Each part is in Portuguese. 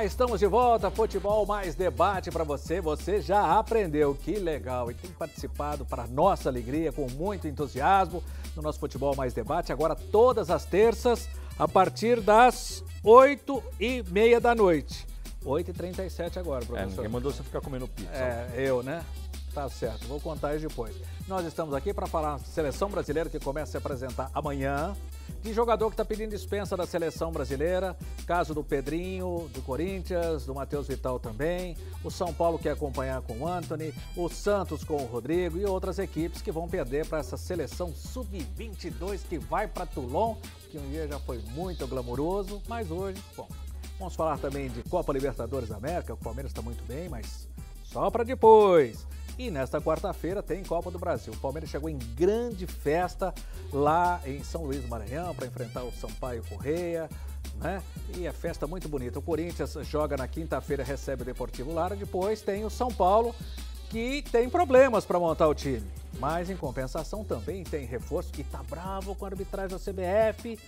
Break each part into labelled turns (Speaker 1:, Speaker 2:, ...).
Speaker 1: Ah, estamos de volta, futebol mais debate para você. Você já aprendeu, que legal. E tem participado para nossa alegria, com muito entusiasmo, no nosso futebol mais debate, agora todas as terças, a partir das 8 e meia da noite. 8h37 agora, professor. É, ninguém mandou você ficar comendo pizza. É, eu, né? Tá certo, vou contar isso depois. Nós estamos aqui para falar da seleção brasileira que começa a se apresentar amanhã de jogador que está pedindo dispensa da seleção brasileira. Caso do Pedrinho, do Corinthians, do Matheus Vital também. O São Paulo quer acompanhar com o Anthony, o Santos com o Rodrigo e outras equipes que vão perder para essa seleção sub-22 que vai para Toulon, que um dia já foi muito glamouroso, mas hoje, bom. Vamos falar também de Copa Libertadores da América. O Palmeiras está muito bem, mas só para depois. E nesta quarta-feira tem Copa do Brasil. O Palmeiras chegou em grande festa lá em São Luís do Maranhão para enfrentar o Sampaio Correia. Né? E a festa muito bonita. O Corinthians joga na quinta-feira, recebe o Deportivo Lara. Depois tem o São Paulo, que tem problemas para montar o time. Mas, em compensação, também tem reforço e está bravo com a arbitragem da CBF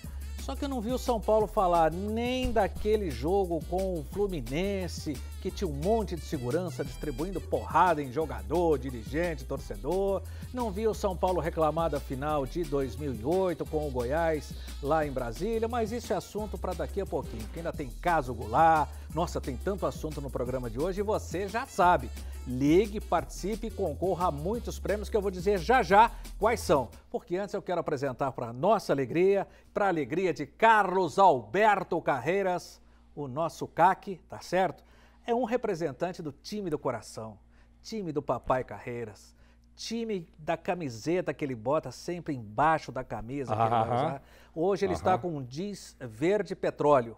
Speaker 1: só que eu não vi o São Paulo falar nem daquele jogo com o Fluminense, que tinha um monte de segurança distribuindo porrada em jogador, dirigente, torcedor. Não vi o São Paulo reclamar da final de 2008 com o Goiás lá em Brasília, mas isso é assunto para daqui a pouquinho, que ainda tem caso Goulart, nossa, tem tanto assunto no programa de hoje e você já sabe. Ligue, participe e concorra a muitos prêmios que eu vou dizer já já quais são. Porque antes eu quero apresentar para nossa alegria, para a alegria de Carlos Alberto Carreiras, o nosso CAC, tá certo? É um representante do time do coração, time do papai Carreiras time da camiseta que ele bota sempre embaixo da camisa que ah, ele vai usar. Hoje ele ah, está com um jeans verde petróleo.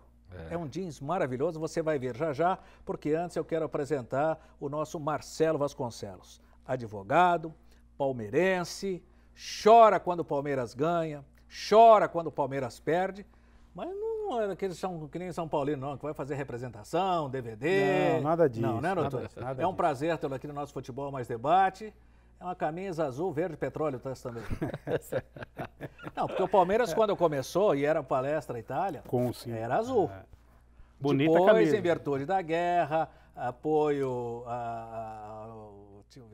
Speaker 1: É. é. um jeans maravilhoso, você vai ver já já, porque antes eu quero apresentar o nosso Marcelo Vasconcelos, advogado, palmeirense, chora quando o Palmeiras ganha, chora quando o Palmeiras perde, mas não é daqueles são, que nem São Paulino, não, que vai fazer representação, DVD. Não, nada disso. Não, né, doutor? Nada, nada é um disso. prazer tê-lo aqui no nosso Futebol Mais Debate. É uma camisa azul, verde, petróleo, tá também. Não, porque o Palmeiras, quando começou e era palestra Itália, Com, sim. era azul. É.
Speaker 2: Bonita Depois, camisa. em
Speaker 1: virtude da guerra, apoio a, a,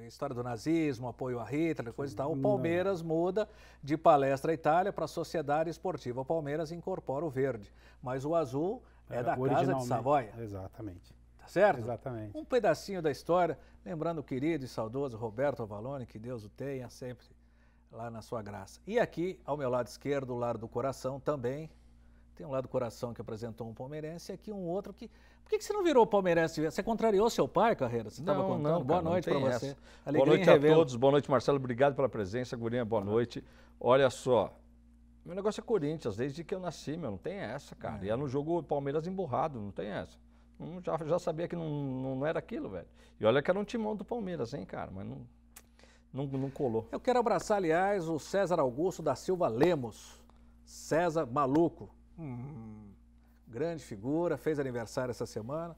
Speaker 1: a, história do nazismo, apoio a Hitler, coisa e tal. O Palmeiras Não. muda de palestra Itália para Sociedade Esportiva. O Palmeiras incorpora o verde, mas o azul é, é da Casa de Savoia.
Speaker 2: Exatamente
Speaker 1: certo? Exatamente. Um pedacinho da história, lembrando o querido e saudoso Roberto Avalone, que Deus o tenha sempre lá na sua graça. E aqui, ao meu lado esquerdo, o lado do coração também. Tem um lado do coração que apresentou um palmeirense e aqui um outro que. Por que, que você não virou palmeirense? Você contrariou seu pai, Carreira? Você estava contando? Não, cara, boa noite para você. boa noite a todos.
Speaker 3: Boa noite, Marcelo. Obrigado pela presença. Gurinha, boa ah. noite. Olha só. Meu negócio é Corinthians, desde que eu nasci, meu. Não tem essa, cara. É. E é no jogo Palmeiras emburrado, não tem essa já, já sabia que não, não era aquilo, velho. E olha que era um timão do Palmeiras, hein, cara, mas não, não, não colou. Eu quero abraçar,
Speaker 1: aliás, o César Augusto da Silva Lemos. César Maluco. Hum, grande figura, fez aniversário essa semana.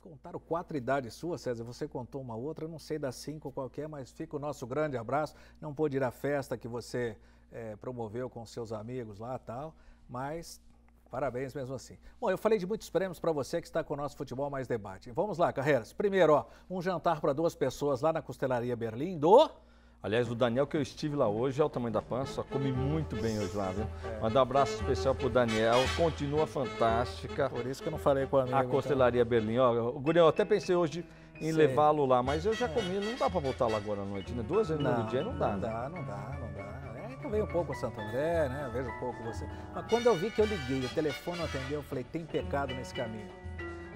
Speaker 1: Contaram quatro idades suas, César. Você contou uma outra, eu não sei das cinco qualquer, é, mas fica o nosso grande abraço. Não pôde ir à festa que você é, promoveu com seus amigos lá tal, mas Parabéns mesmo assim. Bom, eu falei de muitos prêmios para você que está com o nosso Futebol Mais Debate. Vamos lá, Carreiras. Primeiro, ó, um jantar para duas pessoas lá na Costelaria Berlim do... Aliás,
Speaker 3: o Daniel que eu estive lá hoje é o tamanho da pança, comi muito bem hoje lá, viu? É. Mandar um abraço especial pro Daniel, continua fantástica. Por isso que eu não falei com a minha. Tá? A Costelaria então. Berlim, ó, o Gurião, eu até pensei hoje em levá-lo lá, mas eu já comi, não dá para voltar lá agora à noite, né? Duas vezes no dia não dá, Não né? dá, não
Speaker 1: dá, não dá
Speaker 3: eu venho um pouco a Santo né? Eu vejo um pouco você. Mas quando eu
Speaker 1: vi que eu liguei, o telefone atendeu, eu falei, tem pecado nesse caminho.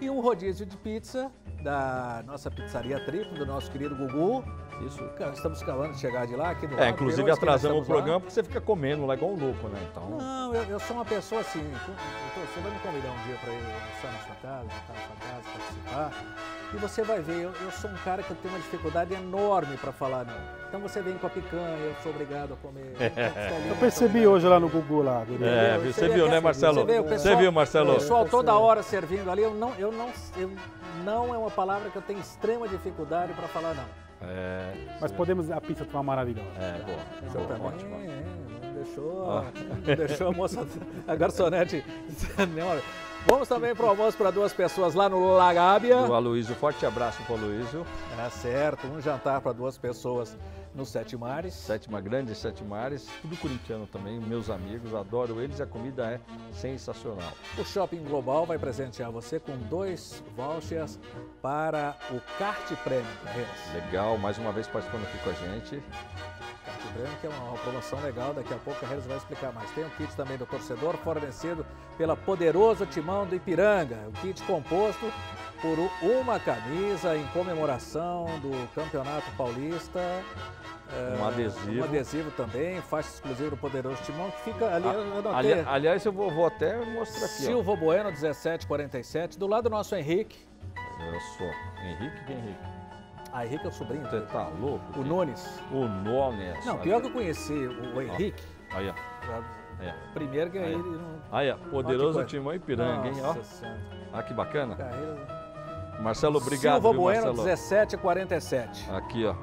Speaker 1: E um rodízio de pizza da nossa pizzaria triplo, do nosso querido Gugu, isso, estamos calando de chegar de lá aqui do É, lado, inclusive atrasamos o programa lá.
Speaker 3: porque você fica comendo lá igual um louco, né? Então... Não,
Speaker 1: eu, eu sou uma pessoa assim, você vai me convidar um dia para ir almoçar na sua casa, estar na sua casa, participar, e você vai ver, eu, eu sou um cara que eu tenho uma dificuldade enorme para falar não. Então você vem com a picanha, eu sou obrigado a comer. É. eu percebi
Speaker 3: então,
Speaker 2: hoje lá no Gugu lá. É,
Speaker 3: você é, é viu, né, assim, Marcelo? Você, viu, pessoal, você viu, Marcelo? O pessoal toda hora
Speaker 1: servindo ali, eu não, eu não, eu, não é uma palavra que eu tenho extrema dificuldade para falar não.
Speaker 2: É, Mas sim. podemos. A pizza tomar
Speaker 1: maravilhosa. É, boa. Exatamente. É boa, ótimo. É, deixou, ah. deixou a moça, a garçonete. Vamos também para o almoço para duas pessoas lá no Lagábia. O
Speaker 3: Aloysio, forte abraço para o Aloysio. É certo, um jantar para duas pessoas no Sete Mares. Sétima Grande, Sete Mares, tudo corintiano também, meus amigos, adoro eles e a comida é sensacional.
Speaker 1: O Shopping Global vai presentear você com dois vouchers para o Kart Prêmio,
Speaker 3: é Legal, mais uma vez participando aqui com a gente.
Speaker 1: Kart Prêmio que é uma promoção legal, daqui a pouco a Carreiras vai explicar mais. Tem um kit também do torcedor fornecido pela Poderoso Timão do Ipiranga, o um kit composto por uma camisa em comemoração do Campeonato Paulista. É, um adesivo. Um adesivo também, faixa exclusiva do Poderoso Timão, que fica ali. A, ah, ali aliás, eu vou, vou,
Speaker 3: até mostrar aqui. Silva
Speaker 1: ó. Bueno, 1747, do lado do nosso Henrique.
Speaker 3: Olha só, Henrique, que Henrique? Ah, Henrique é o sobrinho. Você tá louco? O Nunes. O Nunes. É não, pior que eu né? conheci o, Henrique. Aí, ó. É. Primeiro ganhei. Aí, ó. Poderoso Timão e Piranga, hein? Ó. Ah, que bacana. Carreira... Marcelo, obrigado. Silva viu, Bueno,
Speaker 1: 17:47. 47.
Speaker 3: Aqui, ó.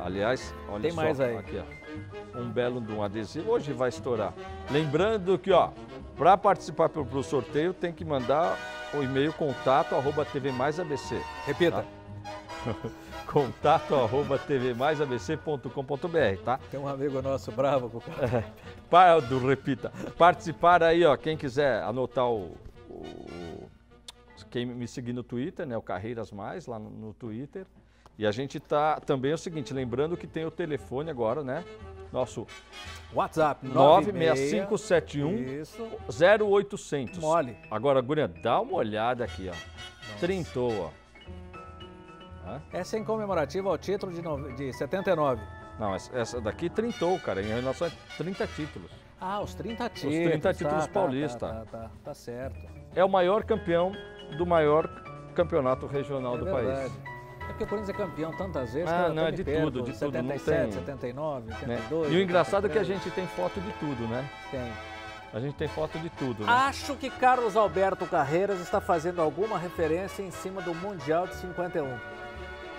Speaker 3: Aliás, olha Tem só. mais aí. Aqui, ó. Um belo de um adesivo. Hoje vai estourar. Lembrando que, ó, para participar pro, pro sorteio, tem que mandar o e-mail contato arroba TV Mais ABC. Tá? Repita. Tá? contato arroba ABC.com.br, tá? Tem um amigo nosso bravo com o é, do Repita. Participar aí, ó, quem quiser anotar o, o quem me seguir no Twitter, né, o Carreiras Mais, lá no, no Twitter. E a gente tá também é o seguinte, lembrando que tem o telefone agora, né? Nosso WhatsApp 96571 0800. Mole. Agora, Guria, dá uma olhada aqui, ó. Nossa. Trintou, ó. Essa é em comemorativa ao título de, no... de 79. Não, essa daqui trintou, cara, em relação a 30 títulos.
Speaker 1: Ah, os 30 títulos. Os 30 títulos tá, tá paulista. Tá, tá, tá, tá certo.
Speaker 3: É o maior campeão do maior campeonato regional é do verdade. país.
Speaker 1: É porque o Corinthians é campeão tantas vezes. Ah, não, é de perto, tudo, de 77, tudo. 77, 79, 82. Né? E o engraçado 83. é que a gente
Speaker 3: tem foto de tudo, né? Tem. A gente tem foto de tudo. Né?
Speaker 1: Acho que Carlos Alberto Carreiras está fazendo alguma referência em cima do Mundial de 51. O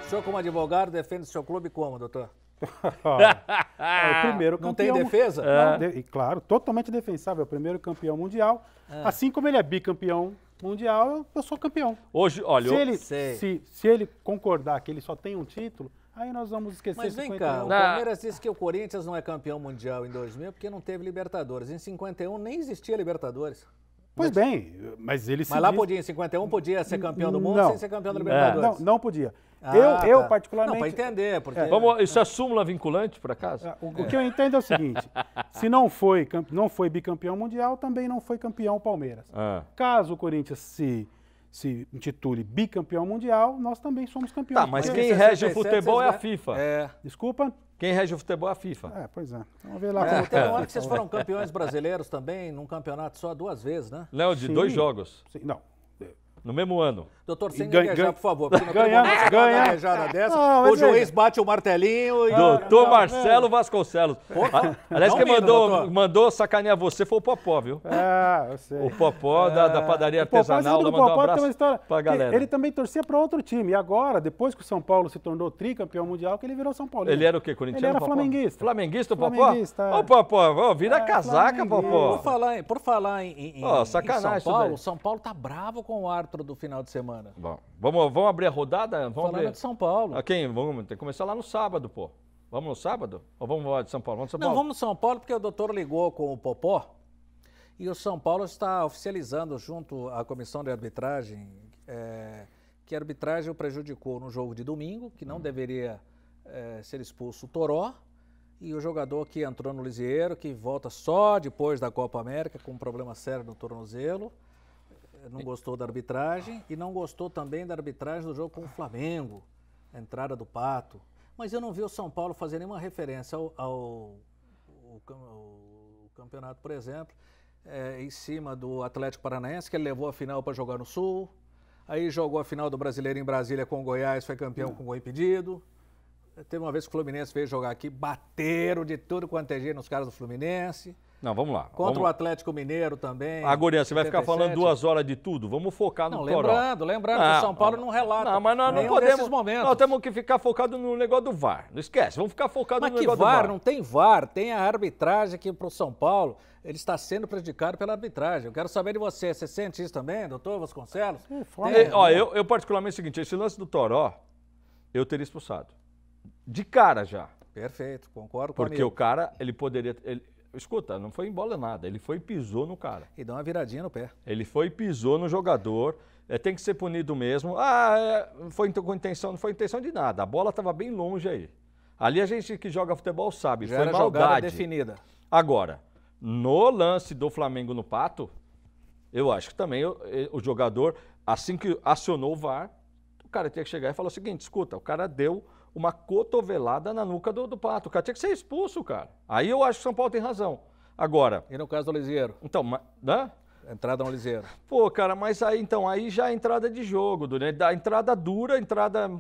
Speaker 1: senhor, como advogado, defende o seu clube como, doutor? é o primeiro campeão. Não tem defesa? É.
Speaker 2: de, e claro, totalmente defensável. É o primeiro campeão mundial. É. Assim como ele é bicampeão mundial, eu sou campeão.
Speaker 3: Hoje, olha, se ele, se,
Speaker 2: se ele concordar que ele só tem um título, Aí nós vamos esquecer Mas vem 51. cá, o Palmeiras
Speaker 1: disse que o Corinthians não é campeão mundial em 2000 porque não teve Libertadores. Em 51 nem existia Libertadores.
Speaker 2: Pois bem,
Speaker 1: mas ele se Mas lá diz... podia, em 51 podia ser campeão do mundo não, sem ser campeão da Libertadores.
Speaker 2: Não, não podia. Ah, eu, tá. eu, particularmente. Não, para
Speaker 3: entender. É. Porque... É. Vamos, isso é súmula vinculante, por acaso? É, o, o é. que eu
Speaker 2: entendo é o seguinte: se não foi, não foi bicampeão mundial, também não foi campeão Palmeiras. Ah. Caso o Corinthians se, se intitule bicampeão mundial, nós
Speaker 1: também somos campeões. Tá, mas quem rege o futebol é a né?
Speaker 3: FIFA. É. Desculpa? Quem rege o futebol é a FIFA. É, pois é. Vamos ver lá é. como Teve tá. que vocês foram
Speaker 1: campeões brasileiros também, num campeonato só duas vezes, né?
Speaker 3: Léo, de Sim. dois jogos. Sim. Não, no mesmo ano. Doutor, sem ganha, por favor. ganha, não ganha. Ah, dessa. Não, é o juiz bate o martelinho
Speaker 1: e... Doutor não, Marcelo ah, não.
Speaker 3: Vasconcelos. Aliás, quem mandou, mandou sacanear você foi o Popó, viu? É, eu sei. O Popó é. da, da é, padaria artesanal. O Popó, mandou é um abraço história. pra galera. Ele
Speaker 2: também torcia para outro time. E agora, depois que o São Paulo se tornou tricampeão mundial, que ele virou São Paulo. Ele era o quê? Corinthians? Ele era flamenguista.
Speaker 3: Flamenguista, o Popó? Flamenguista. Ô, é. Popó, vira é, casaca, Popó. Por
Speaker 1: falar, por falar em, São Paulo, o São Paulo tá bravo com o Arthur do final de semana.
Speaker 3: Bom, vamos, vamos abrir a rodada? Vamos Falando abrir... de São Paulo. A ah, quem? Vamos, tem que começar lá no sábado, pô. Vamos no sábado? Ou vamos lá de São Paulo? Vamos São Não, vamos
Speaker 1: no São Paulo porque o doutor ligou com o Popó e o São Paulo está oficializando junto à comissão de arbitragem é, que a arbitragem o prejudicou no jogo de domingo, que não hum. deveria é, ser expulso o Toró e o jogador que entrou no Lisieiro, que volta só depois da Copa América, com um problema sério no tornozelo não gostou da arbitragem e não gostou também da arbitragem do jogo com o Flamengo, a entrada do Pato. Mas eu não vi o São Paulo fazer nenhuma referência ao, ao, ao, ao campeonato, por exemplo, é, em cima do Atlético Paranaense, que ele levou a final para jogar no Sul. Aí jogou a final do Brasileiro em Brasília com o Goiás, foi campeão com o gol impedido. Teve uma vez que o Fluminense veio jogar aqui, bateram de tudo quanto é jeito nos caras do Fluminense.
Speaker 3: Não, vamos lá. Contra vamos... o
Speaker 1: Atlético Mineiro também. Agora, ah, você 77. vai ficar falando duas
Speaker 3: horas de tudo? Vamos focar no não, Toró. Lembrando, lembrando ah, que o ah, São Paulo
Speaker 1: ah, não relata. Não, mas nós não podemos. Momentos. Nós
Speaker 3: temos que ficar focado no negócio do VAR. Não esquece, vamos ficar focado mas no negócio VAR? do VAR. Não
Speaker 1: tem VAR, tem a arbitragem que para o São Paulo ele está sendo prejudicado pela arbitragem. Eu quero saber de você. Você sente isso também, doutor Vasconcelos? Hum, tem, ó, eu, eu, particularmente, é o seguinte: esse lance
Speaker 3: do Toró, eu teria expulsado. De cara já.
Speaker 1: Perfeito, concordo com Porque o
Speaker 3: cara, ele poderia. Ele, Escuta, não foi em bola nada, ele foi e pisou no cara. E dá uma viradinha no pé. Ele foi e pisou no jogador, é, tem que ser punido mesmo. Ah, é, foi com intenção, não foi intenção de nada, a bola estava bem longe aí. Ali a gente que joga futebol sabe, Já foi era maldade. definida. Agora, no lance do Flamengo no Pato, eu acho que também o, o jogador, assim que acionou o VAR, o cara tinha que chegar e falar o seguinte, escuta, o cara deu uma cotovelada na nuca do, do Pato. O cara tinha que ser expulso, cara. Aí eu acho que o São Paulo tem razão. Agora. E no caso do Liseiro? Então, né? Entrada no Liseiro. Pô, cara, mas aí então, aí já é entrada de jogo, né? Da entrada dura, entrada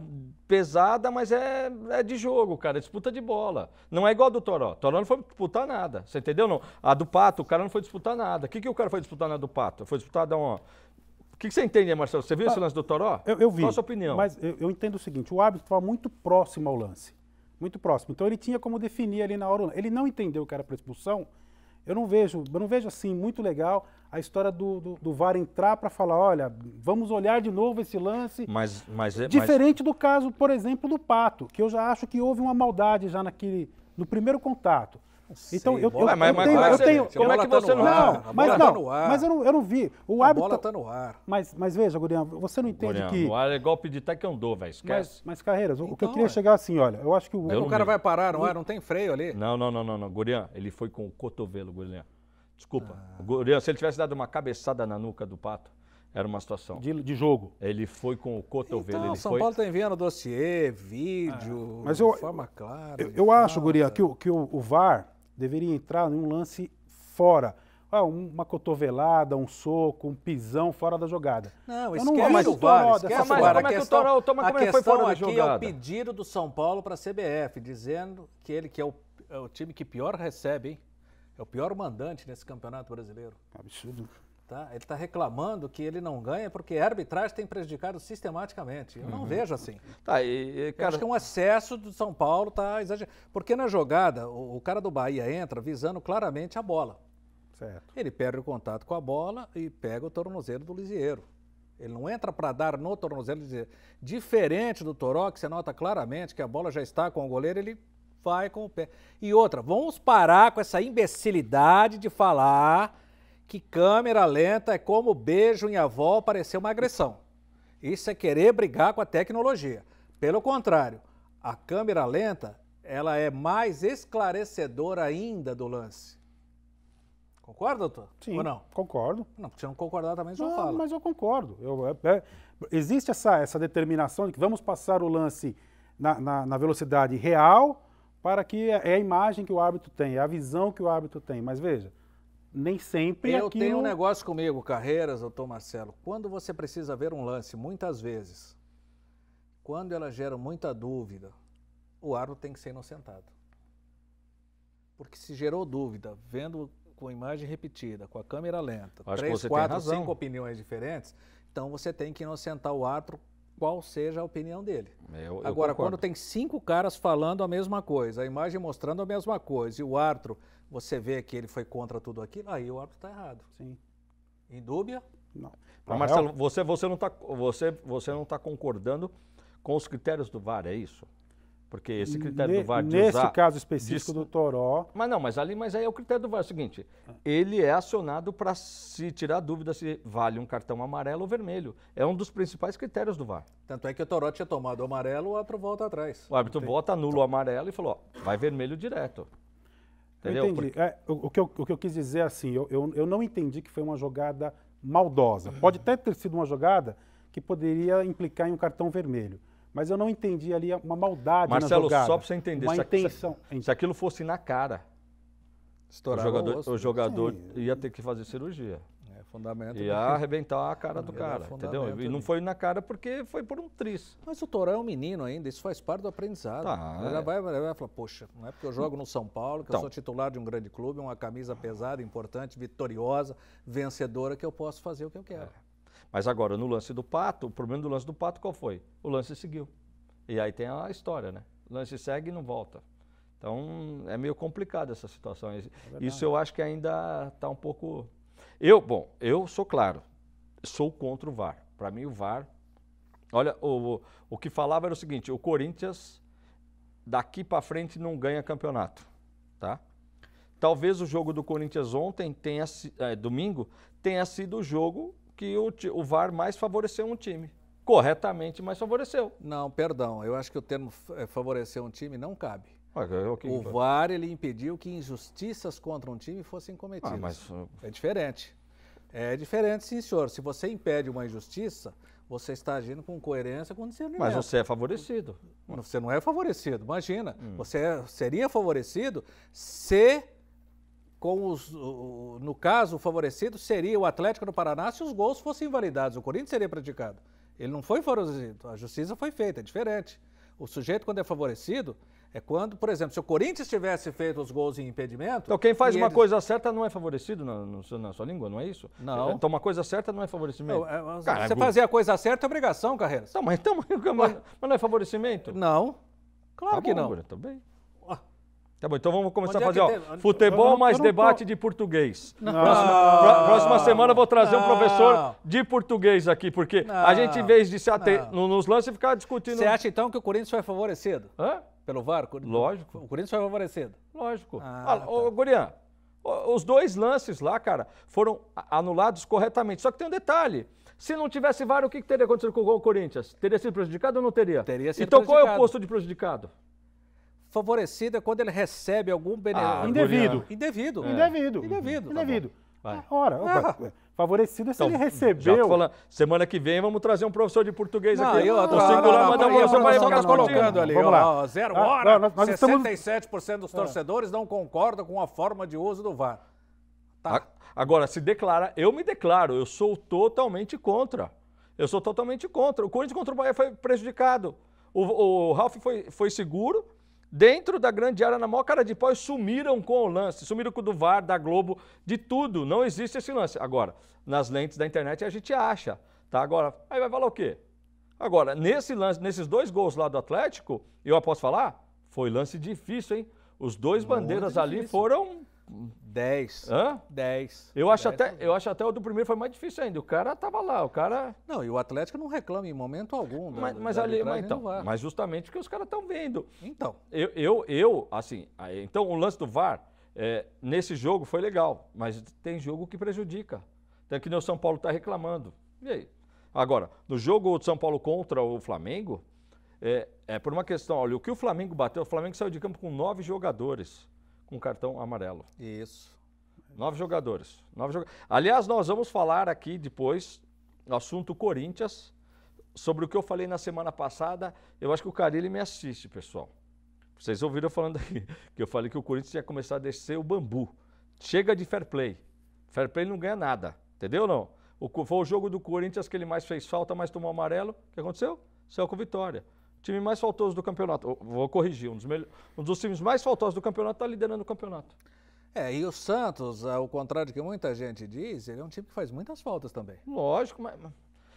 Speaker 3: pesada, mas é, é de jogo, cara, é disputa de bola. Não é igual a do Toró. Toró não foi disputar nada, você entendeu não? A do Pato, o cara não foi disputar nada. O que, que o cara foi disputar na do Pato? Foi disputar da uma o que, você entende, Marcelo? Você viu ah, esse lance do Toró? Eu, eu vi. Qual a sua opinião? Mas
Speaker 2: eu, eu entendo o seguinte: o árbitro estava muito próximo ao lance. Muito próximo. Então ele tinha como definir ali na hora. Ele não entendeu que era para expulsão. Eu não vejo, eu não vejo assim muito legal a história do, do, do VAR entrar para falar, olha, vamos olhar de novo esse lance.
Speaker 3: Mas, mas é, diferente
Speaker 2: mas... do caso, por exemplo, do Pato, que eu já acho que houve uma maldade já naquele no primeiro contato.
Speaker 3: Então, sei, então eu, eu, tá tá mas, tenho, tá mas, eu tenho, como é que você tá não, ar, não mas não, tá mas eu
Speaker 2: não, eu não vi. O a árbitro, bola tá no ar. Mas, mas veja, Gurião, você não entende Gurian, que
Speaker 3: o ar é golpe de taekwondo, velho, esquece. Mas,
Speaker 2: mas carreiras, então, o que eu então, queria é. chegar assim, olha, eu acho que o, é que o cara vi. vai parar no ar, não
Speaker 3: tem freio ali. Não, não, não, não, não, ele foi com o cotovelo, Gurião. Desculpa. Ah. se ele tivesse dado uma cabeçada na nuca do pato, era uma situação. De, de, jogo. Ele foi com o cotovelo. Então, ele São foi... Paulo
Speaker 1: está enviando dossiê, vídeo, ah, mas eu, de forma clara. Eu,
Speaker 3: eu acho,
Speaker 2: Guria, que, o, que o, o VAR, deveria entrar em um lance fora. Ah, uma cotovelada, um soco, um pisão fora da jogada.
Speaker 1: Não, isso não mais o Como a é que o Toró toma, como a é questão foi fora aqui jogada. é o pedido do São Paulo para a CBF, dizendo que ele que é o, é o time que pior recebe, hein? É o pior mandante nesse campeonato brasileiro. Absurdo. Tá? Ele está reclamando que ele não ganha porque a arbitragem tem prejudicado sistematicamente. Eu uhum. não vejo assim.
Speaker 3: Tá, e, e, cara... acho que um
Speaker 1: excesso do São Paulo está exagerado. Porque na jogada, o, o, cara do Bahia entra visando claramente a bola. Certo. Ele perde o contato com a bola e pega o tornozelo do Lisieiro. Ele não entra para dar no tornozelo do Lisieiro. Diferente do Toró, que você nota claramente que a bola já está com o goleiro, ele vai com o pé. E outra, vamos parar com essa imbecilidade de falar que câmera lenta é como beijo em avó parecer uma agressão. Isso é querer brigar com a tecnologia. Pelo contrário, a câmera lenta ela é mais esclarecedora ainda do lance. Concorda, doutor? Sim. Ou não? Concordo.
Speaker 2: Não, porque se não concordar também não, não fala. Mas eu concordo. Eu, é, é, existe essa, essa determinação de que vamos passar o lance na, na, na velocidade real para que é, é a imagem que o árbitro tem, é a visão que o árbitro tem. Mas veja, nem sempre. Eu aquilo... tenho um
Speaker 1: negócio comigo, carreiras, doutor Marcelo. Quando você precisa ver um lance, muitas vezes, quando ela gera muita dúvida, o árbitro tem que ser inocentado. Porque se gerou dúvida, vendo com imagem repetida, com a câmera lenta, Acho três, quatro, cinco opiniões diferentes, então você tem que inocentar o árbitro qual seja a opinião dele.
Speaker 3: É, eu, eu Agora, concordo. quando
Speaker 1: tem cinco caras falando a mesma coisa, a imagem mostrando a mesma coisa, e o Arthur, você vê que ele foi contra tudo aquilo, aí o Arthur está errado. Sim. Em dúvida? Não. Mas, Marcelo,
Speaker 3: você, você não está você, você não tá concordando com os critérios do VAR, é isso? Porque esse critério ne, do VAR de Nesse usar, caso específico diz, do Toró. Mas não, mas ali, mas aí é o critério do VAR. É o seguinte: ele é acionado para se tirar dúvida se vale um cartão amarelo ou vermelho. É um dos principais critérios do VAR. Tanto é que o Toró tinha tomado o amarelo, o árbitro volta atrás. O árbitro volta, anula o amarelo e falou: ó, vai vermelho direto. Entendeu? Eu entendi.
Speaker 2: Porque... É, o, o, que eu, o que eu quis dizer é assim, eu, eu, eu não entendi que foi uma jogada maldosa. Pode até ter sido uma jogada que poderia implicar em um cartão vermelho. Mas eu não entendi ali uma maldade Marcelo, na jogada. Marcelo, só para você entender. Uma se intenção. Se, se aquilo fosse na
Speaker 3: cara, o jogador, o, o jogador sim. ia ter que fazer cirurgia. É, fundamento. Ia arrebentar a cara do cara, entendeu? E não foi na cara porque foi por um triz. Mas
Speaker 1: o Toró é um menino ainda, isso faz parte do aprendizado. Tá, ele é. vai, ele vai falar, poxa, não é porque eu jogo no São Paulo, que então. eu sou titular de um grande clube, uma camisa pesada, importante, vitoriosa, vencedora, que eu posso fazer o que eu quero. É.
Speaker 3: Mas agora, no lance do Pato, o problema do lance do Pato qual foi? O lance seguiu. E aí tem a história, né? O lance segue e não volta. Então, é meio complicado essa situação. É Isso eu acho que ainda está um pouco... Eu, bom, eu sou claro, sou contra o VAR. Para mim, o VAR... Olha, o, o que falava era o seguinte, o Corinthians, daqui para frente, não ganha campeonato, tá? Talvez o jogo do Corinthians ontem, tenha, é, domingo, tenha sido o jogo que o, o VAR mais favoreceu um time. Corretamente, mas favoreceu.
Speaker 1: Não, perdão, eu acho que o termo eh, favorecer um time não cabe. É o VAR ele impediu que injustiças contra um time fossem cometidas. Ah, mas... Uh, é diferente. É diferente, sim, senhor. Se você impede uma injustiça, você está agindo com coerência com discernimento. Mas você é favorecido. Você não é favorecido, imagina. Hum. Você é, seria favorecido se com os. No caso, o favorecido seria o Atlético do Paraná se os gols fossem invalidados. O Corinthians seria praticado. Ele não foi favorecido. A justiça foi feita, é diferente. O sujeito, quando é favorecido, é quando, por exemplo, se o Corinthians tivesse feito os gols em impedimento. Então, quem faz uma eles... coisa
Speaker 3: certa não é favorecido na, na, sua língua, não é isso? Não. Então, uma coisa certa não é favorecimento. É, é, é, você fazer a coisa certa é obrigação, Carreira. então mas, então, mas, mas não é favorecimento? Não. Claro tá que bom, não. tá bem. Tá bom, então vamos começar Onde a é fazer, é ó, futebol não, mais debate tô... de português. Próxima, próxima semana eu vou trazer não. um professor de português aqui, porque a gente, em vez de se ater nos lances, ficar discutindo... Você acha, então, que o Corinthians foi favorecido? Hã? Pelo VAR? Lógico. O Corinthians foi favorecido? Lógico. Ah, ah tá. ô, Gurian, os dois lances lá, cara, foram anulados corretamente. Só que tem um detalhe. Se não tivesse VAR, o que teria acontecido com o Corinthians? Teria sido prejudicado ou não teria? Teria sido então, prejudicado. Então qual é o posto de prejudicado? favorecido é quando ele recebe algum benefício. Ah, indevido.
Speaker 1: Indevido.
Speaker 2: É. Indevido. Indevido. Indevido.
Speaker 3: Tá Ora, ah. favorecido é se então, ele recebeu. Tá semana que vem vamos trazer um professor de português não, aqui. Eu, o singular manda uma você vai ficar colocando ali. Vamos lá. Ó, zero ah, hora, nós, nós 67%
Speaker 1: estamos... dos ah. torcedores não concordam com a forma de uso do VAR.
Speaker 3: Tá. Agora, se declara, eu me declaro, eu sou totalmente contra. Eu sou totalmente contra. O Corinthians contra o Bahia foi prejudicado. O, o Ralf foi, foi seguro, dentro da grande área, na maior cara de pau, sumiram com o lance, sumiram com o do VAR, da Globo, de tudo. Não existe esse lance. Agora, nas lentes da internet a gente acha, tá? Agora, aí vai falar o quê? Agora, nesse lance, nesses dois gols lá do Atlético, eu posso falar, foi lance difícil, hein? Os dois Muito bandeiras difícil. ali foram 10. Hã? 10. Eu acho, dez, até, eu acho até o do primeiro foi mais difícil ainda. O cara tava lá, o cara. Não, e o Atlético não reclama em momento algum. mas, mas ali, mas, então, mas justamente porque os caras estão vendo. Então. Eu, eu, eu assim, então o lance do VAR, é, nesse jogo foi legal, mas tem jogo que prejudica. Tem que o São Paulo está reclamando. E aí? Agora, no jogo do São Paulo contra o Flamengo, é, é por uma questão, olha, o que o Flamengo bateu, o Flamengo saiu de campo com nove jogadores com cartão amarelo. Isso. Nove jogadores. Nove joga... Aliás, nós vamos falar aqui depois, no assunto Corinthians, sobre o que eu falei na semana passada. Eu acho que o Carilli me assiste, pessoal. Vocês ouviram falando aqui que eu falei que o Corinthians ia começar a descer o bambu. Chega de fair play. Fair play não ganha nada. Entendeu não? O, foi o jogo do Corinthians que ele mais fez falta, mais tomou amarelo. O que aconteceu? Saiu com vitória time mais faltoso do campeonato. Vou corrigir, um dos, um dos times mais faltosos do campeonato está liderando o campeonato. É, e o Santos, ao contrário do que muita gente diz, ele é um time que faz muitas
Speaker 1: faltas também. Lógico, mas.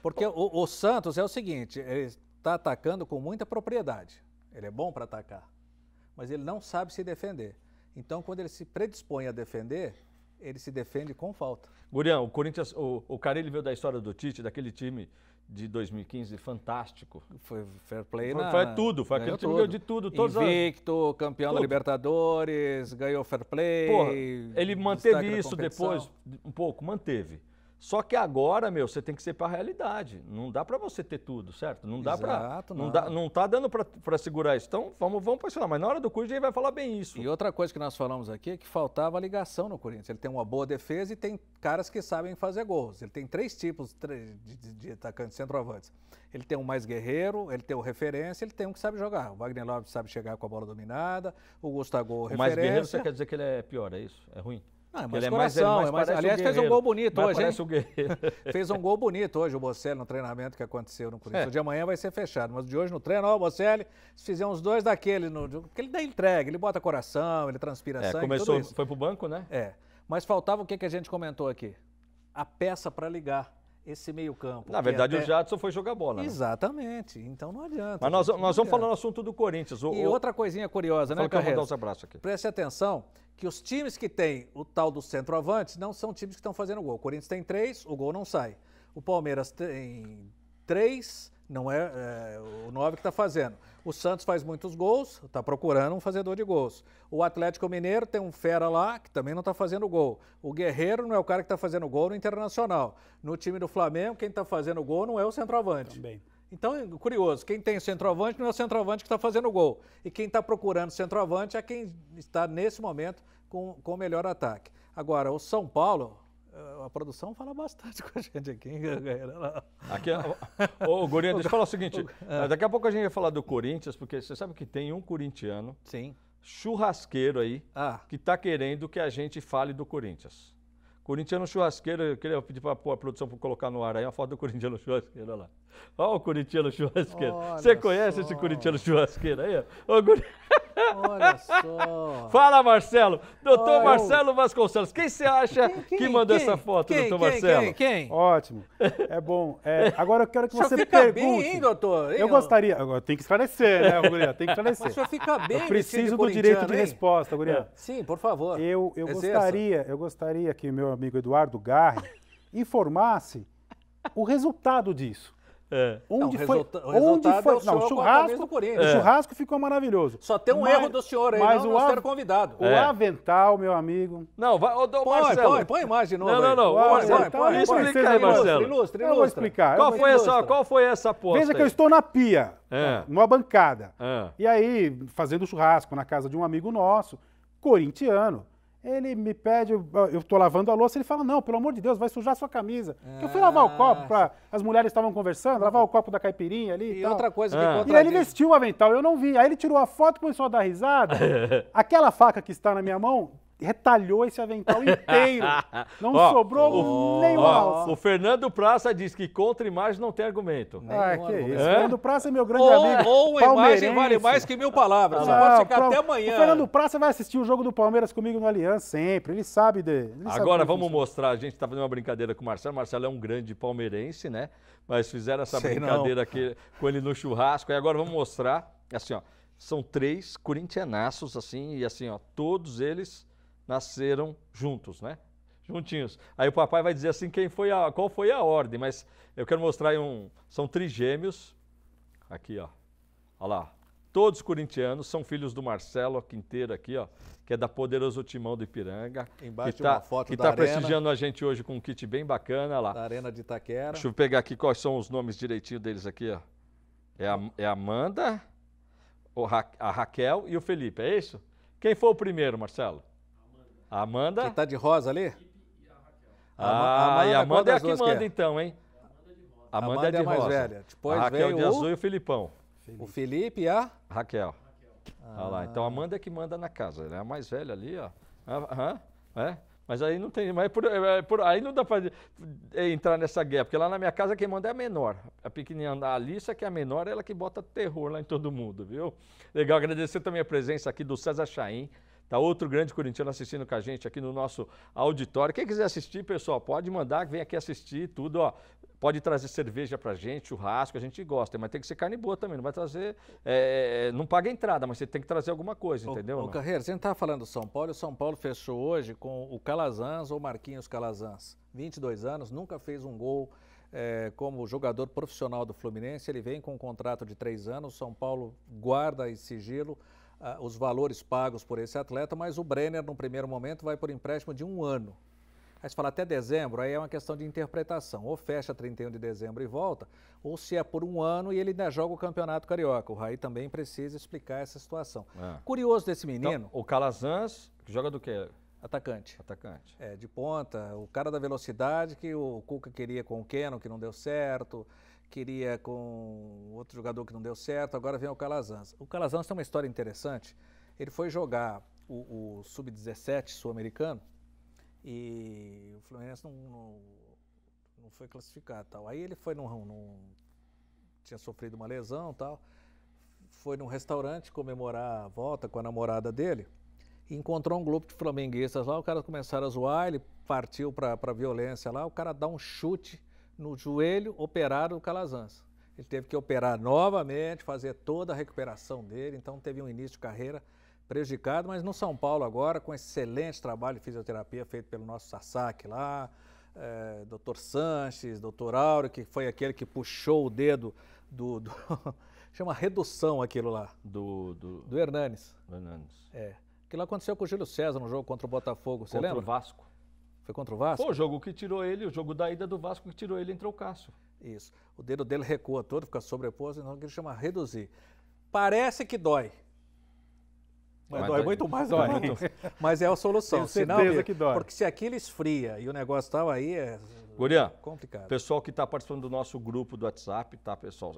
Speaker 1: Porque o, o Santos é o seguinte, ele está atacando com muita propriedade. Ele é bom para atacar, mas ele não sabe se defender.
Speaker 3: Então, quando ele se predispõe a defender, ele se defende com falta. Gurião, o Corinthians, o, o Carilli veio da história do Tite, daquele time de 2015 fantástico. Foi fair play, Foi, na... foi tudo, foi aquele time que ganhou de tudo. Todos Invicto, campeão tudo. da Libertadores, ganhou fair play. Porra, ele manteve isso depois, um pouco, manteve. Só que agora, meu, você tem que ser para a realidade. Não dá para você ter tudo, certo? Não dá para. Não, não. Dá, não tá dando para segurar isso. Então, vamos, vamos pressionar. Mas na hora do Corinthians, ele vai falar bem isso. E outra coisa que nós
Speaker 1: falamos aqui é que faltava ligação no Corinthians. Ele tem uma boa defesa e tem caras que sabem fazer gols. Ele tem três tipos de, de, de atacantes centroavantes. Ele tem um mais guerreiro, ele tem o referência, ele tem um que sabe jogar. O Wagner Lopes sabe chegar com a bola dominada, o Gustavo o referência. Mais guerreiro, você quer dizer que ele é pior, é isso? É ruim? Não, é, é mais ele é coração, é mais, é mais aliás, um fez um gol bonito hoje, hein? Um fez um gol bonito hoje o Bocelli no treinamento que aconteceu no Corinthians. É. de amanhã vai ser fechado, mas de hoje no treino, ó, o Bocelli, se fizer uns dois daquele, no, porque ele dá entrega, ele bota coração, ele transpira é, sangue, começou, Foi pro banco, né? É, mas faltava o que, que a gente comentou aqui? A peça para ligar esse meio-campo. Na verdade, até... o Jadson foi jogar bola. Né? Exatamente. Então não adianta. Mas nós, nós vamos falar no
Speaker 3: assunto do Corinthians. O, e o... outra
Speaker 1: coisinha curiosa, Fala né, eu Vou dar um abraços aqui. Preste atenção que os times que têm o tal do centroavante não são times que estão fazendo gol. O Corinthians tem três, o gol não sai. O Palmeiras tem três, não é, é o 9 que está fazendo. O Santos faz muitos gols, está procurando um fazedor de gols. O Atlético Mineiro tem um fera lá que também não está fazendo gol. O Guerreiro não é o cara que está fazendo gol no Internacional. No time do Flamengo, quem está fazendo gol não é o centroavante. Também. Então, é curioso, quem tem centroavante não é o centroavante que está fazendo gol. E quem está procurando centroavante é quem está, nesse momento, com o melhor ataque. Agora, o São Paulo, a produção fala bastante com a gente aqui, hein, Aqui, é, ô, ô Gorinha, deixa eu falar o seguinte. É.
Speaker 3: Daqui a pouco a gente vai falar do Corinthians, porque você sabe que tem um corintiano Sim. churrasqueiro aí ah. que está querendo que a gente fale do Corinthians. Corintiano churrasqueiro, eu queria pedir para a produção pra colocar no ar aí a foto do corintiano churrasqueiro, lá. Olha o Curitiano churrasqueiro. Olha Você conhece só. esse Curitiano churrasqueiro aí? Ô,
Speaker 4: Olha só.
Speaker 3: Fala, Marcelo. Doutor Olha, Marcelo eu... Vasconcelos. Quem você acha quem, quem, que mandou quem, essa foto, doutor Marcelo? Quem,
Speaker 2: Ótimo. É bom. É, agora eu quero que você pergunte. Bem,
Speaker 1: hein, doutor? Eu,
Speaker 2: gostaria. Agora tem que esclarecer, né, Guria? Tem que esclarecer. Mas o senhor fica bem, Eu preciso do direito hein? de resposta, Guria. É.
Speaker 1: Sim, por favor. Eu, eu gostaria,
Speaker 2: eu gostaria que meu amigo Eduardo Garre informasse o resultado disso.
Speaker 1: É. Onde não, foi? onde foi? É o não, o churrasco, o é.
Speaker 2: churrasco ficou maravilhoso. Só
Speaker 1: tem um mas, erro do senhor aí, mas não, o av... convidado. O é.
Speaker 2: avental, meu amigo. Não, vai, o, o põe, Marcelo. Põe, põe imagem de novo. Não, não, não. põe põe põe, põe, põe, explica aí, Marcelo. Ilustra, ilustra. Eu vou explicar. Qual, foi essa,
Speaker 3: qual foi essa aposta? Veja que eu estou na
Speaker 2: pia, é. numa bancada. É. E aí, fazendo churrasco na casa de um amigo nosso, corintiano. Ele me pede, eu estou lavando a louça, ele fala: Não, pelo amor de Deus, vai sujar sua camisa. Ah. Eu fui lavar o copo, pra, ah, as mulheres estavam conversando, lavar o copo da caipirinha ali. E, outra coisa ah. que contradiz. E aí ele vestiu o avental, eu não vi. Aí ele tirou a foto, começou a dar risada. Aquela faca que está na minha mão retalhou esse avental inteiro. Não oh, sobrou oh, nem uma alça. O
Speaker 3: Fernando Praça diz que contra imagem não tem argumento. Ah, que argumento. isso. É? Fernando
Speaker 2: Praça é meu grande
Speaker 3: amigo. Ou a imagem vale mais que mil palavras. ah, pode ficar pra...
Speaker 1: até amanhã. O Fernando
Speaker 2: Praça vai assistir o jogo do Palmeiras comigo no Aliança sempre. Ele sabe dele. Ele Agora
Speaker 3: sabe vamos mostrar. A gente está fazendo uma brincadeira com o Marcelo. O Marcelo é um grande palmeirense, né? Mas fizeram essa Sei brincadeira não. aqui com ele no churrasco. E agora vamos mostrar. Assim, ó, são três corintianaços, assim, e assim, ó, todos eles nasceram juntos, né? Juntinhos. Aí o papai vai dizer assim quem foi a, qual foi a ordem, mas eu quero mostrar aí um. São trigêmeos. Aqui, ó. Olha lá. Todos corintianos, são filhos do Marcelo Quinteiro aqui, ó, que é da Poderoso Timão do Ipiranga. Embaixo tá, uma foto que da tá prestigiando a gente hoje com um kit bem bacana lá. Da Arena de Itaquera. Deixa eu pegar aqui quais são os nomes direitinho deles aqui, ó. É a, é a Amanda, Ra, a Raquel e o Felipe, é isso? Quem foi o primeiro, Marcelo? A Amanda. Que tá de rosa ali?
Speaker 1: Ah, a, Amanda, e a Amanda é a que manda, é? então, hein? A Amanda, Amanda é, é de é a mais rosa. velha. Depois a Raquel de o... azul e o
Speaker 3: Filipão. Felipe. O Felipe e a? Raquel. Ah. Olha lá. Então a Amanda é que manda na casa. Ela é a mais velha ali, ó. Aham. É? Mas aí não tem. Mas é por, é, por, aí não dá para entrar nessa guerra, porque lá na minha casa quem manda é a menor. A pequenininha, a Alissa, que é a menor, ela que bota terror lá em todo mundo, viu? Legal, agradecer também a presença aqui do César Chaim. Tá outro grande corintiano assistindo com a gente aqui no nosso auditório. Quem quiser assistir, pessoal, pode mandar, vem aqui assistir tudo, ó. Pode trazer cerveja pra gente, churrasco, a gente gosta, mas tem que ser carne boa também. Não vai trazer. É, não paga entrada, mas você tem que trazer alguma coisa, entendeu? Ô, Carreira, você não tá falando do São Paulo, o
Speaker 1: São Paulo fechou hoje com o Calazans ou Marquinhos Calazans. 22 anos, nunca fez um gol. É, como jogador profissional do Fluminense, ele vem com um contrato de três anos. São Paulo guarda esse sigilo uh, os valores pagos por esse atleta, mas o Brenner, no primeiro momento, vai por empréstimo de um ano. Aí você fala até dezembro, aí é uma questão de interpretação. Ou fecha 31 de dezembro e volta, ou se é por um ano e ele ainda joga o Campeonato Carioca. O Raí também precisa explicar essa situação. É. Curioso desse menino. Então, o Calazans joga do quê? Atacante. Atacante. É, de ponta. O cara da velocidade que o Cuca queria com o Keno, que não deu certo queria com outro jogador que não deu certo, agora vem o Calazans. O Calazans tem uma história interessante. Ele foi jogar o, o Sub-17 sul-americano e o Fluminense não, não, não, foi classificado. Tal. Aí ele foi num, num. tinha sofrido uma lesão tal. Foi num restaurante comemorar a volta com a namorada dele e encontrou um grupo de flamenguistas lá. O cara começaram a zoar, ele partiu para a violência lá. O cara dá um chute no joelho operado do Calazans. Ele teve que operar novamente, fazer toda a recuperação dele, então teve um início de carreira prejudicado, mas no São Paulo agora, com excelente trabalho de fisioterapia feito pelo nosso Sasaki lá, é, doutor Sanches, doutor Auro, que foi aquele que puxou o dedo do... do chama redução aquilo lá.
Speaker 3: Do... Do,
Speaker 1: do Hernanes.
Speaker 3: Do Hernanes. É.
Speaker 1: Aquilo aconteceu com o Júlio César no jogo contra o Botafogo, você contra lembra? Contra o Vasco. Foi contra o Vasco? Foi o jogo que tirou ele, o jogo da ida do Vasco que tirou ele, entrou o Cássio. Isso. O dedo dele recua todo, fica sobreposto, então ele chama reduzir. Parece que dói. Mas, mas dói, dói muito mais, dói. Muito. Mas é a solução. Tenho certeza que dói. Porque se aquilo esfria e o negócio tal, aí é Gurian, complicado.
Speaker 3: Pessoal que está participando do nosso grupo do WhatsApp, tá, pessoal?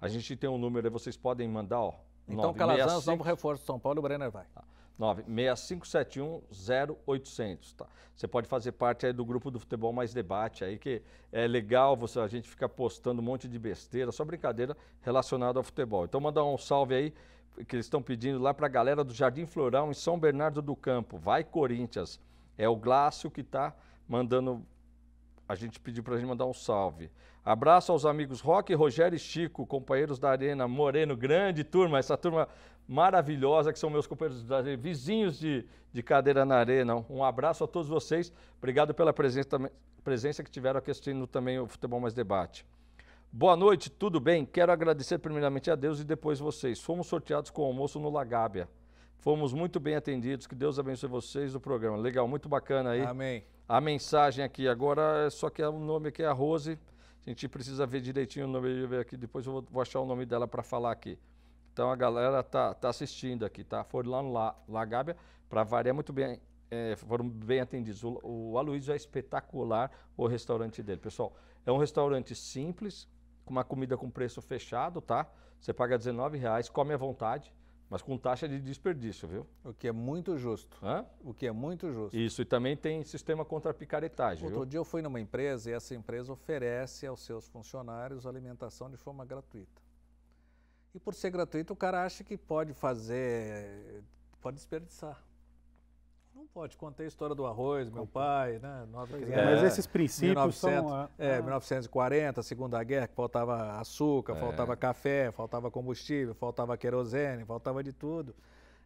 Speaker 3: A gente tem um número aí, vocês podem mandar, ó. Então, 9, Calazans, 6...
Speaker 1: novo reforço de São Paulo, o Brenner vai. Tá.
Speaker 3: 965710800, tá? Você pode fazer parte aí do grupo do Futebol Mais Debate aí, que é legal, você, a gente fica postando um monte de besteira, só brincadeira relacionada ao futebol. Então mandar um salve aí, que eles estão pedindo lá para a galera do Jardim Floral em São Bernardo do Campo. Vai Corinthians! É o Glácio que está mandando a gente pediu para a gente mandar um salve. Abraço aos amigos Rock, Rogério e Chico, companheiros da Arena Moreno Grande, turma. Essa turma maravilhosa, que são meus companheiros vizinhos de, de Cadeira na Arena. Um abraço a todos vocês. Obrigado pela presença, presença que tiveram aqui assistindo também o Futebol Mais Debate. Boa noite, tudo bem? Quero agradecer primeiramente a Deus e depois vocês. Fomos sorteados com o almoço no Lagábia. Fomos muito bem atendidos. Que Deus abençoe vocês do programa. Legal, muito bacana aí. Amém. A mensagem aqui agora, é só que o é nome aqui é a Rose. A gente precisa ver direitinho o nome aqui, depois eu vou achar o nome dela para falar aqui. Então a galera tá, tá assistindo aqui, tá? Foram lá no La, La Gábia, para variar muito bem, é, foram bem atendidos. O, o Aloysio é espetacular o restaurante dele. Pessoal, é um restaurante simples, com uma comida com preço fechado, tá? Você paga R$19,00, come à vontade, mas com taxa de desperdício, viu? O que é muito justo. Hã? O que é muito justo. Isso, e também tem sistema contra picaretagem. Outro viu? dia eu fui numa empresa e essa empresa
Speaker 1: oferece aos seus funcionários alimentação de forma gratuita. E por ser gratuito, o cara acha que pode fazer, pode desperdiçar. Não pode. Contei a história do arroz, meu pai, né? é, mas esses princípios 1900, são... Ah, é, 1940, ah. Segunda Guerra, que faltava açúcar, é. faltava café, faltava combustível, faltava querosene, faltava de tudo.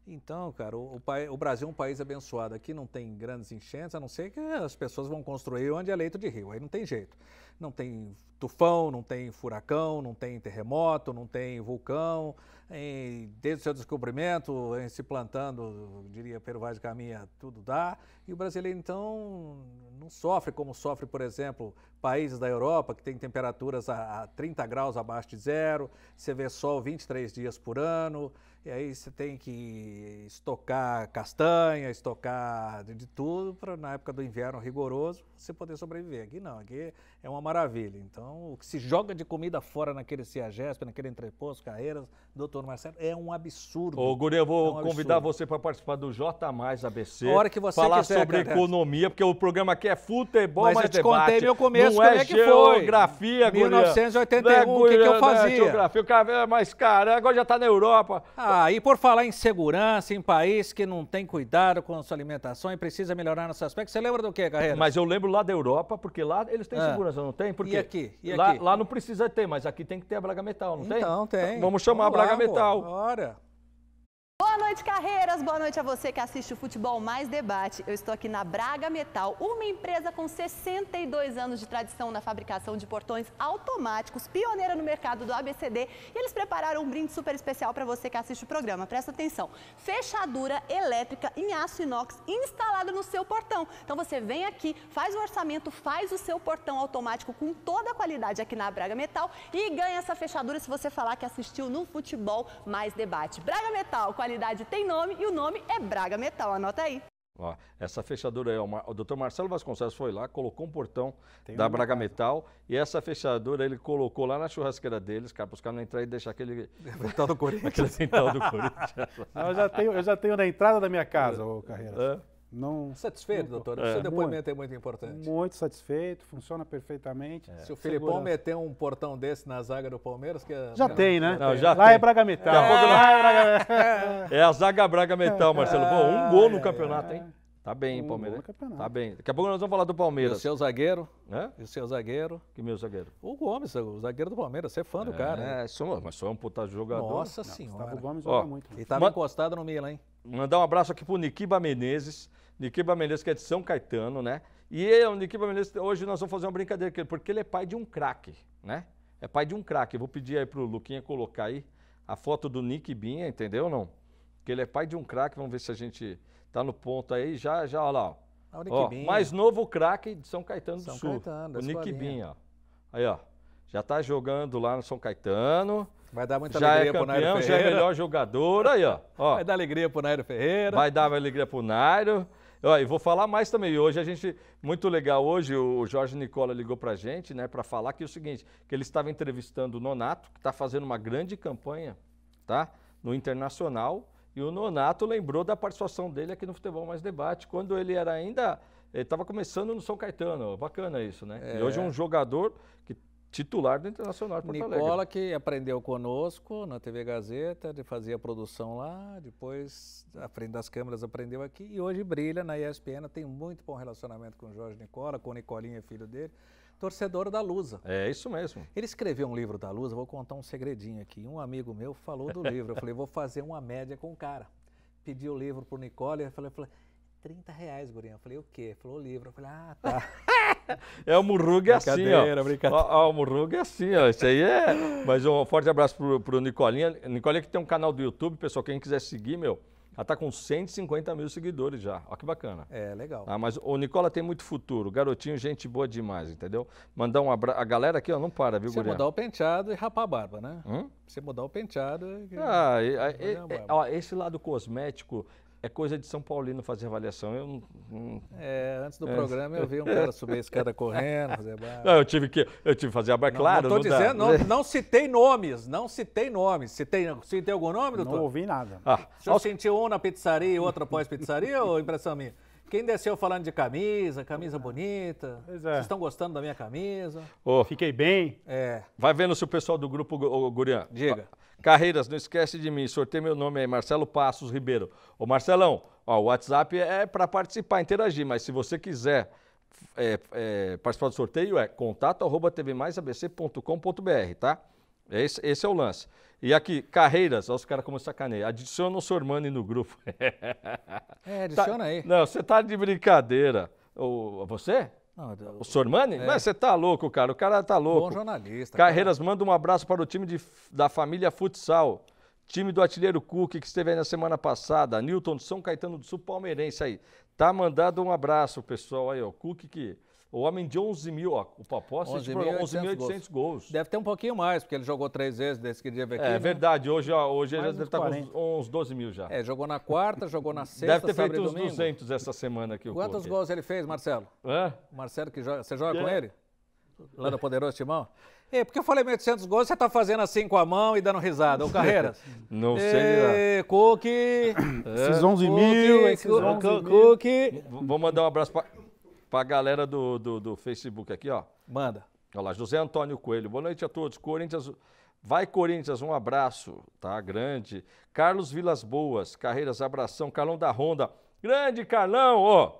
Speaker 1: Então, cara, o, o, o, Brasil é um país abençoado. Aqui não tem grandes enchentes, a não ser que as pessoas vão construir onde é leito de rio. Aí não tem jeito não tem tufão, não tem furacão, não tem terremoto, não tem vulcão. E desde o seu descobrimento, em se plantando, diria Pero Vaz de Caminha, tudo dá. E o brasileiro, então, não sofre como sofre, por exemplo, países da Europa, que tem temperaturas a, 30 graus abaixo de zero, você vê sol 23 dias por ano, e aí você tem que estocar castanha, estocar de tudo, para na época do inverno rigoroso, você poder sobreviver. Aqui não, aqui é uma maravilha. Então, o que se joga de comida fora naquele CIAGESP, naquele entreposto, carreiras, doutor Marcelo, é um absurdo. Ô, Guri, eu vou é um convidar
Speaker 3: você para participar do J Mais ABC. A hora que você Falar quiser, sobre cara. economia, porque o programa aqui é futebol, mas, mas eu te debate. contei meu começo, não é, é que foi. geografia, Guri. 1981, né, o que, que, eu é fazia? Né, geografia, o cara, é, mas cara, agora
Speaker 1: já está na Europa. Ah, e por falar em segurança, em país que não tem cuidado com a sua
Speaker 3: alimentação e precisa melhorar nesse aspecto, você lembra do que, Carreira? Mas eu lembro lá da Europa, porque lá eles têm ah. segurança, não tem? Por quê? E aqui? E aqui? Lá, lá, não precisa ter, mas aqui tem que ter a Braga Metal, não então, tem? Então, tem. Vamos chamar Vamos a Braga lá, Metal. Bora.
Speaker 5: Boa noite, carreiras! Boa noite a você que assiste o Futebol Mais Debate. Eu estou aqui na Braga Metal, uma empresa com 62 anos de tradição na fabricação de portões automáticos, pioneira no mercado do ABCD. E eles prepararam um brinde super especial para você que assiste o programa. Presta atenção: fechadura elétrica em aço inox instalada no seu portão. Então você vem aqui, faz o orçamento, faz o seu portão automático com toda a qualidade aqui na Braga Metal e ganha essa fechadura se você falar que assistiu no Futebol Mais Debate. Braga Metal, qualidade localidade tem nome e o nome é Braga Metal. Anota aí.
Speaker 3: Ó, essa fechadura aí, o doutor Marcelo Vasconcelos foi lá, colocou um portão Tem da um Braga Metal e essa fechadura ele colocou lá na churrasqueira deles, cara, para os caras não entrarem e deixar aquele quintal do Corinthians. aquele central do Corinthians. não, eu, já
Speaker 2: tenho, eu já tenho na entrada da minha casa, ô Carreira. É.
Speaker 1: Não, satisfeito, doutor. É. O seu é, depoimento é muito, é muito importante. Muito satisfeito, funciona perfeitamente. É. Se o Filipão meter um portão desse na zaga do Palmeiras, que é... já não, tem, né? Não, já
Speaker 3: lá tem. é Braga Metal. É. Lá é Braga É a zaga Braga Metal, Marcelo. Bom, um gol no campeonato, hein? Tá bem, um Palmeiras. Tá bem. Daqui a pouco nós vamos falar do Palmeiras. E o seu zagueiro. É? E o seu zagueiro. Que meu zagueiro? O Gomes, o zagueiro do Palmeiras. Você é fã é, do cara, né? É, sou, mas sou um puta jogador. Nossa Não, senhora. O Gomes joga muito. E tava Man... encostado no Milan, hein? Mandar um abraço aqui pro Nikiba Menezes. Niquiba Menezes, que é de São Caetano, né? E ele, o Nikiba Menezes, hoje nós vamos fazer uma brincadeira com ele, porque ele é pai de um craque, né? É pai de um craque. Vou pedir aí pro Luquinha colocar aí a foto do Nikibinha, entendeu não? Que ele é pai de um craque, vamos ver se a gente tá no ponto aí. Já, já, olha lá, ó. Ó, mais novo craque de São Caetano São do Sul. Caetano, o Nikibinha, ó. Aí, ó. Já tá jogando lá no São Caetano. Vai dar muita já alegria é campeão, pro Nairo Ferreira. Já é melhor jogador. Aí, ó. ó. Vai dar alegria pro Nairo Ferreira. Vai dar alegria pro Nairo e vou falar mais também. Hoje a gente, muito legal, hoje o Jorge Nicola ligou para a gente, né, para falar que é o seguinte, que ele estava entrevistando o Nonato, que está fazendo uma grande campanha, tá? No Internacional, e o Nonato lembrou da participação dele aqui no Futebol Mais Debate, quando ele era ainda. Ele estava começando no São Caetano, bacana isso, né? É. E hoje é um jogador que titular do Internacional de Porto Nicola, Alegre. que aprendeu conosco na TV
Speaker 1: Gazeta, de fazia produção lá, depois, à frente das câmeras, aprendeu aqui e hoje brilha na ESPN. Tem muito bom relacionamento com o Jorge Nicola, com o Nicolinha, filho dele. Torcedor da Lusa. É isso mesmo. Ele escreveu um livro da Lusa, vou contar um segredinho aqui. Um amigo meu falou do livro. Eu falei, vou fazer uma média com o cara. Pedi o livro para o Nicola e falei, falei 30 reais, gurinha. Eu falei, o quê? Falou o livro. Eu falei, ah, tá.
Speaker 3: É o Murugue é assim, ó. Brincadeira. Ó, o Murruga é assim, ó. Isso aí é. Mas um forte abraço pro, pro Nicolinha. Nicolinha que tem um canal do YouTube, pessoal, quem quiser seguir, meu, ela tá com 150 mil seguidores já. Ó que bacana.
Speaker 1: É, legal. Ah,
Speaker 3: mas o Nicola tem muito futuro. Garotinho, gente boa demais, entendeu? Mandar um abraço. A galera aqui, ó, não para, viu, Você mudar o
Speaker 1: penteado e rapar a barba, né? Hum? Você mudar o penteado Ah, e, e, e
Speaker 3: ó, esse lado cosmético é coisa de São Paulino fazer avaliação. Eu, hum, é, antes do é. programa eu vi um cara subir a escada correndo, fazer barra. Não, eu tive que eu tive que fazer a barra, claro. Não, estou dizendo, não,
Speaker 1: não, citei nomes, não citei nomes. Citei, citei algum nome, doutor? Não ouvi nada. Ah, o senhor sentiu um na pizzaria e outro após pizzaria ou impressão minha? Quem desceu falando de camisa, camisa bonita. É. Vocês estão gostando da minha camisa?
Speaker 3: Oh, Fiquei bem. É. Vai vendo se o pessoal do grupo, oh, Gurian. Diga. Carreiras, não esquece de mim. Sorteio meu nome aí, Marcelo Passos Ribeiro. Ô Marcelão, ó, o WhatsApp é, é para participar, interagir, mas se você quiser é, é, participar do sorteio, é contato.tvmaisabc.com.br, tá? Esse, esse, é o lance. E aqui, carreiras, olha os caras como sacaneia. Adiciona o Sormani no grupo. é, tá adiciona tá, aí. Não, você tá de brincadeira. você? você? Não, O Sormani? É. Mas você tá louco, cara. O cara tá louco. Bom jornalista. Carreiras, cara. manda um abraço para o time de, da família Futsal. Time do Artilheiro Cook, que esteve aí na semana passada. Newton de São Caetano do Sul, palmeirense aí. Tá mandado um abraço, pessoal. Aí, ó. Cook que o homem de 11 mil, ó, o Popó 11.800 11 gols.
Speaker 1: gols. Deve ter um pouquinho mais, porque ele jogou três vezes desse que dia é aqui. É né? verdade, hoje, ó, hoje mais ele deve estar tá com
Speaker 3: uns, uns 12 mil já.
Speaker 1: É, jogou na quarta, jogou na sexta, Deve ter feito uns 200
Speaker 3: essa semana aqui. Quantos
Speaker 1: gols ele fez, Marcelo? Hã? Marcelo, que joga, você joga é. com ele? Lá no Poderoso Timão? É, porque eu falei 1.800 gols, você tá fazendo assim com a mão e dando risada. Ô, carreira?
Speaker 3: Não sei. É, né? Cook. Esses 11 mil. Cook. Vou mandar um abraço para para a galera do, do, do, Facebook aqui, ó. Manda. Olha lá, José Antônio Coelho. Boa noite a todos. Corinthians. Vai, Corinthians, um abraço, tá? Grande. Carlos Vilas Boas, Carreiras Abração, Carlão da Ronda. Grande, Carlão, ó.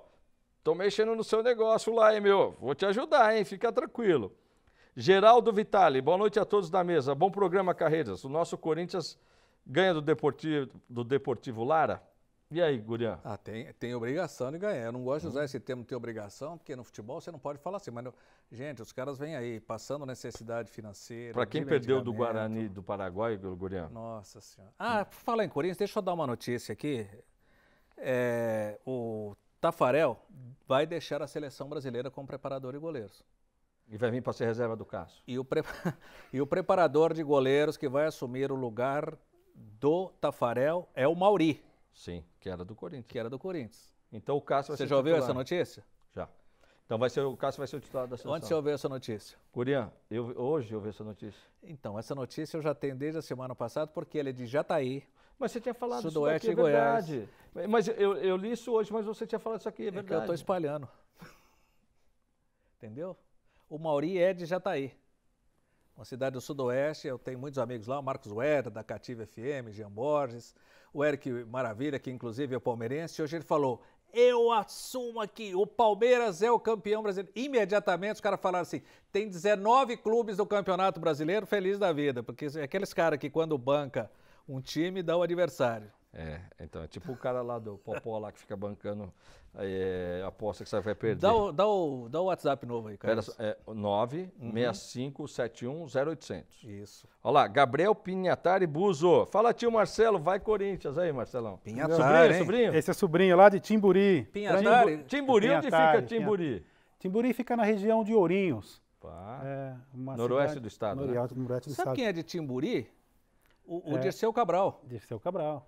Speaker 3: Tô mexendo no seu negócio lá, hein, meu? Vou te ajudar, hein? Fica tranquilo. Geraldo Vitale, boa noite a todos da mesa. Bom programa, Carreiras. O nosso Corinthians ganha do Deportivo, do Deportivo Lara e aí, Gurian? Ah, tem, tem obrigação
Speaker 1: de ganhar. Eu não gosto de usar uhum. esse termo ter obrigação, porque no futebol você não pode falar assim. Mas, gente, os caras vêm aí passando necessidade financeira. Para quem perdeu do Guarani
Speaker 3: do Paraguai, Gurian?
Speaker 1: Nossa Senhora. Ah, hum. por falar em Corinthians, deixa eu dar uma notícia aqui. É, o Tafarel vai deixar a seleção brasileira como preparador de goleiros.
Speaker 3: E vai vir para ser reserva do Cássio.
Speaker 1: E o, pre... e o preparador de goleiros que vai assumir o lugar do Tafarel é o Mauri. Sim, que era do Corinthians. Que era do Corinthians. Então o Cássio vai Você ser já ouviu essa
Speaker 3: notícia? Já. Então vai ser, o Cássio vai ser o titular da seleção. Onde você ouviu essa notícia? Curian, eu, hoje eu ouvi essa notícia.
Speaker 1: Então, essa notícia eu já tenho desde a semana passada, porque ele é de Jataí.
Speaker 3: Mas você tinha falado Sudoeste isso é Goiás. verdade.
Speaker 1: Mas eu, eu, li isso hoje, mas você tinha falado isso aqui, é, é verdade. eu estou espalhando. Entendeu? O Mauri é de Jataí. Uma cidade do Sudoeste, eu tenho muitos amigos lá, o Marcos Ueda, da Cativa FM, Jean Borges, o Eric Maravilha, que inclusive é palmeirense, hoje ele falou: eu assumo aqui, o Palmeiras é o campeão brasileiro. Imediatamente os caras falaram assim: tem 19 clubes do Campeonato Brasileiro, feliz da vida, porque é aqueles caras que quando banca um
Speaker 3: time dá o adversário. É, então é tipo o cara lá do Popó lá que fica bancando é, aposta que você vai perder. Dá o, dá o, dá o WhatsApp novo aí, cara. É, 965710800. Uhum. Isso. Olha lá, Gabriel Pinhatari Buzo. Fala tio Marcelo, vai Corinthians aí, Marcelão. Pinhatari, sobrinho, hein? sobrinho?
Speaker 2: Esse é sobrinho lá de Timburi. Pinhatari? Timburi, onde fica Timburi? Timburi fica na região de Ourinhos.
Speaker 1: Pá. É, noroeste cidade... do estado, Noroeste, né? noroeste do Sabe estado. quem é de Timburi? O, o é, Dirceu Cabral. Dirceu Cabral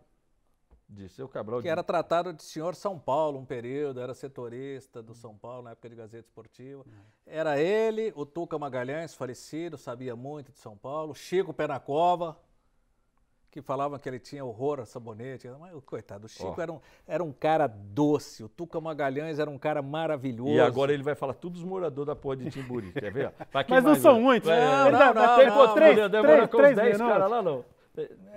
Speaker 3: de seu Cabral. Que de... era
Speaker 1: tratado de senhor São Paulo um período, era setorista do São Paulo na época de Gazeta Esportiva. Uhum. Era ele, o Tuca Magalhães, falecido, sabia muito de São Paulo, Chico Penacova, que falavam que ele tinha horror a sabonete. Mas, coitado, o Chico oh. era, um, era um cara doce, o Tuca Magalhães era um cara maravilhoso. E agora ele vai falar tudo os moradores da porra de Timburi, quer ver? Mas não são muitos. É. Não, não, não, não, não, não, não, não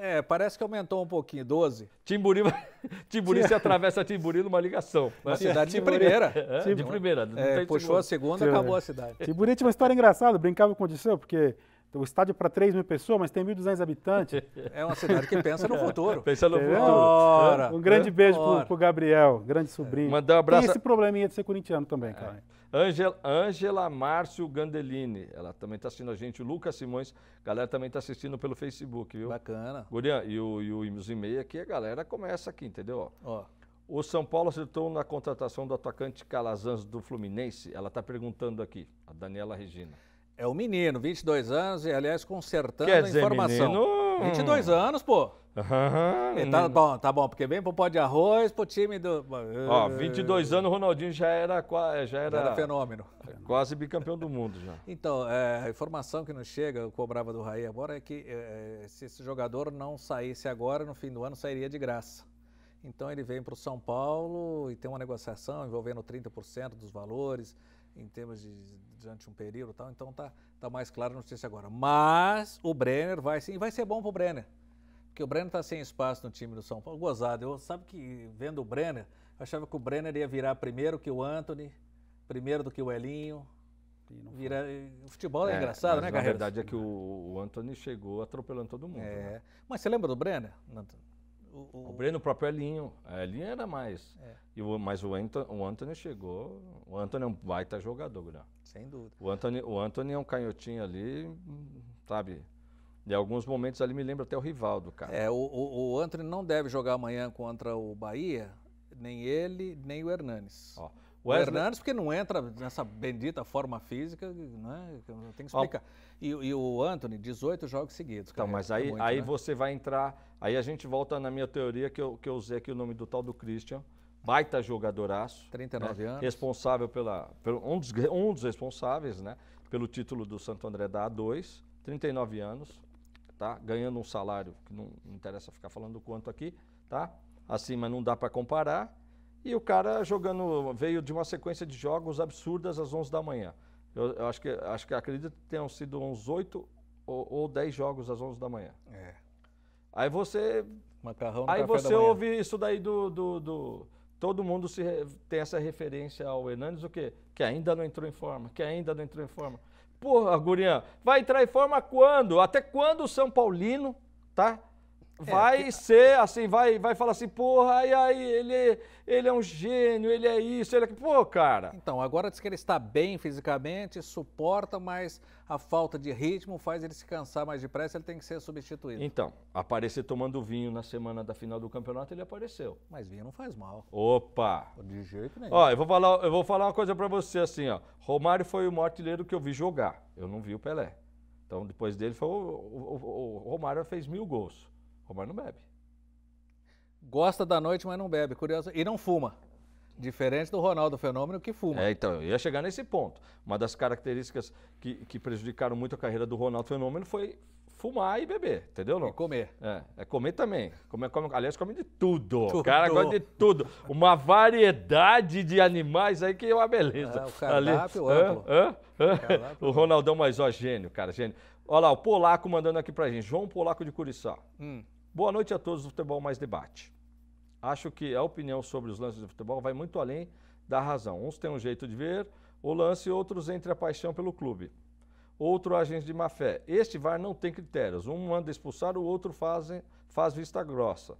Speaker 1: é, parece
Speaker 3: que aumentou um pouquinho, 12. Timburi, Timburi se atravessa Timburi numa ligação. Né? A cidade é de primeira. de primeira. É, é puxou a segunda, e acabou a cidade.
Speaker 2: Timburi tinha uma história engraçada, brincava com o Odisseu, porque o estádio é para 3 mil pessoas, mas tem 1.200 habitantes. É uma cidade que pensa no futuro. Pensa no futuro. Ora, um grande beijo para o Gabriel, grande
Speaker 3: sobrinho. Mandar um abraço. Tem esse
Speaker 2: probleminha de ser corintiano também, cara.
Speaker 3: É. Angela, Angela Márcio Gandelini, ela também está assistindo a gente. O Lucas Simões, galera também está assistindo pelo Facebook, viu? Bacana. Gurian, e, o, e, o, e os e-mails aqui, a galera começa aqui, entendeu? Ó. O São Paulo acertou na contratação do atacante Calazans do Fluminense. Ela está perguntando aqui, a Daniela Regina. É o menino, 22 anos, e aliás, consertando Quer dizer, a informação. Menino... 22 anos, pô. Uhum. Tá
Speaker 1: bom, tá bom, porque vem pro pó de arroz pro time do. Ó, 22 ah. anos o Ronaldinho já era, já era, era fenômeno.
Speaker 3: Quase bicampeão do mundo já.
Speaker 1: Então, é, a informação que nos chega, eu cobrava do Raí agora, é que é, é, se esse jogador não saísse agora, no fim do ano sairia de graça. Então ele vem para o São Paulo e tem uma negociação envolvendo 30% dos valores em termos de durante um período e tal. Então tá, tá mais claro a notícia agora. Mas o Brenner vai sim, vai ser bom pro Brenner. Porque o Brenner está sem espaço no time do São Paulo. Gozado, eu sabe que vendo o Brenner, eu achava que o Brenner ia virar primeiro que o Anthony, primeiro do que o Elinho. Vira... O futebol é, é engraçado, né, Carreiro? A verdade é
Speaker 3: que o, o Anthony chegou atropelando todo mundo. É. Né?
Speaker 1: Mas você lembra do Brenner? O, o... o
Speaker 3: o próprio Elinho. A é, Elinho era mais. É. E o, mas o, Anto, o Anthony chegou. O Anthony é um baita jogador, né? Sem dúvida. O Anthony, o Anthony é um canhotinho ali, sabe? Em alguns momentos ali me lembra até o Rivaldo, cara. É, o,
Speaker 1: o, o não deve jogar amanhã contra o Bahia, nem ele, nem o Hernanes. Ó, o Wesley... Hernandes, porque não entra nessa bendita forma física, né? Tem que explicar.
Speaker 3: E, e o Anthony, 18 jogos seguidos. Então, mas é aí, muito, aí né? você vai entrar. Aí a gente volta na minha teoria que eu, que eu usei aqui o nome do tal do Christian. Baita jogadoraço. 39 né? anos. Responsável pela. Pelo, um, dos, um dos responsáveis, né? Pelo título do Santo André da A2. 39 anos tá? ganhando um salário, que não interessa ficar falando quanto aqui, tá? assim, mas não dá para comparar, e o cara jogando, veio de uma sequência de jogos absurdas às 11 da manhã. Eu, eu acho que, acho que acredito que tenham sido uns 8 ou, ou 10 jogos às 11 da manhã. É. Aí você... Macarrão no Aí você ouve isso daí do... do, do todo mundo se, tem essa referência ao Hernandes, o quê? Que ainda não entrou em forma, que ainda não entrou em forma. Porra, Gurian, vai entrar em forma quando? Até quando o São Paulino, tá? É, vai é, ser assim, vai, vai falar assim, porra, e aí, ele, ele é um gênio, ele é
Speaker 1: isso, ele é aquilo. Pô, cara. Então, agora diz que ele está bem fisicamente, suporta, mas a falta de ritmo faz ele se cansar mais depressa, ele tem que ser substituído. Então,
Speaker 3: aparecer tomando vinho na semana da final do campeonato, ele apareceu.
Speaker 1: Mas vinho não faz mal.
Speaker 3: Opa! De jeito nenhum. Ó, eu vou falar, eu vou falar uma coisa para você assim, ó. Romário foi o maior artilheiro que eu vi jogar. Eu não vi o Pelé. Então, depois dele, foi o, o, o Romário fez mil gols. Romário não
Speaker 1: bebe. Gosta da noite, mas não bebe. Curioso. E não fuma. Diferente
Speaker 3: do Ronaldo Fenômeno que fuma. É, então, eu ia chegar nesse ponto. Uma das características que, que prejudicaram muito a carreira do Ronaldo Fenômeno foi fumar e beber, entendeu? Não? E comer. É, é comer também. Come, come, aliás, come de tudo. tudo. O cara gosta de tudo. Uma variedade de animais aí que é uma beleza. É, o cardápio amplo. Hã? Hã? O, o Ronaldão, é mas ó, gênio, cara, gênio. Olha lá, o Polaco mandando aqui pra gente. João Polaco de Curiçá. Hum. Boa noite a todos do Futebol Mais Debate. Acho que a opinião sobre os lances de futebol vai muito além da razão. Uns têm um jeito de ver o lance, outros entre a paixão pelo clube. Outro agente de má fé. Este VAR não tem critérios. Um manda expulsar, o outro faz, faz vista grossa.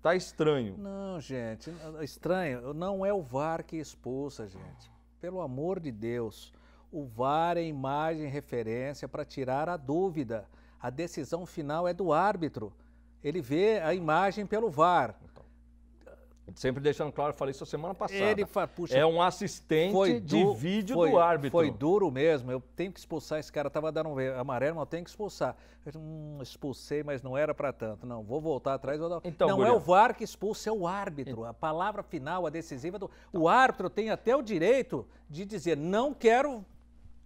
Speaker 3: Tá estranho. Não,
Speaker 1: gente, estranho. Não é o VAR que expulsa, gente. Pelo amor de Deus. O VAR é imagem referência para tirar a dúvida. A decisão final é do árbitro ele vê a imagem pelo VAR. Então, sempre deixando claro, eu falei isso a semana passada. Ele fala, puxa, é um
Speaker 3: assistente de du... vídeo foi, do árbitro. Foi
Speaker 1: duro mesmo, eu tenho que expulsar esse cara, tava dando amarelo, mas eu tenho que expulsar. hum, expulsei, mas não era para tanto. Não, vou voltar atrás. Vou dar... então, não é o VAR que expulsa, é o árbitro. A palavra final, a decisiva do então. o árbitro tem até o direito de dizer não quero,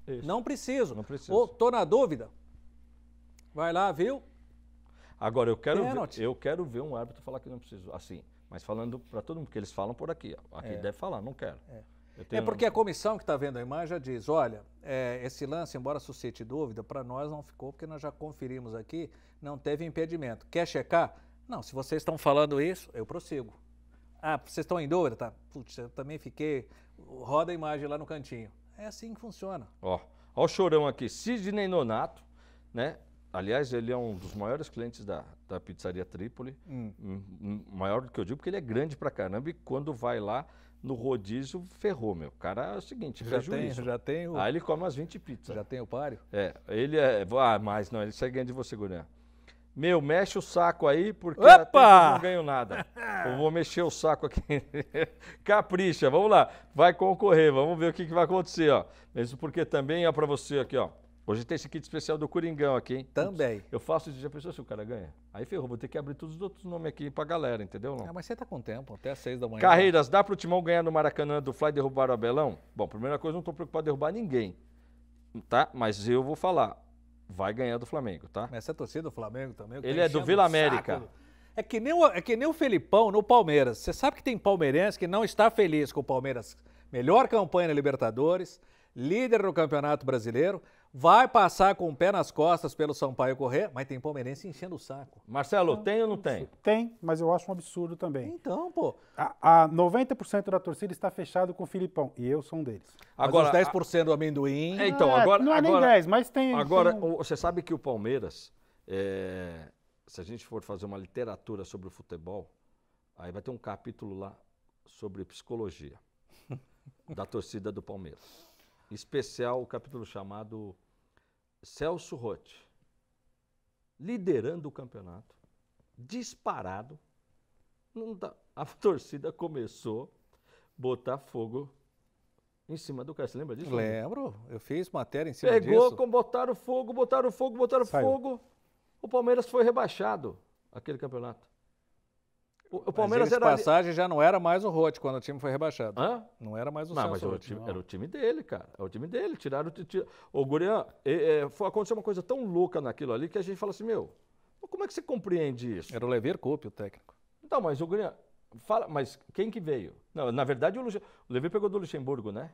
Speaker 1: isso. não preciso. Não preciso. Ou tô na dúvida.
Speaker 3: Vai lá, viu? Agora, eu quero, ver, eu quero ver um árbitro falar que não preciso. Assim, mas falando para todo mundo, porque eles falam por aqui. Aqui é. deve falar, não quero. É. Tenho... é porque a
Speaker 1: comissão que está vendo a imagem já diz: olha, é, esse lance, embora suscite dúvida, para nós não ficou, porque nós já conferimos aqui, não teve impedimento. Quer checar? Não, se vocês estão falando isso, eu prossigo. Ah, vocês estão em dúvida? Tá. Putz, eu também fiquei. Roda a imagem lá no cantinho. É assim que funciona.
Speaker 3: Ó, ó o chorão aqui. Sidney Nonato, né? Aliás, ele é um dos maiores clientes da, da pizzaria Trípoli. Hum. Um, um, maior do que eu digo, porque ele é grande pra caramba. E quando vai lá no rodízio, ferrou, meu. O cara é o seguinte, já tem, já tem o... Aí ele come umas 20 pizzas. Já tem o páreo? É, ele é... Ah, mas não, ele sai ganhando de você, Guilherme. Meu, mexe o saco aí, porque eu não ganho nada. Eu vou mexer o saco aqui. Capricha, vamos lá. Vai concorrer, vamos ver o que, que vai acontecer, ó. Isso porque também é para você aqui, ó. Hoje tem esse kit especial do Coringão aqui, hein? Também. eu faço isso, já pensou se o cara ganha? Aí ferrou, vou ter que abrir todos os outros nomes aqui pra galera, entendeu? Não? É, mas você tá com tempo, até às seis da manhã. Carreiras, dá pro Timão ganhar no Maracanã do Fly derrubar o Abelão? Bom, primeira coisa, não tô preocupado em derrubar ninguém, tá? Mas eu vou falar, vai ganhar do Flamengo, tá? Mas
Speaker 1: essa é torcida do Flamengo também. Ele é do Vila América. É que, nem o, é que nem o Felipão no Palmeiras. Você sabe que tem palmeirense que não está feliz com o Palmeiras. Melhor campanha na Libertadores, líder no Campeonato Brasileiro vai passar com o pé nas costas pelo Sampaio correr, mas tem palmeirense enchendo o saco. Marcelo, não, ah, tem ou não tem?
Speaker 2: Tem, mas eu acho um absurdo também. Então, pô. A, a 90% da torcida está fechado com o Filipão, e eu sou um deles. Agora, mas os 10% a... do amendoim. É,
Speaker 3: então, agora. Não é agora, nem 10, mas tem. Agora, tem você sabe que o Palmeiras, é, se a gente for fazer uma literatura sobre o futebol, aí vai ter um capítulo lá sobre psicologia da torcida do Palmeiras. especial o capítulo chamado Celso Rotti, liderando o campeonato, disparado, dá, a torcida começou a botar fogo em cima do Cássio. Você lembra disso? Lembro, eu fiz matéria em cima Pegou, disso. Pegou, botaram fogo, botaram fogo, botaram Saiu. fogo. O Palmeiras foi rebaixado aquele campeonato. O, o Palmeiras era. passagem
Speaker 1: já não era mais o Rote quando o time foi rebaixado. Hã?
Speaker 3: Não era mais o não, mas o time, não. era o time dele, cara. É o time dele. Tiraram o. Tira... Ô, Gurian, é, é, foi, aconteceu uma coisa tão louca naquilo ali que a gente fala assim: meu, como é que você compreende isso? Era o Lever Coupe, o técnico. Então, mas o Gurian, fala, mas quem que veio? Não, na verdade, o, o Lever pegou do Luxemburgo, né?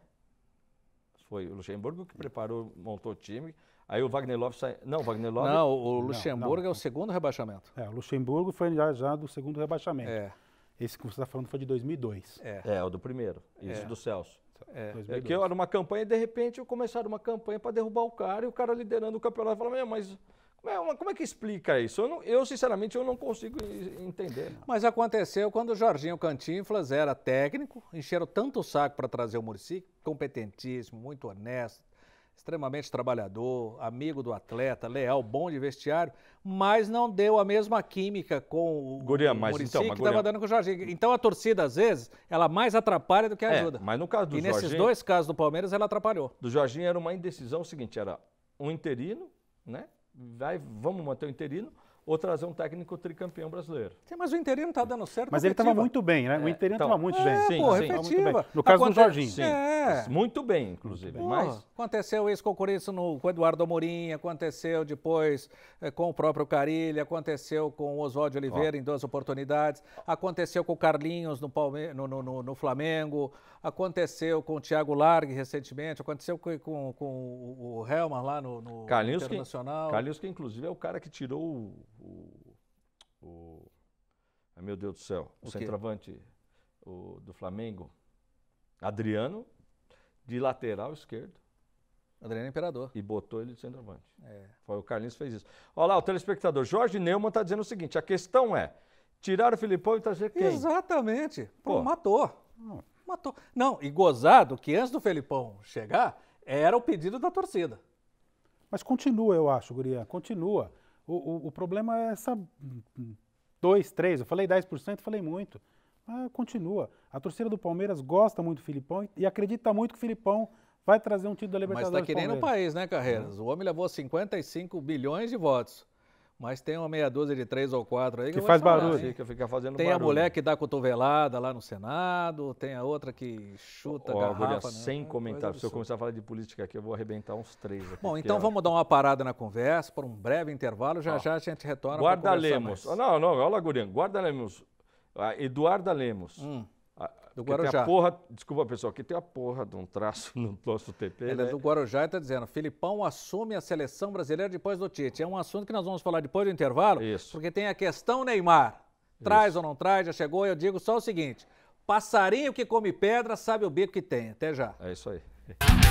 Speaker 3: Foi o Luxemburgo que preparou, montou o time. Aí o Wagner Love sai. Não, o Wagner Love. Não, o Luxemburgo não, não. é o segundo
Speaker 1: rebaixamento. É, o Luxemburgo
Speaker 2: foi já, já do segundo rebaixamento. É. Esse que você está falando foi de 2002. É, é
Speaker 3: o do primeiro. Isso é. do Celso. É, é que era uma campanha e de repente começaram uma campanha para derrubar o cara e o cara liderando o campeonato falava, mas como é, como é que explica isso? Eu, não, eu, sinceramente, eu não consigo entender.
Speaker 1: Mas aconteceu quando o Jorginho Cantinflas era técnico, encheram tanto o saco para trazer o Murici, competentíssimo, muito honesto, extremamente trabalhador, amigo do atleta, leal, bom de vestiário, mas não deu a mesma química com o
Speaker 3: Gurian, mas, Muricy, então, mas, que estava
Speaker 1: dando com o Jorginho. Então a torcida, às vezes, ela mais atrapalha do que é, ajuda. É, mas no
Speaker 3: caso do e Jorginho... E nesses dois casos do Palmeiras, ela atrapalhou. Do Jorginho era uma indecisão o seguinte, era um interino, né? Vai, vamos manter o interino, ou trazer um técnico tricampeão brasileiro.
Speaker 1: Sim, mas o interino está dando certo. Mas ele estava muito bem, né? É, o interino estava então, muito, é, bem. Sim, pô, sim. Muito bem. No caso do Jorginho. Sim, é. Muito bem,
Speaker 3: inclusive. mas...
Speaker 1: Aconteceu isso com o Corinthians no, com o Eduardo Amorim, aconteceu depois eh, com o próprio Carilli, aconteceu com o Oswaldo Oliveira Ó. em duas oportunidades, aconteceu com o Carlinhos no, Palme... no, no, no Flamengo, aconteceu com o Thiago Largue recentemente, aconteceu com, com, com o Helmer lá no,
Speaker 3: no Carlinhos Internacional. Que, Carlinhos que inclusive é o cara que tirou o, o meu Deus do céu, o, o centroavante o, do Flamengo, Adriano, de lateral esquerdo. Adriano é Imperador. E botou ele de centroavante. É. Foi o Carlinhos fez isso. Olha lá, o telespectador Jorge Neumann está dizendo o seguinte: a questão é tirar o Filipão e trazer quem?
Speaker 1: Exatamente. Pô, Pô. matou. Hum. Matou. Não, e gozado que antes do Felipão chegar, era o pedido da torcida.
Speaker 2: Mas continua, eu acho, Guria, continua. O, o, o problema é essa 2, 3, eu falei 10%, falei muito. Mas continua. A torcida do Palmeiras gosta muito do Filipão e acredita muito que o Filipão vai trazer um título da tá Libertadores. Mas está querendo o país,
Speaker 1: né, Carreiras? Uhum. O homem levou 55 bilhões de votos. Mas tem uma meia dúzia de três ou quatro aí que, que faz barulho. que fica fazendo tem barulho. a mulher que dá cotovelada lá no Senado, tem a outra que
Speaker 3: chuta oh, garrafa. Agulha, né? sem comentário. Se eu começar a falar de política aqui, eu vou arrebentar uns três aqui. Bom, então é vamos dar uma parada na conversa por um breve intervalo.
Speaker 1: Já ah, já a gente retorna para Guarda Lemos. Mais.
Speaker 3: Não, não, olha, Gurian. Guarda Lemos. Ah, Eduarda Lemos. Hum do Guarujá. Tem a porra, desculpa, pessoal, que tem a porra de um traço no nosso TP. Ele é né? é do Guarujá e está dizendo: Filipão assume a
Speaker 1: seleção brasileira depois do Tite. É um assunto que nós vamos falar depois do intervalo, Isso. porque tem a questão Neymar. Traz Isso. ou não traz, já chegou. Eu digo só o seguinte: passarinho que come pedra sabe o bico que tem. Até já. É isso aí.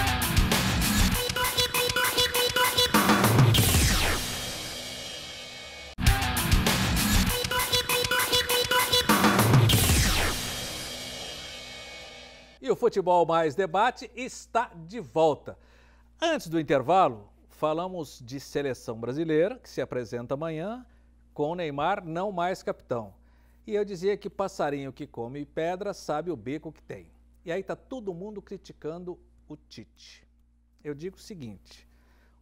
Speaker 1: E o Futebol Mais Debate está de volta. Antes do intervalo, falamos de seleção brasileira, que se apresenta amanhã, com Neymar não mais capitão. E eu dizia que passarinho que come pedra sabe o beco que tem. E aí está todo mundo criticando o Tite. Eu digo o seguinte: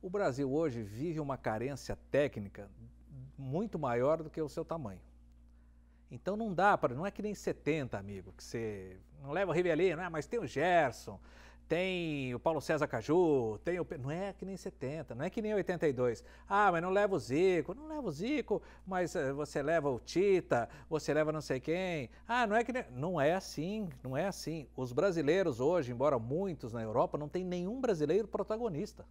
Speaker 1: o Brasil hoje vive uma carência técnica muito maior do que o seu tamanho. Então não dá para, não é que nem 70, amigo, que você não leva o Rivelino, né? mas tem o Gerson, tem o Paulo César Caju, tem o. Não é que nem 70, não é que nem 82. Ah, mas não leva o Zico, não leva o Zico, mas eh, você leva o Tita, você leva não sei quem. Ah, não é que. Nem... Não é assim, não é assim. Os brasileiros hoje, embora muitos na Europa, não tem nenhum brasileiro protagonista.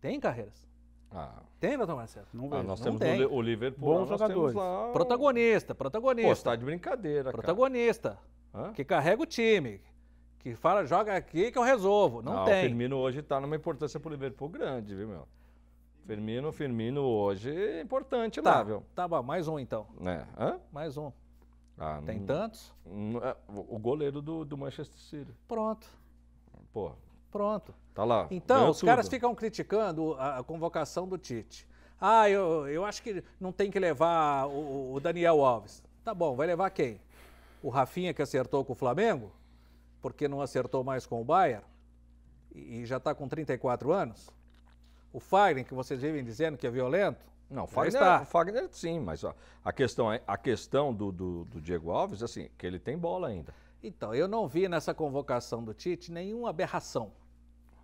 Speaker 1: Tem carreiras. Ah. Tem, doutor Marcelo? Não ah, vejo. Ah, nós não temos tem. o Liverpool. Bons jogadores. Lá... Protagonista, protagonista. Pô, tá de brincadeira, Protagonista. Que carrega o time.
Speaker 3: Que fala, joga aqui que eu resolvo. Não, ah, tem. O Firmino hoje está numa importância para o Liverpool grande, viu, meu? Firmino, Firmino hoje é importante tá, lá, viu? Tá bom, mais um então. É. Hã? Mais um. Ah, tem não... tantos? É, o goleiro do, do Manchester City. Pronto. Pô, Pronto. Tá lá. Então, os tudo. caras
Speaker 1: ficam criticando a, a convocação do Tite. Ah, eu, eu acho que não tem que levar o, o Daniel Alves. Tá bom, vai levar quem? O Rafinha que acertou com o Flamengo? Porque não acertou mais com o Bayern? E, e já está com 34 anos? O Fagner, que vocês vivem dizendo que é violento?
Speaker 3: Não, o Fagner, está. É, o
Speaker 1: Fagner é sim, mas ó, a questão, é, a questão do, do, do Diego Alves, assim, que ele tem bola ainda. Então, eu não vi nessa convocação do Tite nenhuma aberração.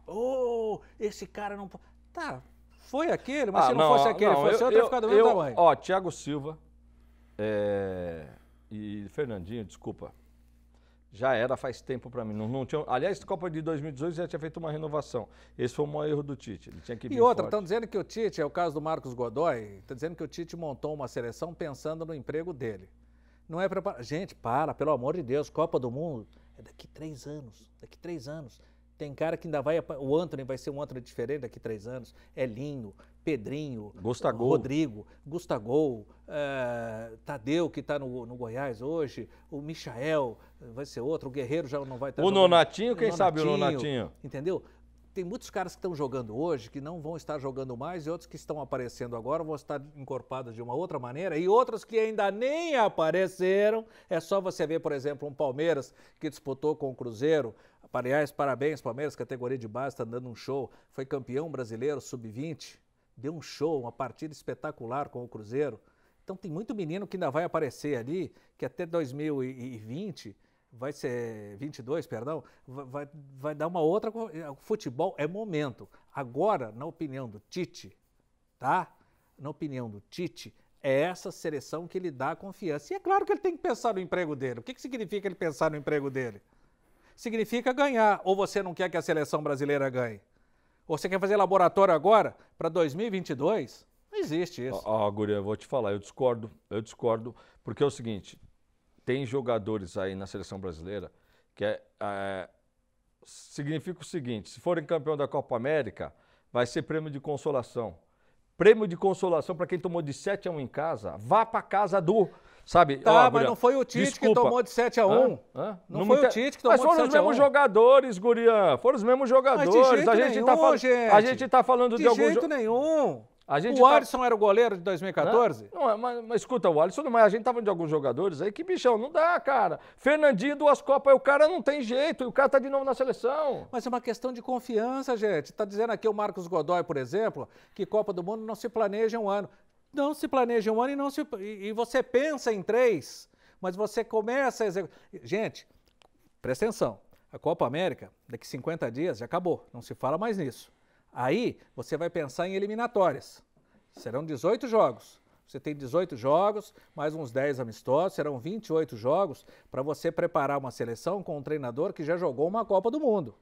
Speaker 1: Oh, esse cara não. Tá, foi aquele, mas ah, se não, não, fosse aquele, não, fosse eu, outro, eu, ficado do mesmo eu, tamanho.
Speaker 3: Ó, Thiago Silva é, e Fernandinho, desculpa. Já era faz tempo para mim. Não, não tinha, aliás, Copa de 2018 já tinha feito uma renovação. Esse foi o maior erro do Tite. Ele tinha que e outra, estão
Speaker 1: dizendo que o Tite, é o caso do Marcos Godoy, estão tá dizendo que o Tite montou uma seleção pensando no emprego dele não é preparado. Gente, para, pelo amor de Deus, Copa do Mundo é daqui três anos, daqui três anos. Tem cara que ainda vai. O Anthony vai ser um Anthony diferente daqui três anos. Elinho,
Speaker 3: Pedrinho, Rodrigo,
Speaker 1: Gustagol, uh, Tadeu, que está no, no, Goiás hoje, o Michael vai ser outro, o Guerreiro já não vai estar. Tá o Nonatinho, quem o Nonatinho, sabe o Nonatinho? Entendeu? tem muitos caras que estão jogando hoje que não vão estar jogando mais e outros que estão aparecendo agora vão estar encorpados de uma outra maneira e outros que ainda nem apareceram. É só você ver, por exemplo, um Palmeiras que disputou com o Cruzeiro. Aliás, parabéns, Palmeiras, categoria de base, está dando um show. Foi campeão brasileiro, sub-20. Deu um show, uma partida espetacular com o Cruzeiro. Então tem muito menino que ainda vai aparecer ali, que até 2020 vai ser 22, perdão, vai, vai dar uma outra. O eh, futebol é momento. Agora, na opinião do Tite, tá? Na opinião do Tite, é essa seleção que lhe dá confiança. E é claro que ele tem que pensar no emprego dele. O que, que significa ele pensar no emprego dele? Significa ganhar. Ou você não quer que a seleção brasileira ganhe? Ou você quer fazer laboratório agora
Speaker 3: para 2022? Não existe isso. Ah, ah Guria, eu vou te falar, eu discordo, eu discordo, porque é o seguinte, tem jogadores aí na seleção brasileira que é, é, significa o seguinte: se forem campeão da Copa América, vai ser prêmio de consolação. Prêmio de consolação para quem tomou de 7 a 1 em casa, vá para casa do. Sabe? Tá, Ó, mas guria, não foi o Tite desculpa. que tomou de 7 a 1 Hã? Hã? Não, não, foi o Tite que tomou de 7 a 1 Mas foram os mesmos jogadores, Gurian. Foram os mesmos jogadores. a gente tá nenhum, tá fal... gente. A gente tá falando de, de alguns. De jeito jo... nenhum o tá- Alisson era o goleiro de 2014? Não, não é, mas, mas, escuta, o Alisson não A gente tava de alguns jogadores aí que, bichão, não dá, cara. Fernandinho, duas Copas, o cara não tem jeito, e o cara
Speaker 1: tá de novo na seleção. Mas é uma questão de confiança, gente. Tá dizendo aqui o Marcos Godoy, por exemplo, que Copa do Mundo não se planeja um ano. Não se planeja um ano e, não se, e, e você pensa em três, mas você começa a executar. Gente, presta atenção. A Copa América, daqui 50 dias, já acabou. Não se fala mais nisso. Aí você vai pensar em eliminatórias. Serão 18 jogos. Você tem 18 jogos, mais uns 10 amistosos, serão 28 jogos para você preparar uma seleção com um treinador que já jogou uma Copa do Mundo.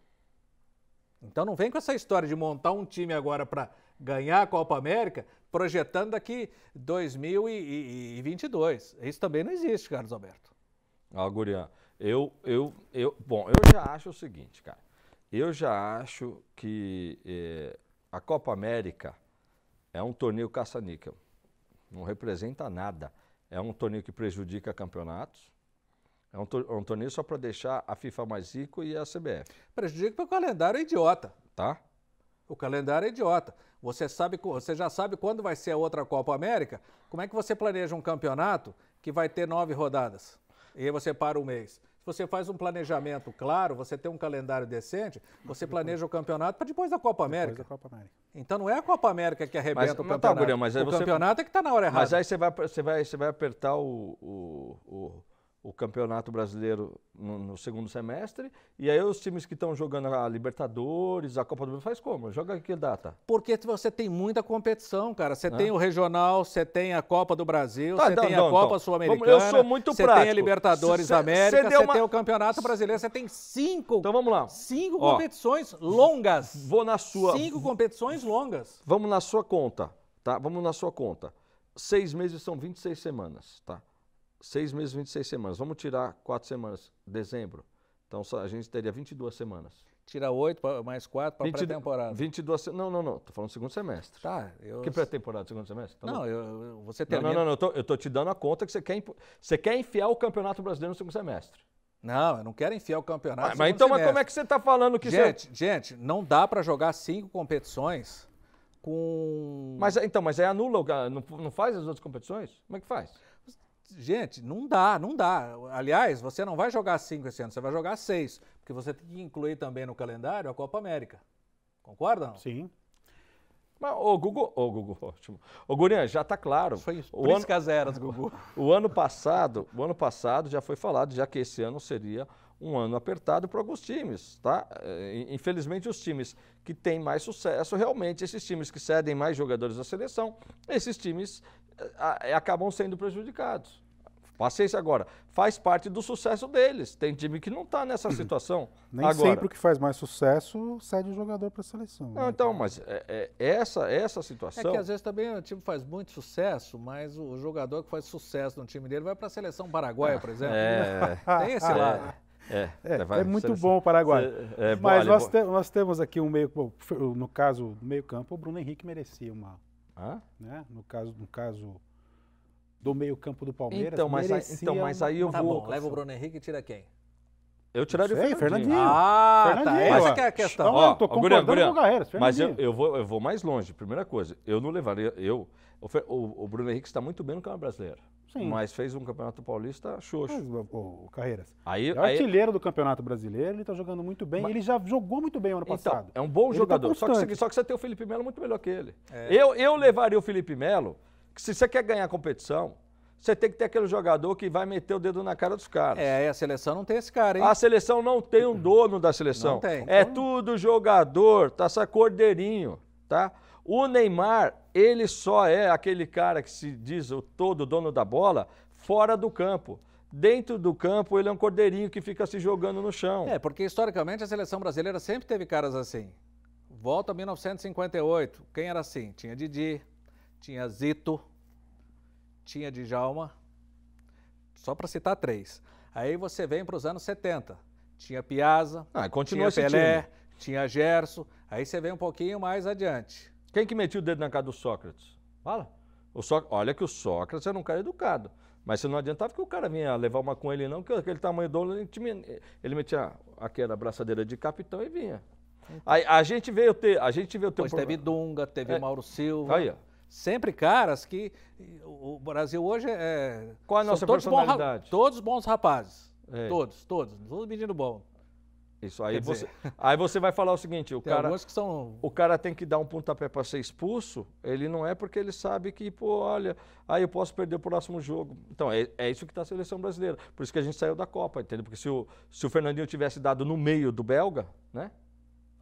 Speaker 1: Então não vem com essa história de montar um time agora para ganhar a Copa América, projetando daqui 2022. Isso
Speaker 3: também não existe, Carlos Alberto. Ah, Gurian, eu, eu, eu, bom, eu já acho o seguinte, cara. Eu já acho que eh, a Copa América é um torneio caça-níquel. Não representa nada. É um torneio que prejudica campeonatos. É um, tor é um torneio só para deixar a FIFA mais rico e a CBF. Prejudica porque o calendário é idiota. Tá? O calendário é idiota. Você,
Speaker 1: sabe, você já sabe quando vai ser a outra Copa América. Como é que você planeja um campeonato que vai ter nove rodadas? E aí você para um mês. Se você faz um planejamento claro, você tem um calendário decente, você planeja o campeonato para depois da Copa América. Depois da Copa América. Então não é a Copa América que arrebenta mas, o tá, campeonato. Tá, Gurião, mas o você... campeonato é que está na hora errada. Mas aí
Speaker 3: você vai, você vai, você vai apertar o, o, o o Campeonato Brasileiro no, no, segundo semestre, e aí os times que estão jogando a Libertadores, a Copa do Brasil faz como? Joga que data? Porque você tem
Speaker 1: muita competição, cara. Você é. tem o Regional, você tem a Copa do Brasil, tá, você tá, tem não, a Copa então. Sul-Americana, eu sou muito você tem a Libertadores cê, América, você uma... tem o Campeonato Brasileiro, você tem cinco, então, vamos lá. cinco Ó, competições longas. Vou na sua... Cinco competições longas.
Speaker 3: Vamos na sua conta, tá? Vamos na sua conta. Seis meses são 26 semanas, tá? seis meses, 26 semanas. Vamos tirar quatro semanas, dezembro. Então a gente teria 22 semanas. Tira oito mais quatro para pré-temporada. 22 Não, não, não. Estou falando segundo semestre. Tá. Eu... Que pré-temporada? Segundo semestre? Tá não, eu, você termina... Não, não, não. Eu tô, eu te dando a conta que você quer, você quer enfiar o Campeonato Brasileiro no segundo semestre. Não, eu não quero enfiar o campeonato. Mas, mas então, mas como é que você está falando que gente,
Speaker 1: você... gente, não dá para jogar cinco competições com. Mas então, mas é anula, não, não faz as outras competições? Como é que faz? Gente, não dá, não dá. Aliás, você não vai jogar cinco esse ano, você vai jogar seis, porque você tem que incluir também no calendário a Copa América. Concordam? Sim. Mas, ô,
Speaker 3: Gugu, ô, Gugu, ótimo. Ô, Gurian, já tá claro. Foi o ano, caseras, Gugu. O ano passado, o ano passado já foi falado, já que esse ano seria um ano apertado para alguns times, tá? É, infelizmente, os times que têm mais sucesso, realmente, esses times que cedem mais jogadores à seleção, esses times acabam sendo prejudicados. Paciência agora. Faz parte do sucesso deles. Tem time que não está nessa uhum. situação. Nem agora. sempre o
Speaker 2: que faz mais sucesso cede o jogador para a seleção. Né? Não, né? então,
Speaker 3: mas é, é, essa, essa situação. É que às
Speaker 1: vezes também o time faz muito sucesso, mas o, jogador que faz sucesso no time dele vai para a seleção paraguaia, por exemplo. É, Tem esse é. lado. É, é, é
Speaker 3: muito seleção.
Speaker 2: bom o Paraguai. É, é, mas nós, te, nós, temos aqui um meio, no caso, meio campo, o Bruno Henrique merecia uma, Hã? Né? No caso, no caso do meio-campo do Palmeiras. Então,
Speaker 1: mas aí, então, mas aí eu tá vou. Bom, leva o Bruno Henrique e tira quem?
Speaker 3: Eu tiraria Sei, o Fernandinho. Fernandinho. Ah, tá. Fernandinho, tá. Essa é a questão. Não, Ó, eu tô concordando com o Guerreiro, Mas eu, eu, vou, eu vou mais longe. Primeira coisa, eu não levaria... Eu, o, o, Bruno Henrique está muito bem no Campeonato Brasileiro. Sim. Mas fez um Campeonato Paulista xoxo. o, Carreiras. Aí, é aí... artilheiro do Campeonato Brasileiro, ele está jogando
Speaker 2: muito bem. Mas... Ele já jogou muito bem ano então, passado. é um bom ele tá jogador. Tá só, que você,
Speaker 3: só que você tem o Felipe Melo muito melhor que ele. É. Eu, eu levaria o Felipe Melo, que se você quer ganhar a competição você tem que ter aquele jogador que vai meter o dedo na cara dos caras. É, a seleção não tem esse cara, hein? A seleção não tem um dono da seleção. Não tem. É então... tudo jogador, tá cordeirinho tá? O Neymar, ele só é aquele cara que se diz o todo dono da bola fora do campo. Dentro do campo, ele é um cordeirinho que fica se jogando no chão. É, porque historicamente
Speaker 1: a seleção brasileira sempre teve caras assim. Volta a 1958, quem era assim? Tinha Didi, tinha Zito, tinha Djalma, só para citar três. Aí você vem para os anos 70, tinha Piazza, ah, continua tinha Pelé, time.
Speaker 3: tinha Gerson, aí você vem um pouquinho mais adiante. Quem que metiu o dedo na cara do Sócrates? Fala. O so... Olha que o Sócrates era um cara educado. Mas se não adiantava que o cara vinha levar uma com ele, não, que aquele tamanho do ele metia aquela braçadeira de capitão e vinha. Então. A, a gente veio ter. A gente veio ter Depois um teve Dunga, teve é. Mauro
Speaker 1: Silva. Aí, ó sempre caras que o Brasil hoje é qual a nossa todos personalidade bons, todos bons rapazes é. todos todos todo menino bom isso aí você
Speaker 3: dizer... aí você vai falar o seguinte o tem cara são... o cara tem que dar um pontapé para ser expulso ele não é porque ele sabe que pô olha aí eu posso perder o próximo jogo então é, é isso que está a seleção brasileira por isso que a gente saiu da Copa entendeu porque se o se o Fernandinho tivesse dado no meio do belga né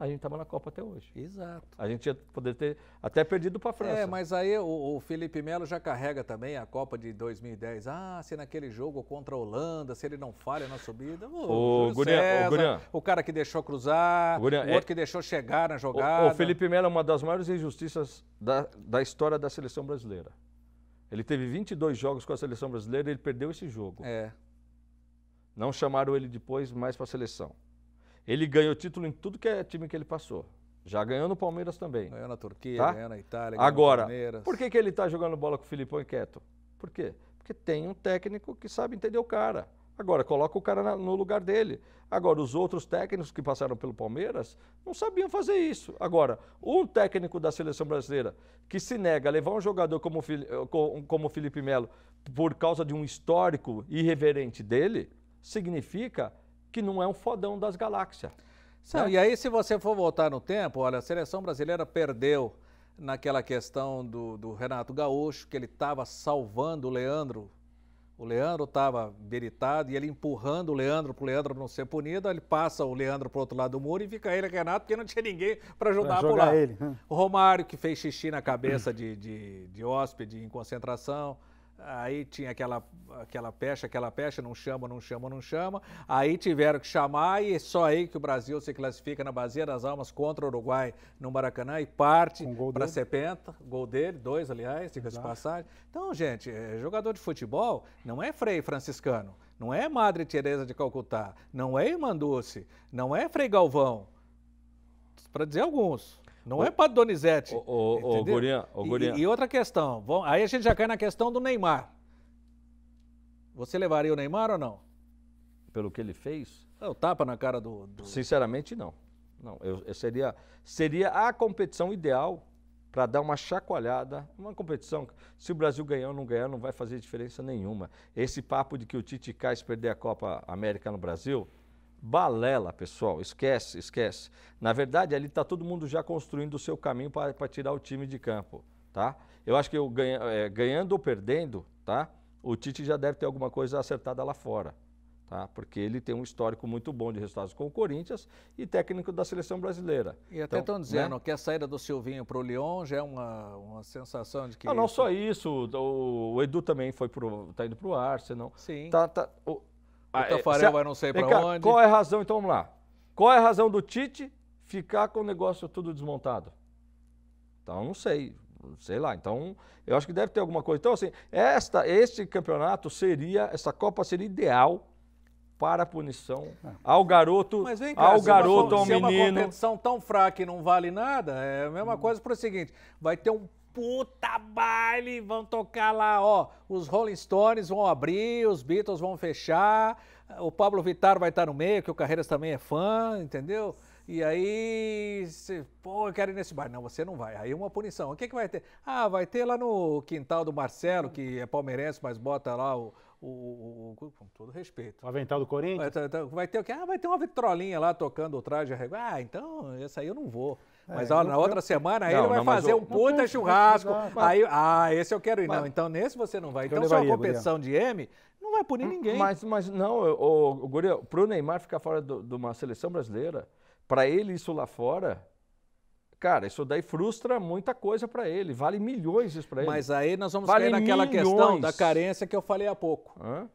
Speaker 3: a gente estava na Copa até hoje. Exato. A gente ia poder ter até perdido para a França. É,
Speaker 1: mas aí o, o Felipe Melo já carrega também a Copa de 2010. Ah, se naquele jogo contra a Holanda, se ele não falha na subida. O, o, Gurian, César, o, Gurian. o cara que deixou cruzar, o, Gurian, é- o outro é, que deixou chegar na jogada. O, o Felipe
Speaker 3: Melo é uma das maiores injustiças da, da história da seleção brasileira. Ele teve 22 jogos com a seleção brasileira e ele perdeu esse jogo. É. Não chamaram ele depois mais para a seleção. Ele ganhou título em tudo que é time que ele passou. Já ganhou no Palmeiras também. Ganhou na Turquia, tá? ganhou na Itália, ganhou Agora, no Palmeiras. Por que, que ele está jogando bola com o Filipão e Quieto? Por quê? Porque tem um técnico que sabe entender o cara. Agora, coloca o cara na, no lugar dele. Agora, os outros técnicos que passaram pelo Palmeiras não sabiam fazer isso. Agora, um técnico da seleção brasileira que se nega a levar um jogador como, eh, como o Felipe Melo por causa de um histórico irreverente dele, significa que não é um fodão das galáxias. Sim. né? E aí, se você for voltar no tempo, olha, a seleção brasileira perdeu naquela
Speaker 1: questão do, do Renato Gaúcho, que ele estava salvando o Leandro. O Leandro estava beritado e ele empurrando o Leandro para o Leandro não ser punido. Ele passa o Leandro para outro lado do muro e fica ele, Renato, porque não tinha ninguém para ajudar a pular. Ele. Né? O Romário, que fez xixi na cabeça de, de, de hóspede em concentração. Aí tinha aquela, aquela pecha, aquela pecha, não chama, não chama, não chama. Aí tiveram que chamar e é só aí que o Brasil se classifica na Bacia das Almas contra o Uruguai no Maracanã e parte um para 70. Gol dele, dois, aliás, fica de passagem. Então, gente, é, jogador de futebol não é Frei franciscano, não é Madre Teresa de Calcutá, não é Irmã Dulce, não é Frei Galvão. Para dizer alguns. Não é o, é para Donizete. O, o, o o Gurian. E, e, outra questão, bom, aí a gente já cai na questão do Neymar.
Speaker 3: Você levaria o Neymar ou não? Pelo que ele fez? É o tapa na cara do. do... Sinceramente, não. Não, eu, eu seria, seria a competição ideal para dar uma chacoalhada, uma competição. Se o Brasil ganhar ou não ganhar, não vai fazer diferença nenhuma. Esse papo de que o Tite Cais perder a Copa América no Brasil, Balela, pessoal, esquece, esquece. Na verdade, ali está todo mundo já construindo o seu caminho para tirar o time de campo, tá? Eu acho que eu ganha, é, ganhando ou perdendo, tá? O Tite já deve ter alguma coisa acertada lá fora, tá? Porque ele tem um histórico muito bom de resultados com o Corinthians e técnico da seleção brasileira. E até estão dizendo né? que a saída do Silvinho para o Lyon já é uma,
Speaker 1: uma sensação de que... Ah, não,
Speaker 3: só isso. O, o Edu também foi tá indo para o Arsenal. Sim. Tá, tá, o, ah, o Tafarel é, vai não sei para onde. Qual é a razão, então vamos lá. Qual é a razão do Tite ficar com o negócio tudo desmontado? Então, não sei. Sei lá. Então, eu acho que deve ter alguma coisa. Então, assim, esta, este campeonato seria, essa Copa seria ideal para a punição é. ao garoto, Mas vem cá, ao garoto, uma, ao menino. Se é uma é competição
Speaker 1: tão fraca e não vale nada, é a mesma coisa para o seguinte, vai ter um puta baile. Vão tocar lá, ó. Os Rolling Stones vão abrir, os Beatles vão fechar. O Pablo Vittar vai estar no meio, que o Carreiras também é fã, entendeu? E aí, pô, eu quero ir nesse bar. Não, você não vai. Aí é uma punição. O que, que vai ter? Ah, vai ter lá no quintal do Marcelo, que é palmeirense, mas bota lá o. o, o com todo respeito. O avental do Corinthians? Vai, vai ter o quê? Ah, vai ter uma vitrolinha lá tocando o traje. Ah, então, essa aí eu não vou. Mas é, na outra eu, semana não, ele vai não, fazer eu, um puta churrasco. aí,
Speaker 3: ah, esse eu quero ir. Mas, não, então nesse você não vai. Então, então se é uma competição de M, não vai punir hum, ninguém. Mas, mas não, o, o para pro Neymar ficar fora de uma seleção brasileira, para ele isso lá fora, cara, isso daí frustra muita coisa para ele, vale milhões isso para ele. Mas aí nós vamos vale cair naquela milhões. questão da carência que eu falei há pouco.
Speaker 1: Hã?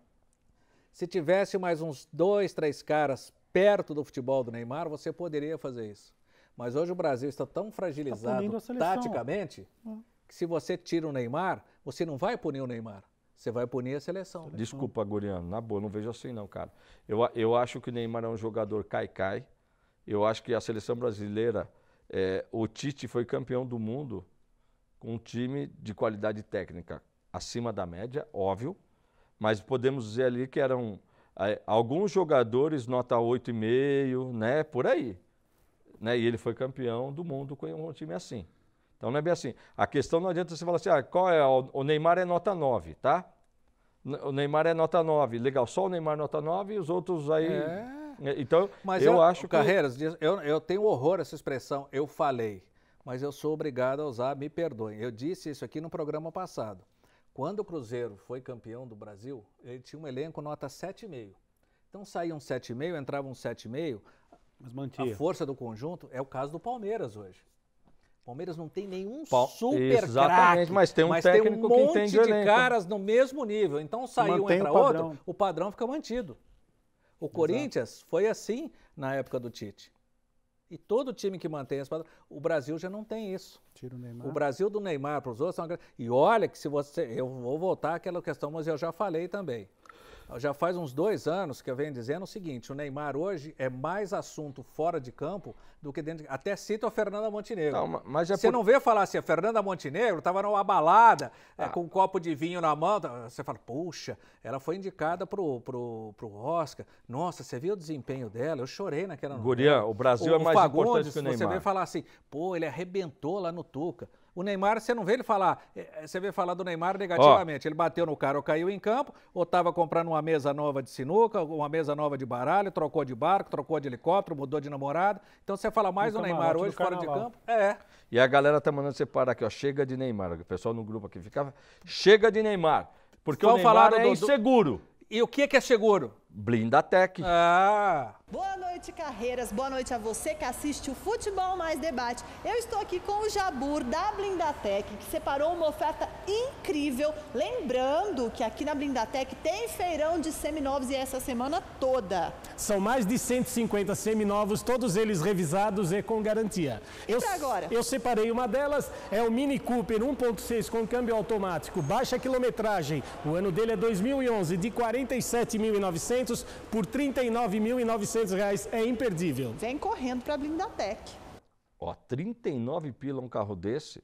Speaker 1: Se tivesse mais uns dois, três caras perto do futebol do Neymar, você poderia fazer isso. Mas hoje o Brasil está tão tá fragilizado tá taticamente é.
Speaker 3: que se você tira o Neymar, você não vai punir o Neymar. Você vai punir a seleção. Desculpa, Guriano. Na boa, não vejo assim não, cara. Eu, eu acho que o Neymar é um jogador cai-cai. Eu acho que a seleção brasileira, é, o Tite foi campeão do mundo com um time de qualidade técnica acima da média, óbvio. Mas podemos dizer ali que eram é, alguns jogadores nota 8,5, né? Por aí né? E ele foi campeão do mundo com um time assim. Então não é bem assim. A questão não adianta você falar assim, ah, qual é o Neymar é nota 9, tá? O Neymar é nota 9, legal, só o Neymar nota 9 e os outros aí é. Né, então, mas eu, eu acho que. Carreiras,
Speaker 1: eu, eu tenho horror essa expressão, eu falei, mas eu sou obrigado a usar, me perdoem. Eu disse isso aqui no programa passado. Quando o Cruzeiro foi campeão do Brasil, ele tinha um elenco nota 7,5. Então saía um 7,5, entrava um 7,5, mas A força do conjunto é o caso do Palmeiras hoje. Palmeiras não tem nenhum super craque, mas tem um mas técnico tem um monte que entende de caras no mesmo nível. Então saiu um entra o outro, o padrão fica mantido. O Exato. Corinthians foi assim na época do Tite. E todo time que mantém esse padrão, o Brasil já não tem isso. Tira o Neymar. O Brasil do Neymar para os outros. É e olha que se você. Eu vou voltar àquela questão, mas eu já falei também. Já faz uns dois anos que eu venho dizendo o seguinte: o Neymar hoje é mais assunto fora de campo do que dentro de Até cito a Fernanda Montenegro. Não, mas é você não vê falar assim, a Fernanda Montenegro estava numa balada é, ah. é, com um copo de vinho na mão. Tá, você fala, puxa, ela foi indicada pro, pro, pro Oscar. Nossa, você viu o desempenho dela? Eu chorei naquela Guria, o Brasil é o, é mais Fagundes, importante que o Neymar. Você vê falar assim, pô, ele arrebentou lá no Tuca. O Neymar, você não vê ele falar, é, é, você vê falar do Neymar negativamente. Ele bateu no cara ou caiu em campo, ou estava comprando uma mesa nova de sinuca, uma mesa nova de baralho, trocou de barco, trocou de helicóptero, mudou de namorada. Então você fala mais do, do Neymar hoje do fora de campo? É.
Speaker 3: E a galera tá mandando você parar aqui, ó. Chega de Neymar. O pessoal no grupo aqui ficava. Chega de Neymar. Porque Estão o Neymar é do, inseguro. E o que é, que é seguro? Blindatec. Ah!
Speaker 5: Boa noite, Carreiras. Boa noite a você que assiste o Futebol Mais Debate. Eu estou aqui com o Jabur da Blindatec, que separou uma oferta incrível. Lembrando que aqui na Blindatec tem feirão de seminovos e essa semana toda.
Speaker 2: São mais de 150 seminovos, todos eles revisados e com garantia. E eu, agora? Eu separei uma delas, é o Mini Cooper 1.6 com câmbio automático, baixa quilometragem. O ano dele é 2011, de
Speaker 3: 47.900 300 por R$ 39.900. É imperdível.
Speaker 5: Vem correndo para a Blindatec.
Speaker 3: Ó, 39 pila um carro desse.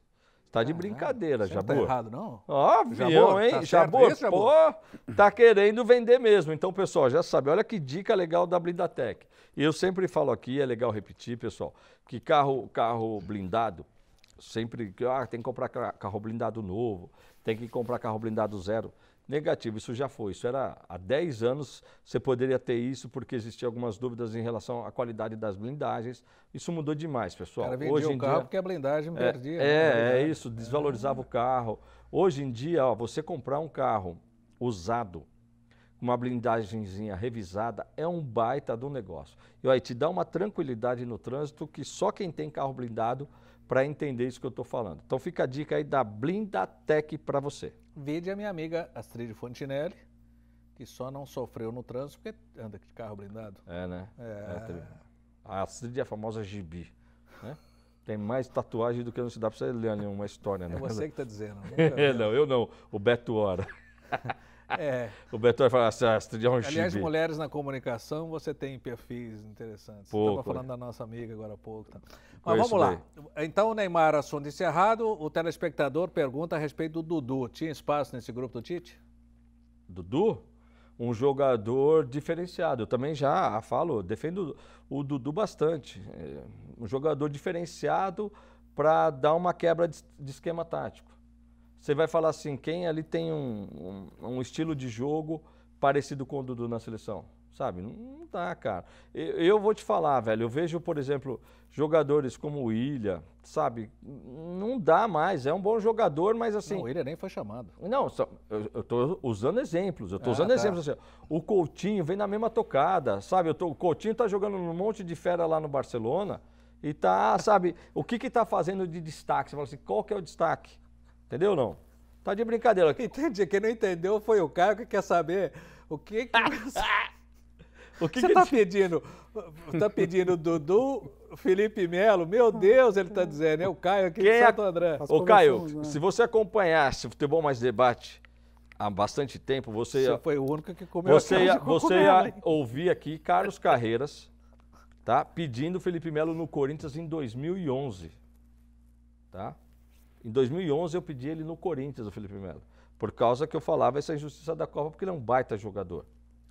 Speaker 3: Tá de brincadeira, Você Não tá errado, não? Ó, Jabu, tá hein? Tá isso, pô, tá querendo vender mesmo. Então, pessoal, já sabe, olha que dica legal da Blindatec. E eu sempre falo aqui, é legal repetir, pessoal, que carro, carro blindado, sempre, ah, tem que comprar carro blindado novo, tem que comprar carro blindado zero negativo. Isso já foi. Isso era há 10 anos você poderia ter isso porque existiam algumas dúvidas em relação à qualidade das blindagens. Isso mudou demais, pessoal. cara Hoje o em carro dia... porque a blindagem é, perdia. É, né? é, é isso, desvalorizava é. o carro. Hoje em dia, ó, você comprar um carro usado uma blindagenzinha revisada é um baita do negócio. E aí te dá uma tranquilidade no trânsito que só quem tem carro blindado para entender isso que eu estou falando. Então fica a dica aí da Blindatec para você. Vede a minha amiga Astrid Fontinelli, que
Speaker 1: só não sofreu no trânsito porque anda de carro blindado. É, né? É. é
Speaker 3: a Astrid é a famosa gibi, né? Tem mais tatuagem do que não se dá para você ler uma história, né? É você que está dizendo. É, não, não, eu não. O Beto Hora. É. O Beto fala assim, Astrid ah, é um Aliás, chibi.
Speaker 1: mulheres na comunicação, você tem perfis interessantes. Pouco, Estava falando né? da nossa amiga agora há pouco. Tá? Mas vamos lá. Daí. Então, Neymar, assunto encerrado. O telespectador
Speaker 3: pergunta a respeito do Dudu. Tinha espaço nesse grupo do Tite? Dudu? Um jogador diferenciado. Eu também já falo, defendo o Dudu bastante. É, um jogador diferenciado para dar uma quebra de esquema tático. Você vai falar assim, quem ali tem um, um, um estilo de jogo parecido com o Dudu na seleção? Sabe? Não, dá, cara. Eu, eu, vou te falar, velho. Eu vejo, por exemplo, jogadores como o Ilha, sabe? Não dá mais. É um bom jogador, mas assim. Não, o Ilha nem foi chamado. Não, só, eu, eu tô usando exemplos. Eu tô ah, usando tá. exemplos. Assim, o Coutinho vem na mesma tocada, sabe? Eu tô, o Coutinho tá jogando um monte de fera lá no Barcelona e tá, sabe? o que que tá fazendo de destaque? Você fala assim, qual que é o destaque? Entendeu ou não? Tá de brincadeira. aqui. Entendi. Quem não entendeu foi o Caio que quer saber
Speaker 1: o que. que... Ah, ah. O que você está que... Tá pedindo? Está pedindo Dudu, Felipe Melo? Meu ah, Deus, ele está tá dizendo, é o Caio aqui Quem de Santo é André. As Ô Caio, né? se
Speaker 3: você acompanhasse o Futebol Mais Debate há bastante tempo, você, você foi o único que comeu Você ia, você ia ouvir aqui Carlos Carreiras tá, pedindo Felipe Melo no Corinthians em 2011. Tá? Em 2011 eu pedi ele no Corinthians, o Felipe Melo, por causa que eu falava essa injustiça da Copa, porque ele é um baita jogador.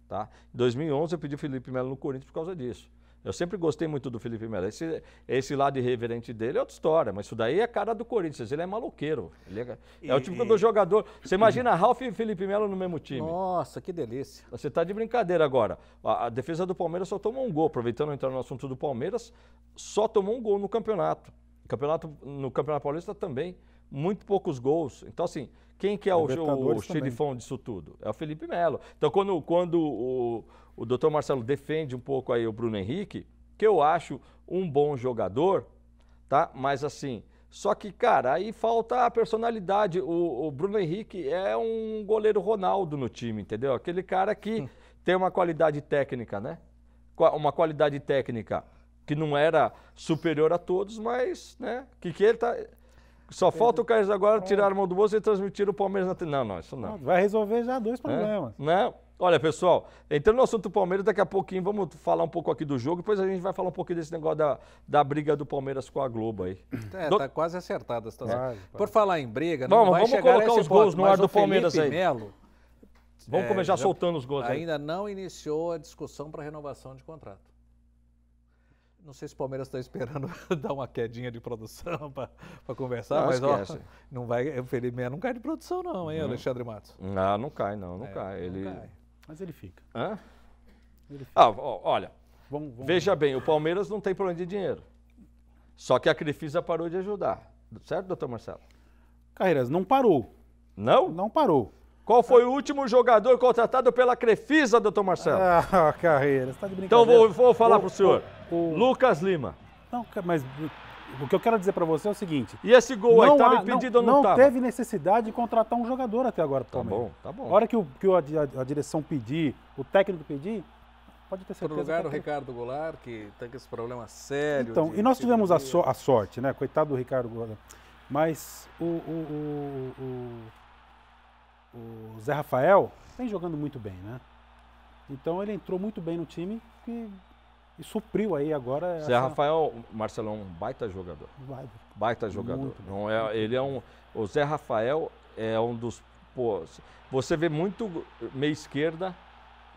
Speaker 3: Tá? Em 2011 eu pedi o Felipe Melo no Corinthians por causa disso. Eu sempre gostei muito do Felipe Melo. Esse, esse lado irreverente dele é outra história, mas isso daí é cara do Corinthians. Ele é maloqueiro. Ele é, e, é o tipo e... do jogador. Você imagina Ralf e Felipe Melo no mesmo time. Nossa, que delícia. Você está de brincadeira agora. A, a defesa do Palmeiras só tomou um gol. Aproveitando entrar no assunto do Palmeiras, só tomou um gol no campeonato. Campeonato, no Campeonato Paulista também, muito poucos gols. Então, assim, quem que é o, o xerifão disso tudo? É o Felipe Melo. Então, quando, quando o, o doutor Marcelo defende um pouco aí o Bruno Henrique, que eu acho um bom jogador, tá? Mas assim, só que, cara, aí falta a personalidade. O, o Bruno Henrique é um goleiro Ronaldo no time, entendeu? Aquele cara que tem uma qualidade técnica, né? Uma qualidade técnica que não era superior a todos, mas, né? Que que ele tá só falta o Carlos agora tirar a mão do bolso e transmitir o Palmeiras na Não, não, isso não. Vai resolver já dois é? problemas. É, Olha, pessoal, entrando no assunto do Palmeiras, daqui a pouquinho vamos falar um pouco aqui do jogo, depois a gente vai falar um pouquinho desse negócio da, da briga do Palmeiras com a Globo aí.
Speaker 1: É, do... tá quase acertada a situação. Por falar em briga, não vamos, vai vamos chegar colocar os gols ponto, no ar do Palmeiras aí.
Speaker 3: vamos é, começar já, soltando os gols ainda aí.
Speaker 1: Ainda não iniciou a discussão para renovação de contrato. Não sei se o Palmeiras está esperando dar uma quedinha de produção para conversar, não, mas ó, não
Speaker 3: vai, o Felipe Melo não cai de produção não, hein, não. Alexandre Matos? Não, ah, não cai não, não é, cai. Ele... Não cai. Mas ele fica. Hã? Ele fica. Ah, olha,
Speaker 2: vamos, vamos veja
Speaker 3: ver. bem, o Palmeiras não tem problema de dinheiro. Só que a Crefisa parou de ajudar, certo, doutor Marcelo? Carreiras, não parou. Não? Não parou. Qual foi o último jogador contratado pela Crefisa, doutor Marcelo? Ah, Carreiras, está
Speaker 2: de brincadeira. Então vou, vou falar para o senhor.
Speaker 3: Lucas Lima. Não, mas o que eu quero dizer para você é o seguinte. E esse gol aí estava impedido ou não estava? Não, não
Speaker 2: teve necessidade de contratar um jogador até agora Tá bom, tá bom. A hora que, o, que a, a, direção pedir, o técnico pedir,
Speaker 1: pode ter certeza. Por lugar, o tá Ricardo Goulart, que tem tá esse problema sério. Então, de, e nós tivemos a, so, a,
Speaker 2: sorte, né? Coitado do Ricardo Goulart. Mas o, o, o, o Zé Rafael vem jogando muito bem, né? Então ele entrou muito bem no time que e supriu aí agora. Zé essa...
Speaker 3: Rafael, Marcelão, é um baita jogador. Baita, baita jogador. Muito Não é, ele é um, o Zé Rafael é um dos. Pô, você vê muito meia esquerda,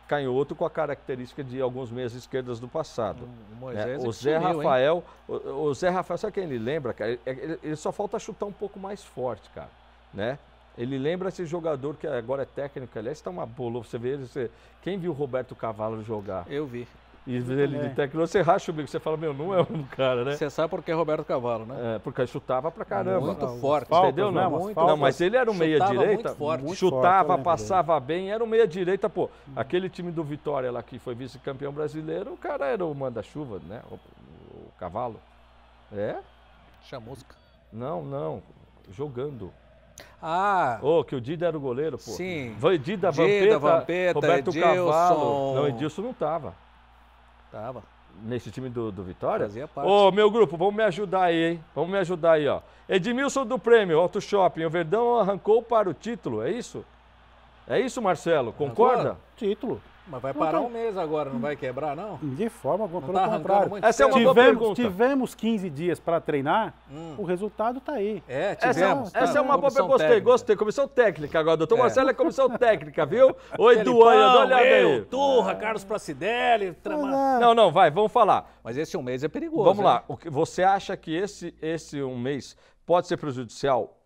Speaker 3: canhoto com a característica de alguns meias esquerdas do passado. Hum, o, né? é, o Zé sumiu, Rafael, o, o, Zé Rafael, sabe quem ele lembra? Cara? Ele, ele, só falta chutar um pouco mais forte, cara, né? Ele lembra esse jogador que agora é técnico, aliás, está uma bola. Você vê, você, quem viu o Roberto Cavalo jogar? Eu vi. E ele de é. tecnologia, você racha o bico, você fala, meu, não é um cara, né? Você sabe porque é Roberto Cavalo, né? É, porque chutava pra caramba. Muito forte. Faltas, entendeu? Né? Não, muito, não, mas ele era um meia-direita, chutava, forte, passava bem, era um meia-direita, pô. Hum. Aquele time do Vitória lá que foi vice-campeão brasileiro, o cara era o manda-chuva, né? O, o Cavalo. É? Chamusca. Não, não. Jogando. Ah. Oh, que o Dida era o goleiro, pô. Sim. Dida, Vampeta, Dida Vampeta Roberto Edilson. Cavalo. Não, Edilson não tava. Tava. Nesse time do, do Vitória? Fazia parte. Ô, meu grupo, vamos me ajudar aí, hein? Vamos me ajudar aí, ó. Edmilson do Prêmio, Auto Shopping. O Verdão arrancou para o título, é isso? É isso, Marcelo? Concorda? Agora,
Speaker 1: título. Mas vai parar um mês agora, não vai quebrar, não? De forma alguma, pelo tá contrário. Essa é uma tivemos, boa pergunta.
Speaker 2: Tivemos 15 dias para treinar, hum. o resultado está aí.
Speaker 3: É, tivemos. Essa, é tá essa é uma boa pergunta. Gostei, técnica. gostei. Comissão técnica agora, doutor é. Marcelo é comissão técnica, viu? Oi, Duana, olha aí. Turra, Carlos Pracidelli, Tramar... É. Não, não, vai, vamos falar. Mas esse um mês é perigoso. Vamos lá, o que, você acha que esse, esse um mês pode ser prejudicial?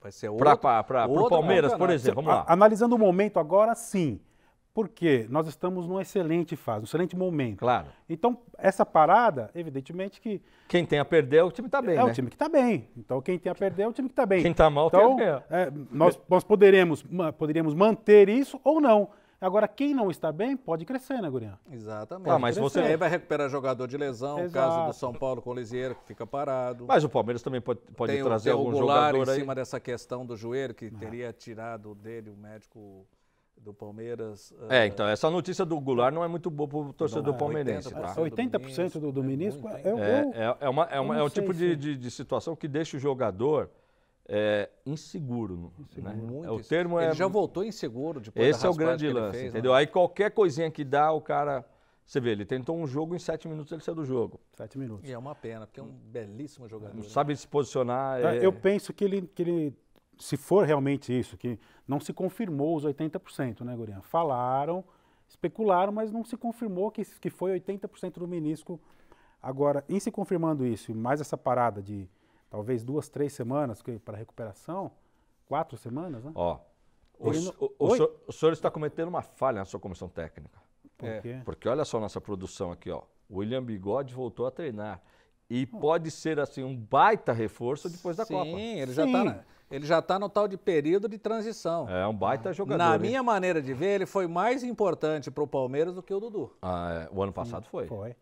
Speaker 3: Vai ser outro. Para o Palmeiras, não, não. por exemplo, vamos lá.
Speaker 2: Analisando o momento agora, sim. Porque nós estamos numa excelente fase, um excelente momento. Claro. Então, essa parada, evidentemente que. Quem tem a perder é o time que está bem. É né? o time que está bem. Então, quem tem a perder é o time que está bem. Quem está mal então, tem a é, nós, nós poderemos, poderíamos manter isso ou não. Agora, quem não está bem pode crescer, né, Gurian?
Speaker 1: Exatamente. Ah, mas crescer. você aí vai recuperar jogador de lesão, Exato. caso do São Paulo com o Lisieiro, que fica parado. Mas o Palmeiras também pode, pode tem trazer o, algum jogador em aí. cima dessa questão do joelho, que ah. teria tirado dele o médico do Palmeiras. É, eh, então,
Speaker 3: essa notícia do Goulart não é muito boa para o torcedor não, é, palmeirense. 80%,
Speaker 2: tá? 80 do, do menisco é, é,
Speaker 1: é, é, uma, é, uma, é um tipo de,
Speaker 3: de, de, situação que deixa o jogador é, inseguro. Né? inseguro. Né? o termo é... Ele já voltou
Speaker 1: inseguro depois Esse é o grande lance, fez, né? entendeu? Né? Aí
Speaker 3: qualquer coisinha que dá, o cara... Você vê, ele tentou um jogo em sete minutos, ele saiu do jogo. Sete minutos.
Speaker 1: E é uma pena, porque é um belíssimo jogador. Não né?
Speaker 3: sabe se posicionar. Tá, é... Eu penso que ele, que ele
Speaker 2: se for realmente isso, que não se confirmou os 80%, né, Gurian? Falaram, especularam, mas não se confirmou que, que foi 80% do menisco. Agora, em se confirmando isso, mais essa parada de talvez duas, três semanas para recuperação, quatro semanas, né? Ó,
Speaker 3: o, não... o, o, senhor, o, senhor, está cometendo uma falha na sua comissão técnica. Por é. quê? Porque olha só nossa produção aqui, ó. William Bigode voltou a treinar. E hum. pode ser assim um baita reforço depois da Sim, Copa. Ele tá Sim, ele já está. Na... Ele
Speaker 1: já está no tal de período de transição. É um baita ah. jogador. Na hein? minha maneira de ver, ele foi mais importante para o Palmeiras do que o Dudu. Ah, é. O ano passado foi. Foi.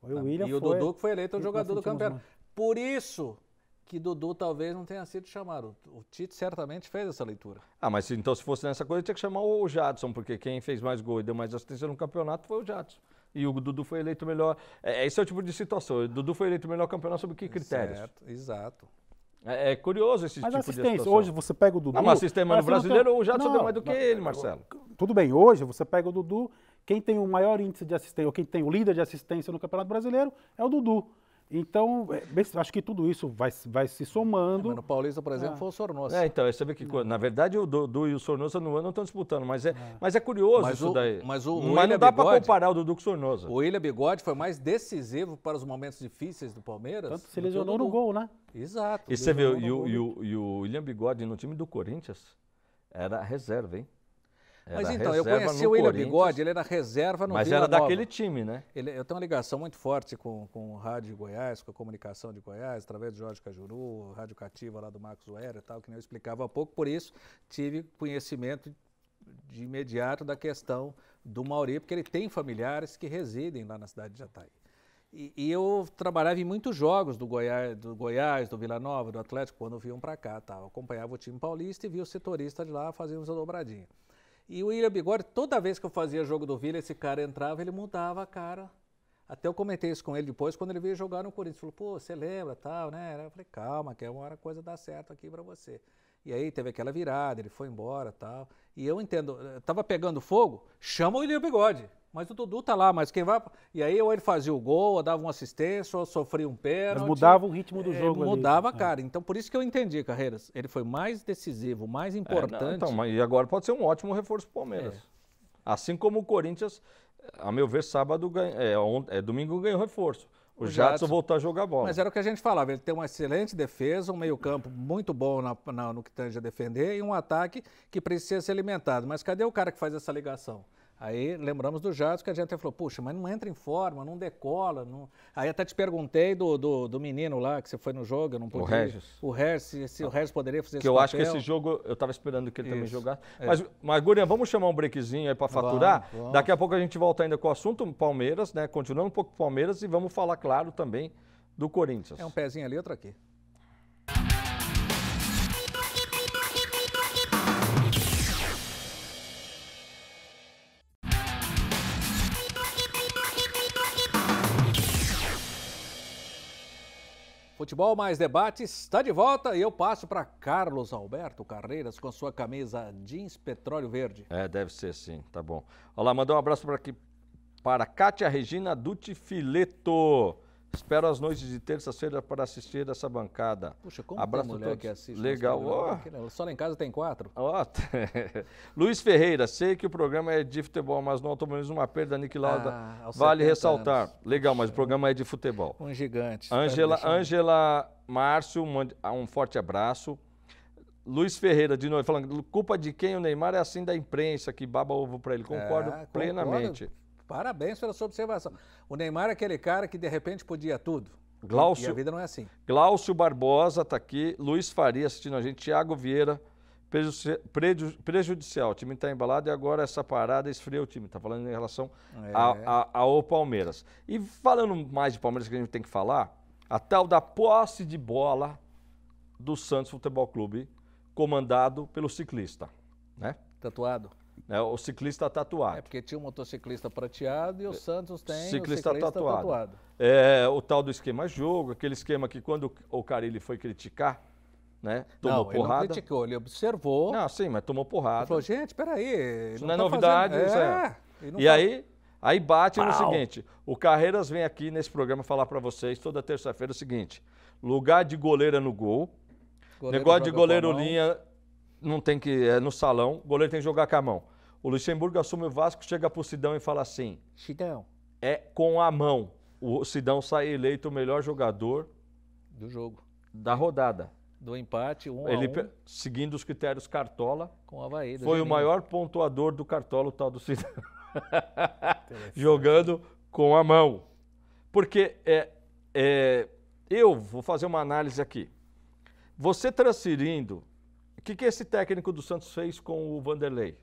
Speaker 1: foi o ah, William e o Dudu que foi eleito o jogador do campeonato. Por isso que Dudu talvez não tenha sido chamado. O Tite
Speaker 3: certamente fez essa leitura. Ah, mas então se fosse nessa coisa, tinha que chamar o Jadson, porque quem fez mais gol e deu mais assistência no campeonato foi o Jadson. E o Dudu foi eleito melhor. É, esse é o tipo de situação. O Dudu foi eleito melhor campeonato sob que critérios? Certo, exato. É, é curioso esse mas tipo assistência, de situação.
Speaker 2: Hoje você pega o Dudu. Não, mas sistema mas brasileiro, tem... o Jadson deu mais do que não, ele, é, Marcelo. Tudo bem, hoje você pega o Dudu, quem tem o maior índice de assistência, ou quem tem o líder de assistência no Campeonato Brasileiro é o Dudu. Então, é, acho que tudo isso vai, vai se somando. É, no Paulista, por exemplo, foi o
Speaker 1: Sornosa.
Speaker 3: É, então, você vê que, na verdade, o Dudu e o Sornosa no ano não estão disputando, mas é, é. Mas é curioso mas isso o, daí. Mas, o, mas não dá para comparar o Dudu com o Sornosa. O Ilha Bigode foi mais decisivo para os momentos
Speaker 1: difíceis do Palmeiras. Tanto se lesionou no gol, né? Exato. E você viu, e o,
Speaker 3: e, o, e o William Bigode no time do Corinthians era reserva, hein? Era Mas então, eu conheci o William Bigode,
Speaker 1: ele era reserva no Mas Vila era Nova. daquele time, né? Ele, eu tenho uma ligação muito forte com, com o Rádio de Goiás, com a comunicação de Goiás, através de Jorge Cajuru, Rádio Cativa lá do Marcos Uera e tal, que eu explicava há pouco, por isso tive conhecimento de imediato da questão do Mauri, porque ele tem familiares que residem lá na cidade de Jataí. E, e eu trabalhava em muitos jogos do Goiás, do, Goiás, do Vila Nova, do Atlético, quando vinham para cá. Tá? Eu acompanhava o time paulista e via o setorista de lá fazendo a dobradinha. E o William Bigode, toda vez que eu fazia jogo do Vila, esse cara entrava, ele mudava a cara. Até eu comentei isso com ele depois, quando ele veio jogar no Corinthians. Falou, pô, você lembra, tal, né? Eu falei, calma, que é uma hora a coisa dá certo aqui para você. E aí teve aquela virada, ele foi embora, tal. E eu entendo, tava pegando fogo, chama o William Bigode. Mas o Dudu tá lá, mas quem vai. E aí, ou ele fazia o gol, ou dava uma assistência, ou sofria um pênalti. Mas mudava o
Speaker 3: ritmo do é, jogo, é, Mudava,
Speaker 1: ali. cara. Então, por isso que eu entendi, Carreiras. Ele foi mais
Speaker 3: decisivo, mais importante. É, não, então, e agora pode ser um ótimo reforço pro Palmeiras. É. Assim como o Corinthians, a meu ver, sábado ganha, é, é, domingo ganhou reforço. O, o Jadson, Jadson voltou a jogar bola. Mas
Speaker 1: era o que a gente falava, ele tem uma excelente defesa, um meio-campo muito bom na, na, no que tange a defender e um ataque que precisa ser alimentado. Mas cadê o cara que faz essa ligação? Aí lembramos do Jadson, que a gente até falou, puxa, mas não entra em forma, não decola. Não... Aí até te perguntei
Speaker 3: do, do, do, menino lá que você foi no jogo, eu não podia. O Regis. O Regis, se, se o ah. Regis poderia fazer Que eu papel. acho que esse jogo, eu estava esperando que ele Isso. também jogasse. É. Mas, mas Gurian, vamos chamar um breakzinho aí para faturar? Vamos, vamos. Daqui a pouco a gente volta ainda com o assunto Palmeiras, né? Continuando um pouco Palmeiras e vamos falar, claro, também do Corinthians.
Speaker 1: É um pezinho ali, outro aqui. Futebol Mais Debate está de volta e eu passo para Carlos Alberto
Speaker 3: Carreiras com a sua camisa jeans petróleo verde. É, deve ser sim, tá bom. Olá, mandou um abraço para aqui para Kátia Regina Dutti Fileto. Espero as noites de terça-feira para assistir essa bancada. Puxa, como Abraço tem mulher todos. que assiste. Legal. Oh. Só lá em casa tem quatro. Oh. Luiz Ferreira, sei que o programa é de futebol, mas no automobilismo uma perda aniquilada. Ah, vale ressaltar. Anos. Legal, mas o programa é de futebol. Um gigante. Angela, Angela Márcio, ah, um forte abraço. Luiz Ferreira, de novo, falando, culpa de quem o Neymar é assim da imprensa que baba ovo para ele. Concordo é, plenamente. Concordo.
Speaker 1: Parabéns pela sua observação. O Neymar é aquele cara que de repente podia tudo.
Speaker 3: Glaucio, e a vida não é assim. Glaucio Barbosa está aqui, Luiz Faria assistindo a gente, Tiago Vieira, prejudicial. O time está embalado e agora essa parada esfriou o time. Está falando em relação é. ao Palmeiras. E falando mais de Palmeiras que a gente tem que falar, a tal da posse de bola do Santos Futebol Clube, comandado pelo ciclista. Né? Tatuado. Né, o ciclista tatuado. É porque tinha o um motociclista prateado e o Santos tem ciclista o ciclista tatuado. tatuado. É, o tal do esquema jogo, aquele esquema que quando o Carilli foi criticar, né, tomou não, porrada. Ele não criticou, ele observou. Não, sim, mas tomou porrada. Ele falou, gente, peraí. Isso não, é tá novidade. Fazendo... É,
Speaker 1: é. E, tá aí,
Speaker 3: aí bate Pau. no seguinte, o Carreiras vem aqui nesse programa falar para vocês toda terça-feira o seguinte, lugar de goleira no gol,
Speaker 1: goleiro negócio de goleiro linha
Speaker 3: não tem que. É no salão, o goleiro tem que jogar com a mão. O Luxemburgo assume o Vasco, chega pro Sidão e fala assim: Sidão. É com a mão. O Sidão sai eleito o melhor jogador do jogo. Da rodada. Do empate, um Ele, um. Seguindo os critérios Cartola. Com a Havaí. Foi o maior pontuador do Cartola, o tal do Sidão. Jogando com a mão. Porque é, é, eu vou fazer uma análise aqui. Você transferindo que, que esse técnico do Santos fez com o Vanderlei?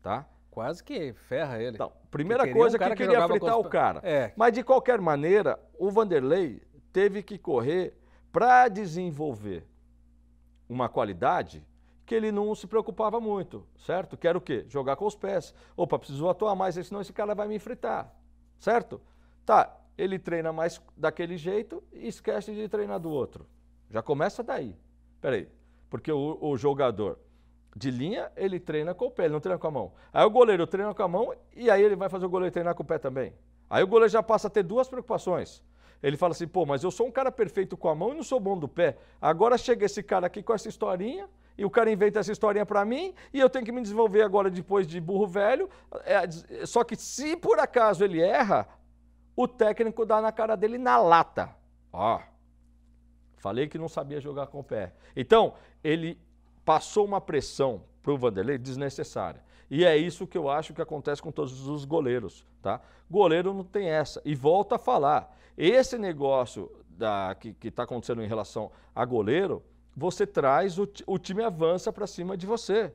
Speaker 3: Tá? Quase que ferra ele. Então, primeira é que coisa um que, que queria que fritar o cara. É. Mas de qualquer maneira, o Vanderlei teve que correr para desenvolver uma qualidade que ele não se preocupava muito, certo? Quero o quê? Jogar com os pés. Opa, preciso atuar mais, senão esse cara vai me fritar, certo? Tá, ele treina mais daquele jeito e esquece de treinar do outro. Já começa daí. Peraí, porque o, o jogador de linha, ele treina com o pé, ele não treina com a mão. Aí o goleiro treina com a mão e aí ele vai fazer o goleiro treinar com o pé também. Aí o goleiro já passa a ter duas preocupações. Ele fala assim, pô, mas eu sou um cara perfeito com a mão e não sou bom do pé. Agora chega esse cara aqui com essa historinha e o cara inventa essa historinha para mim e eu tenho que me desenvolver agora depois de burro velho. É, é, só que se por acaso ele erra, o técnico dá na cara dele na lata. Ó. Oh. Falei que não sabia jogar com o pé. Então, ele passou uma pressão para o Vanderlei desnecessária. E é isso que eu acho que acontece com todos os goleiros, tá? Goleiro não tem essa. E volta a falar, esse negócio da, que está acontecendo em relação a goleiro, você traz, o, o time avança para cima de você.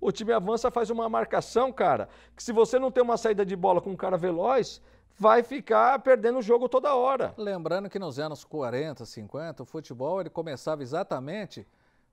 Speaker 3: O time avança, faz uma marcação, cara, que se você não tem uma saída de bola com um cara veloz, vai ficar perdendo o jogo toda hora.
Speaker 1: Lembrando que nos anos 40, 50, o futebol ele começava exatamente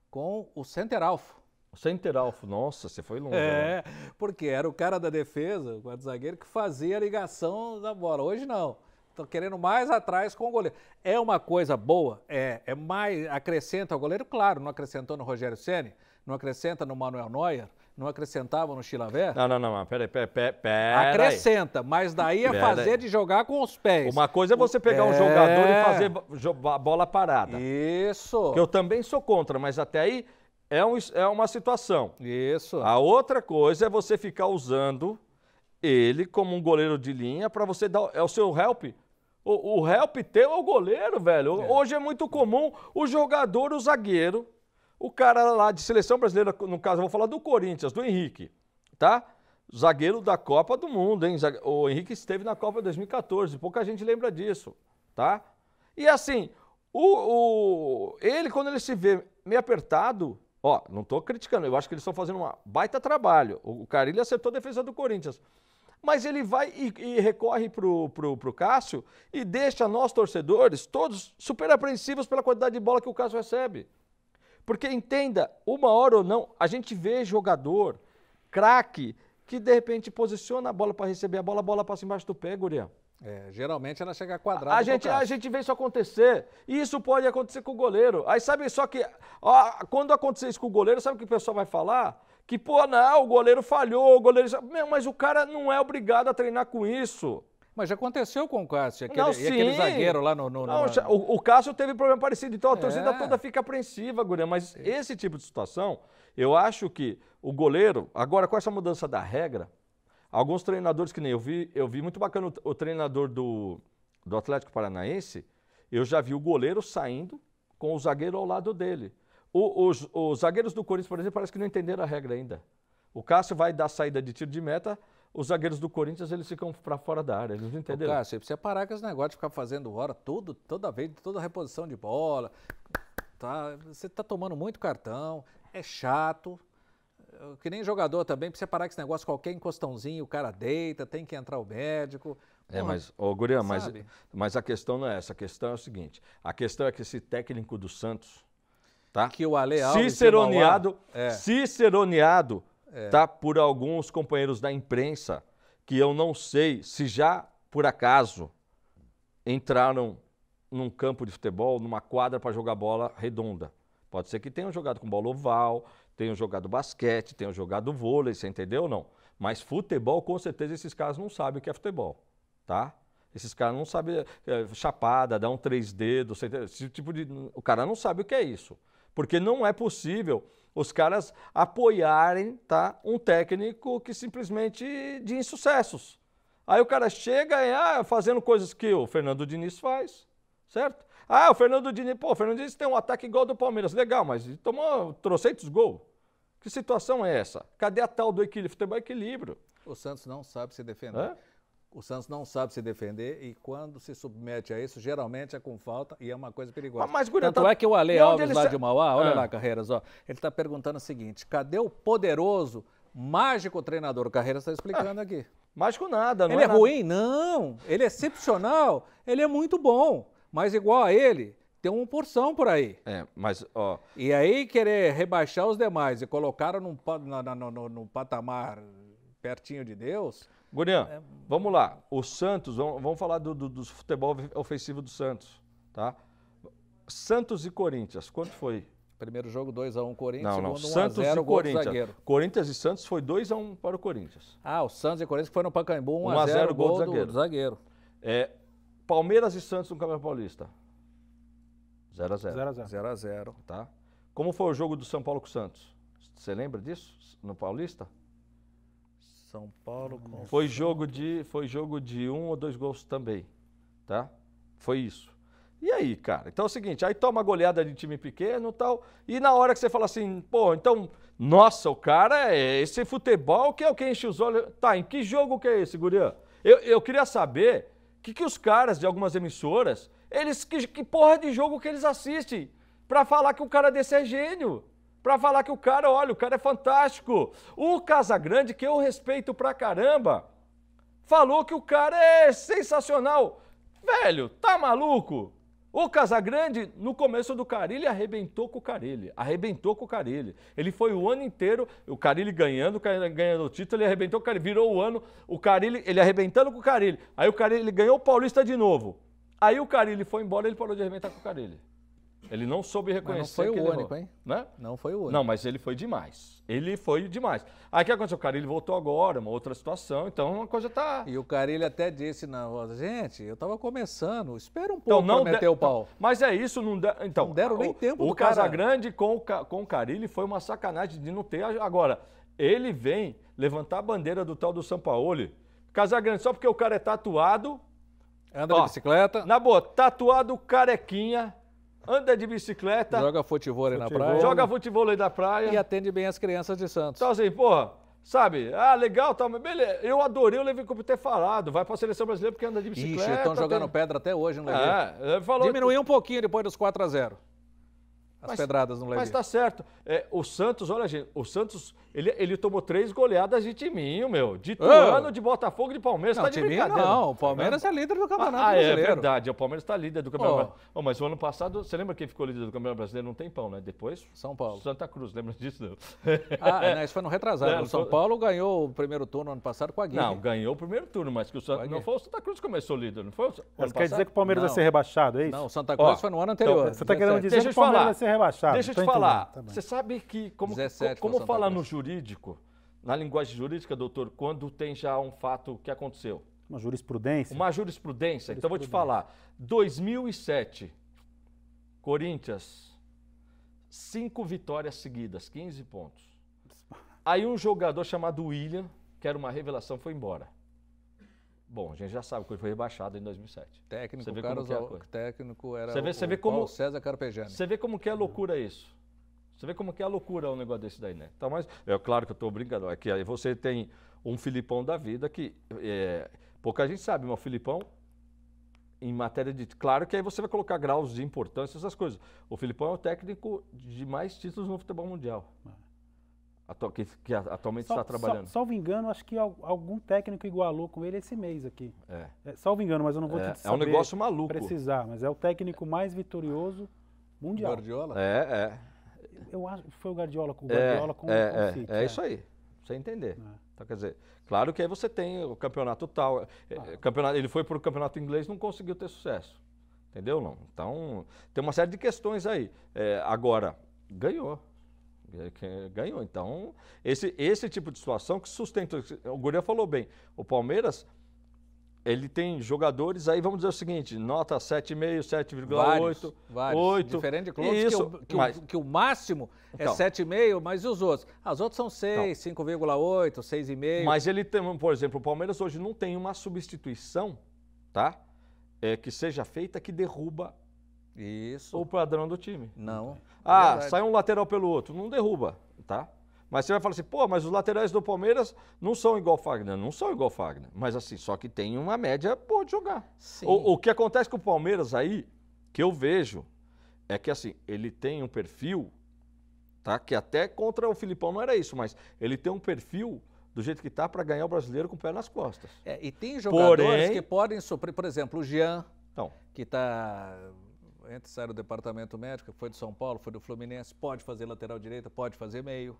Speaker 1: com o center alfo. O center alfo, nossa, você foi longe. É, né? porque era o cara da defesa, o guarda-zagueiro, que fazia a ligação da bola. Hoje não estão querendo mais atrás com o goleiro. É uma coisa boa, é, é mais acrescenta ao goleiro, claro, não acrescentou no Rogério Ceni, não acrescenta no Manuel Neuer, não acrescentava no Chilavé?
Speaker 3: Não, não, não, peraí, peraí, peraí. Pera Acrescenta, aí. mas daí é pera fazer aí. de jogar com os pés. Uma coisa é você pegar um é. jogador e fazer a bola parada. Isso. Que eu também sou contra, mas até aí é, um, é uma situação. Isso. A outra coisa é você ficar usando ele como um goleiro de linha para você dar é o seu help o, o help teu é o goleiro, velho. É. Hoje é muito comum o jogador, o zagueiro, o cara lá de seleção brasileira, no caso, eu vou falar do Corinthians, do Henrique, tá? Zagueiro da Copa do Mundo, hein? O Henrique esteve na Copa 2014, pouca gente lembra disso, tá? E assim, o, o, ele, quando ele se vê meio apertado, ó, não tô criticando, eu acho que eles estão fazendo um baita trabalho. O, o Carilho acertou a defesa do Corinthians mas ele vai e, e recorre para o Cássio e deixa nós, torcedores, todos super apreensivos pela quantidade de bola que o Cássio recebe. Porque entenda, uma hora ou não, a gente vê jogador, craque, que de repente posiciona a bola para receber a bola, a bola passa embaixo do pé, Gurião.
Speaker 1: É, geralmente ela chega quadrada. A gente, a
Speaker 3: gente vê isso acontecer. E isso pode acontecer com o goleiro. Aí sabe só que ó, quando acontecer isso com o goleiro, sabe o que o pessoal vai falar? que, pô, não, o goleiro falhou, o goleiro. Mas o cara não é obrigado a treinar com isso. Mas já aconteceu com o Cássio, aquele, não, sim. aquele zagueiro lá no. no, no... o, o, Cássio teve problema parecido, então a é. torcida toda fica apreensiva, Guilherme. Mas sim. esse tipo de situação, eu acho que o goleiro, agora com essa mudança da regra, alguns treinadores que nem eu vi, eu vi muito bacana o, o treinador do, do Atlético Paranaense, eu já vi o goleiro saindo com o zagueiro ao lado dele. O, os, os zagueiros do Corinthians, por exemplo, parece que não entenderam a regra ainda. O Cássio vai dar saída de tiro de meta, os zagueiros do Corinthians eles ficam para fora da área, eles não entenderam. Ô, Cássio, precisa parar com esse negócio de ficar fazendo hora tudo, toda vez,
Speaker 1: toda reposição de bola. Tá, você está tomando muito cartão, é chato. Que nem jogador também, precisa parar com esse negócio, qualquer encostãozinho, o cara deita, tem que entrar o médico. É, Porra, mas,
Speaker 3: ô, Gurian, mas, mas a questão não é essa, a questão é o seguinte: a questão é que esse técnico do Santos tá? Que o Ale Alves ciceroneado, Mauá, é. ciceroneado é. tá por alguns companheiros da imprensa que eu não sei se já por acaso entraram num campo de futebol, numa quadra para jogar bola redonda. Pode ser que tenham jogado com bola oval, tenham jogado basquete, tenham jogado vôlei, você entendeu ou não? Mas futebol, com certeza, esses caras não sabem o que é futebol, tá? Esses caras não sabem é, chapada, dar um três dedos, esse tipo de, o cara não sabe o que é isso porque não é possível os caras apoiarem tá, um técnico que simplesmente de insucessos. Aí o cara chega e, ah, fazendo coisas que o Fernando Diniz faz, certo? Ah, o Fernando Diniz, pô, o Fernando Diniz tem um ataque igual ao do Palmeiras, legal, mas tomou trocentos gols. Que situação é essa? Cadê a tal do equilíbrio, futebol é equilíbrio? O Santos não sabe se defender.
Speaker 1: É? o Santos não sabe se defender e quando se submete a isso, geralmente é com falta e é uma coisa perigosa. Mas, Guri, Tanto tá... é que o Ale Alves lá sa... de Mauá, olha ah. lá, Carreiras, ó, ele está perguntando o seguinte, cadê o poderoso, mágico treinador? O Carreiras está explicando ah, aqui. Mágico nada, não Ele é, é nada. ruim? Não. Ele é excepcional, ele é muito bom, mas igual a ele... Tem uma porção por aí. É, mas, ó. E aí, querer rebaixar os demais e
Speaker 3: colocaram num, no num patamar pertinho de Deus, Gurian, é... vamos lá. O Santos, vamos, vamos falar do, do, do, futebol ofensivo do Santos, tá? Santos e Corinthians, quanto foi? Primeiro jogo 2x1 um, Corinthians, não, não. segundo 1x0 um Santos zero, e Corinthians. zagueiro. Corinthians e Santos foi 2x1 um para o Corinthians.
Speaker 1: Ah, o Santos e Corinthians foi no Pacaembu 1x0 um a zero, gol, gol do zagueiro. Do
Speaker 3: zagueiro. É, Palmeiras e Santos no Campeonato Paulista. 0x0. 0x0. Tá? Como foi o jogo do São Paulo com o Santos? Você lembra disso? No Paulista?
Speaker 1: São Paulo com Foi
Speaker 3: jogo de foi jogo de um ou dois gols também, tá? Foi isso. E aí, cara? Então é o seguinte, aí toma goleada de time pequeno, tal, e na hora que você fala assim, pô, então, nossa, o cara é esse futebol que é o que enche os olhos. Tá, em que jogo que é esse, Gurião? Eu, eu queria saber que, que os caras de algumas emissoras, eles que, que porra de jogo que eles assistem para falar que o cara desse é gênio? para falar que o cara, olha, o cara é fantástico. O Casagrande, que eu respeito pra caramba, falou que o cara é sensacional. Velho, tá maluco? O Casagrande, no começo do Carilli, arrebentou com o Carilli. Arrebentou com o Carilli. Ele foi o ano inteiro, o Carilli ganhando, o Carilli ganhando o título, ele arrebentou o Carilli, virou o ano, o Carilli, ele arrebentando com o Carilli. Aí o Carilli ganhou o Paulista de novo. Aí o Carilli foi embora, ele parou de arrebentar com o Carilli. Ele não soube reconhecer. Mas não foi o único, errou, hein? Né? Não foi o único. Não, mas ele foi demais. Ele foi demais. Aí o que aconteceu? O Carilho voltou agora, uma outra situação, então uma coisa tá. E o Carilho até disse na voz, gente, eu tava começando, espera um então, pouco então, meter de... o pau. Então, mas é isso, não, de... então, não deram nem tempo. O Casagrande com, o, com o Carilho foi uma sacanagem de não ter. Agora, ele vem levantar a bandeira do tal do Sampaoli. Casagrande, só porque o cara é tatuado. Anda ó, de bicicleta. Na boa, tatuado carequinha anda de bicicleta. Joga futebol aí na praia. Joga futebol aí na praia. E atende bem as crianças de Santos. Então, assim, porra, sabe? Ah, legal, tá, beleza. Eu adorei o Levi Cup ter falado. Vai pra seleção brasileira porque anda de bicicleta. Ixi, estão jogando tem... pedra até hoje, não Levi? É, ele falou. Diminuiu um pouquinho depois dos 4 a 0 as mas, pedradas no Levinho. Mas tá certo. É, o Santos, olha, gente, o Santos, ele, ele tomou três goleadas de timinho, meu. De ah. Tuano, oh. de Botafogo, de Palmeiras. Não, tá de timinho não. O Palmeiras é líder do Campeonato ah, é Brasileiro. É verdade, o Palmeiras tá líder do Campeonato oh. Brasileiro. Oh, mas o ano passado, você lembra quem ficou líder do Campeonato Brasileiro? Não tem pão, né? Depois? São Paulo. Santa Cruz, lembra disso? Não.
Speaker 1: Ah, é, isso foi no retrasado. Não, o São
Speaker 3: Paulo ganhou o primeiro turno ano passado com a Guilherme. Não, ganhou o primeiro turno, mas que o Santa, não foi o Santa Cruz que começou líder, não foi? O mas quer dizer que o Palmeiras não. vai ser rebaixado, é isso? Não, o Santa Cruz foi no ano anterior. Então, você tá querendo dizer que o Palmeiras vai ser rebaixado. Deixa eu te falar. Tá você sabe que, como, 17, como fala no jurídico, na linguagem jurídica, doutor, quando tem já um fato que aconteceu? Uma jurisprudência. Uma jurisprudência. jurisprudência. Então, vou te falar. 2007, Corinthians, cinco vitórias seguidas, 15 pontos. Aí um jogador chamado William, que era uma revelação, foi embora. Bom, a gente já sabe que ele foi rebaixado em 2007. Técnico, você vê Carlos, como que é técnico era você vê, o, você vê como, Paulo César Carpegiani. Você vê como que é, é loucura isso. Você vê como que é loucura um negócio desse daí, né? Então, mas é claro que eu estou brincando. É que aí você tem um Filipão da vida que é, pouca gente sabe, mas o Filipão em matéria de. Claro que aí você vai colocar graus de importância, essas coisas. O Filipão é o técnico de mais títulos no futebol mundial. Ah que, que, atualmente está trabalhando. Só,
Speaker 2: salvo engano, acho que algum técnico igualou com ele esse mês aqui. É. é salvo engano, mas eu não vou é, te É um negócio maluco. Precisar, mas é o técnico mais vitorioso mundial. Guardiola? É, é. Eu acho que foi o Guardiola, com o é, Guardiola é, com, é,
Speaker 3: com o é, City. É, é, isso aí, você entender. Então, quer dizer, claro que aí você tem o campeonato tal. Ah. Campeonato, ele foi para o campeonato inglês não conseguiu ter sucesso. Entendeu? Não. Então, tem uma série de questões aí. agora, ganhou. É, é, ganhou. Então, esse, esse tipo de situação que sustenta. O Guria falou bem. O Palmeiras, ele tem jogadores aí, vamos dizer o seguinte: nota 7,5, 7,8. Vários. 8. Diferente de clubes Isso, que, o, que, mas... o, que o máximo é então, 7,5, mas e os outros? As outras são 6, então, 5,8, 6,5. Mas ele tem, por exemplo, o Palmeiras hoje não tem uma substituição, tá? É, que seja feita que derruba isso. O padrão do time. Não. Ah, verdade. sai um lateral pelo outro. Não derruba, tá? Mas você vai falar assim, pô, mas os laterais do Palmeiras não são igual Fagner. Não são igual Fagner. Mas assim, só que tem uma média boa de jogar. Sim. O, o que acontece com o Palmeiras aí, que eu vejo, é que assim, ele tem um perfil, tá? Que até contra o Filipão não era isso, mas ele tem um perfil do jeito que tá para ganhar o brasileiro com o pé nas costas. É, e tem
Speaker 1: jogadores Porém, que podem sofrer, por exemplo, o Jean, então, que tá saiu sai do departamento médico, foi do São Paulo, foi do Fluminense, pode fazer lateral direita, pode fazer meio.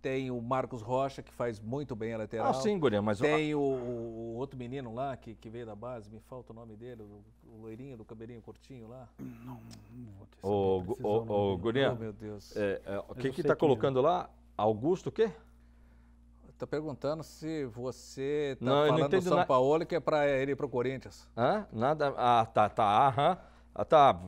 Speaker 1: Tem o Marcos Rocha, que faz muito bem a lateral. Ah, sim, Guilherme, mas... Tem o, o, outro menino lá, que, que veio da base, me falta o nome dele, o, o loirinho do cabelinho curtinho lá. Não, não vou
Speaker 3: ter Ô, ô, o Guilherme, oh, meu Deus. É, é, que está é. colocando lá? Augusto o quê?
Speaker 1: Tá perguntando se você tá não, falando do São na... Paulo que é para ele ir pro Corinthians.
Speaker 3: Hã? Nada. Ah, tá, tá. Aham. Ah, tá.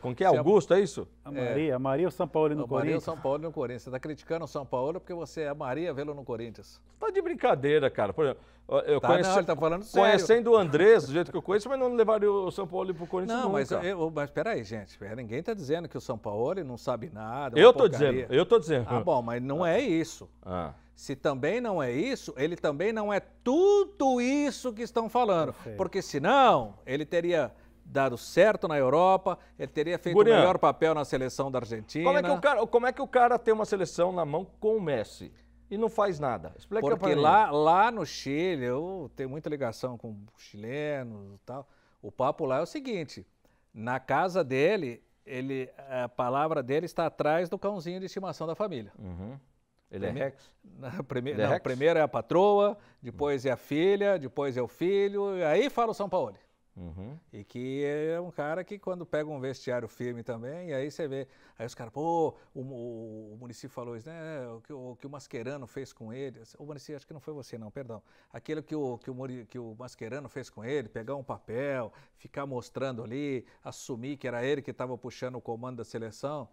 Speaker 3: Com quem? é? é Augusto, é... isso? A Maria,
Speaker 1: é. a Maria ou São Paulo no a Corinthians? Maria São Paulo no Corinthians. Você está criticando o São Paulo porque você é a Maria vê-lo no Corinthians. Tá
Speaker 3: de brincadeira, cara.
Speaker 1: Por exemplo, eu tá, conheci... não, ele tá falando sério. Conhecendo o Andrés
Speaker 3: do jeito que eu conheço, mas não levaria o São Paulo para o Corinthians não, nunca. Mas, eu, mas peraí, gente.
Speaker 1: Ninguém está dizendo que o São Paulo não sabe nada. É eu tô dizendo, eu tô
Speaker 3: dizendo. Ah, bom, mas não ah. é isso. Ah.
Speaker 1: Se também não é isso, ele também não é tudo isso que estão falando. Porque senão ele teria dado certo na Europa, ele teria feito Gurian, o melhor papel na seleção da Argentina. Como é, que o
Speaker 3: cara, como é que o cara tem uma seleção na mão com o Messi? E não faz nada. Explica Porque lá,
Speaker 1: lá no Chile, eu tenho muita ligação com chilenos e tal. O papo lá é o seguinte: na casa dele, ele, a palavra dele está atrás do cãozinho de estimação da família. Uhum. Ele é Rex? É não, Rex? Primeiro é a patroa, depois é a filha, depois é o filho, e aí fala o São Paulo. Uhum. E que é um cara que quando pega um vestiário firme também, e aí você vê, aí os caras, pô, o, o, o, município falou isso, né? O que o, que o Mascherano fez com ele. O município, acho que não foi você, não, perdão. Aquilo que o, que o, que o Mascherano fez com ele, pegar um papel, ficar mostrando ali, assumir que era ele que estava puxando o comando da seleção.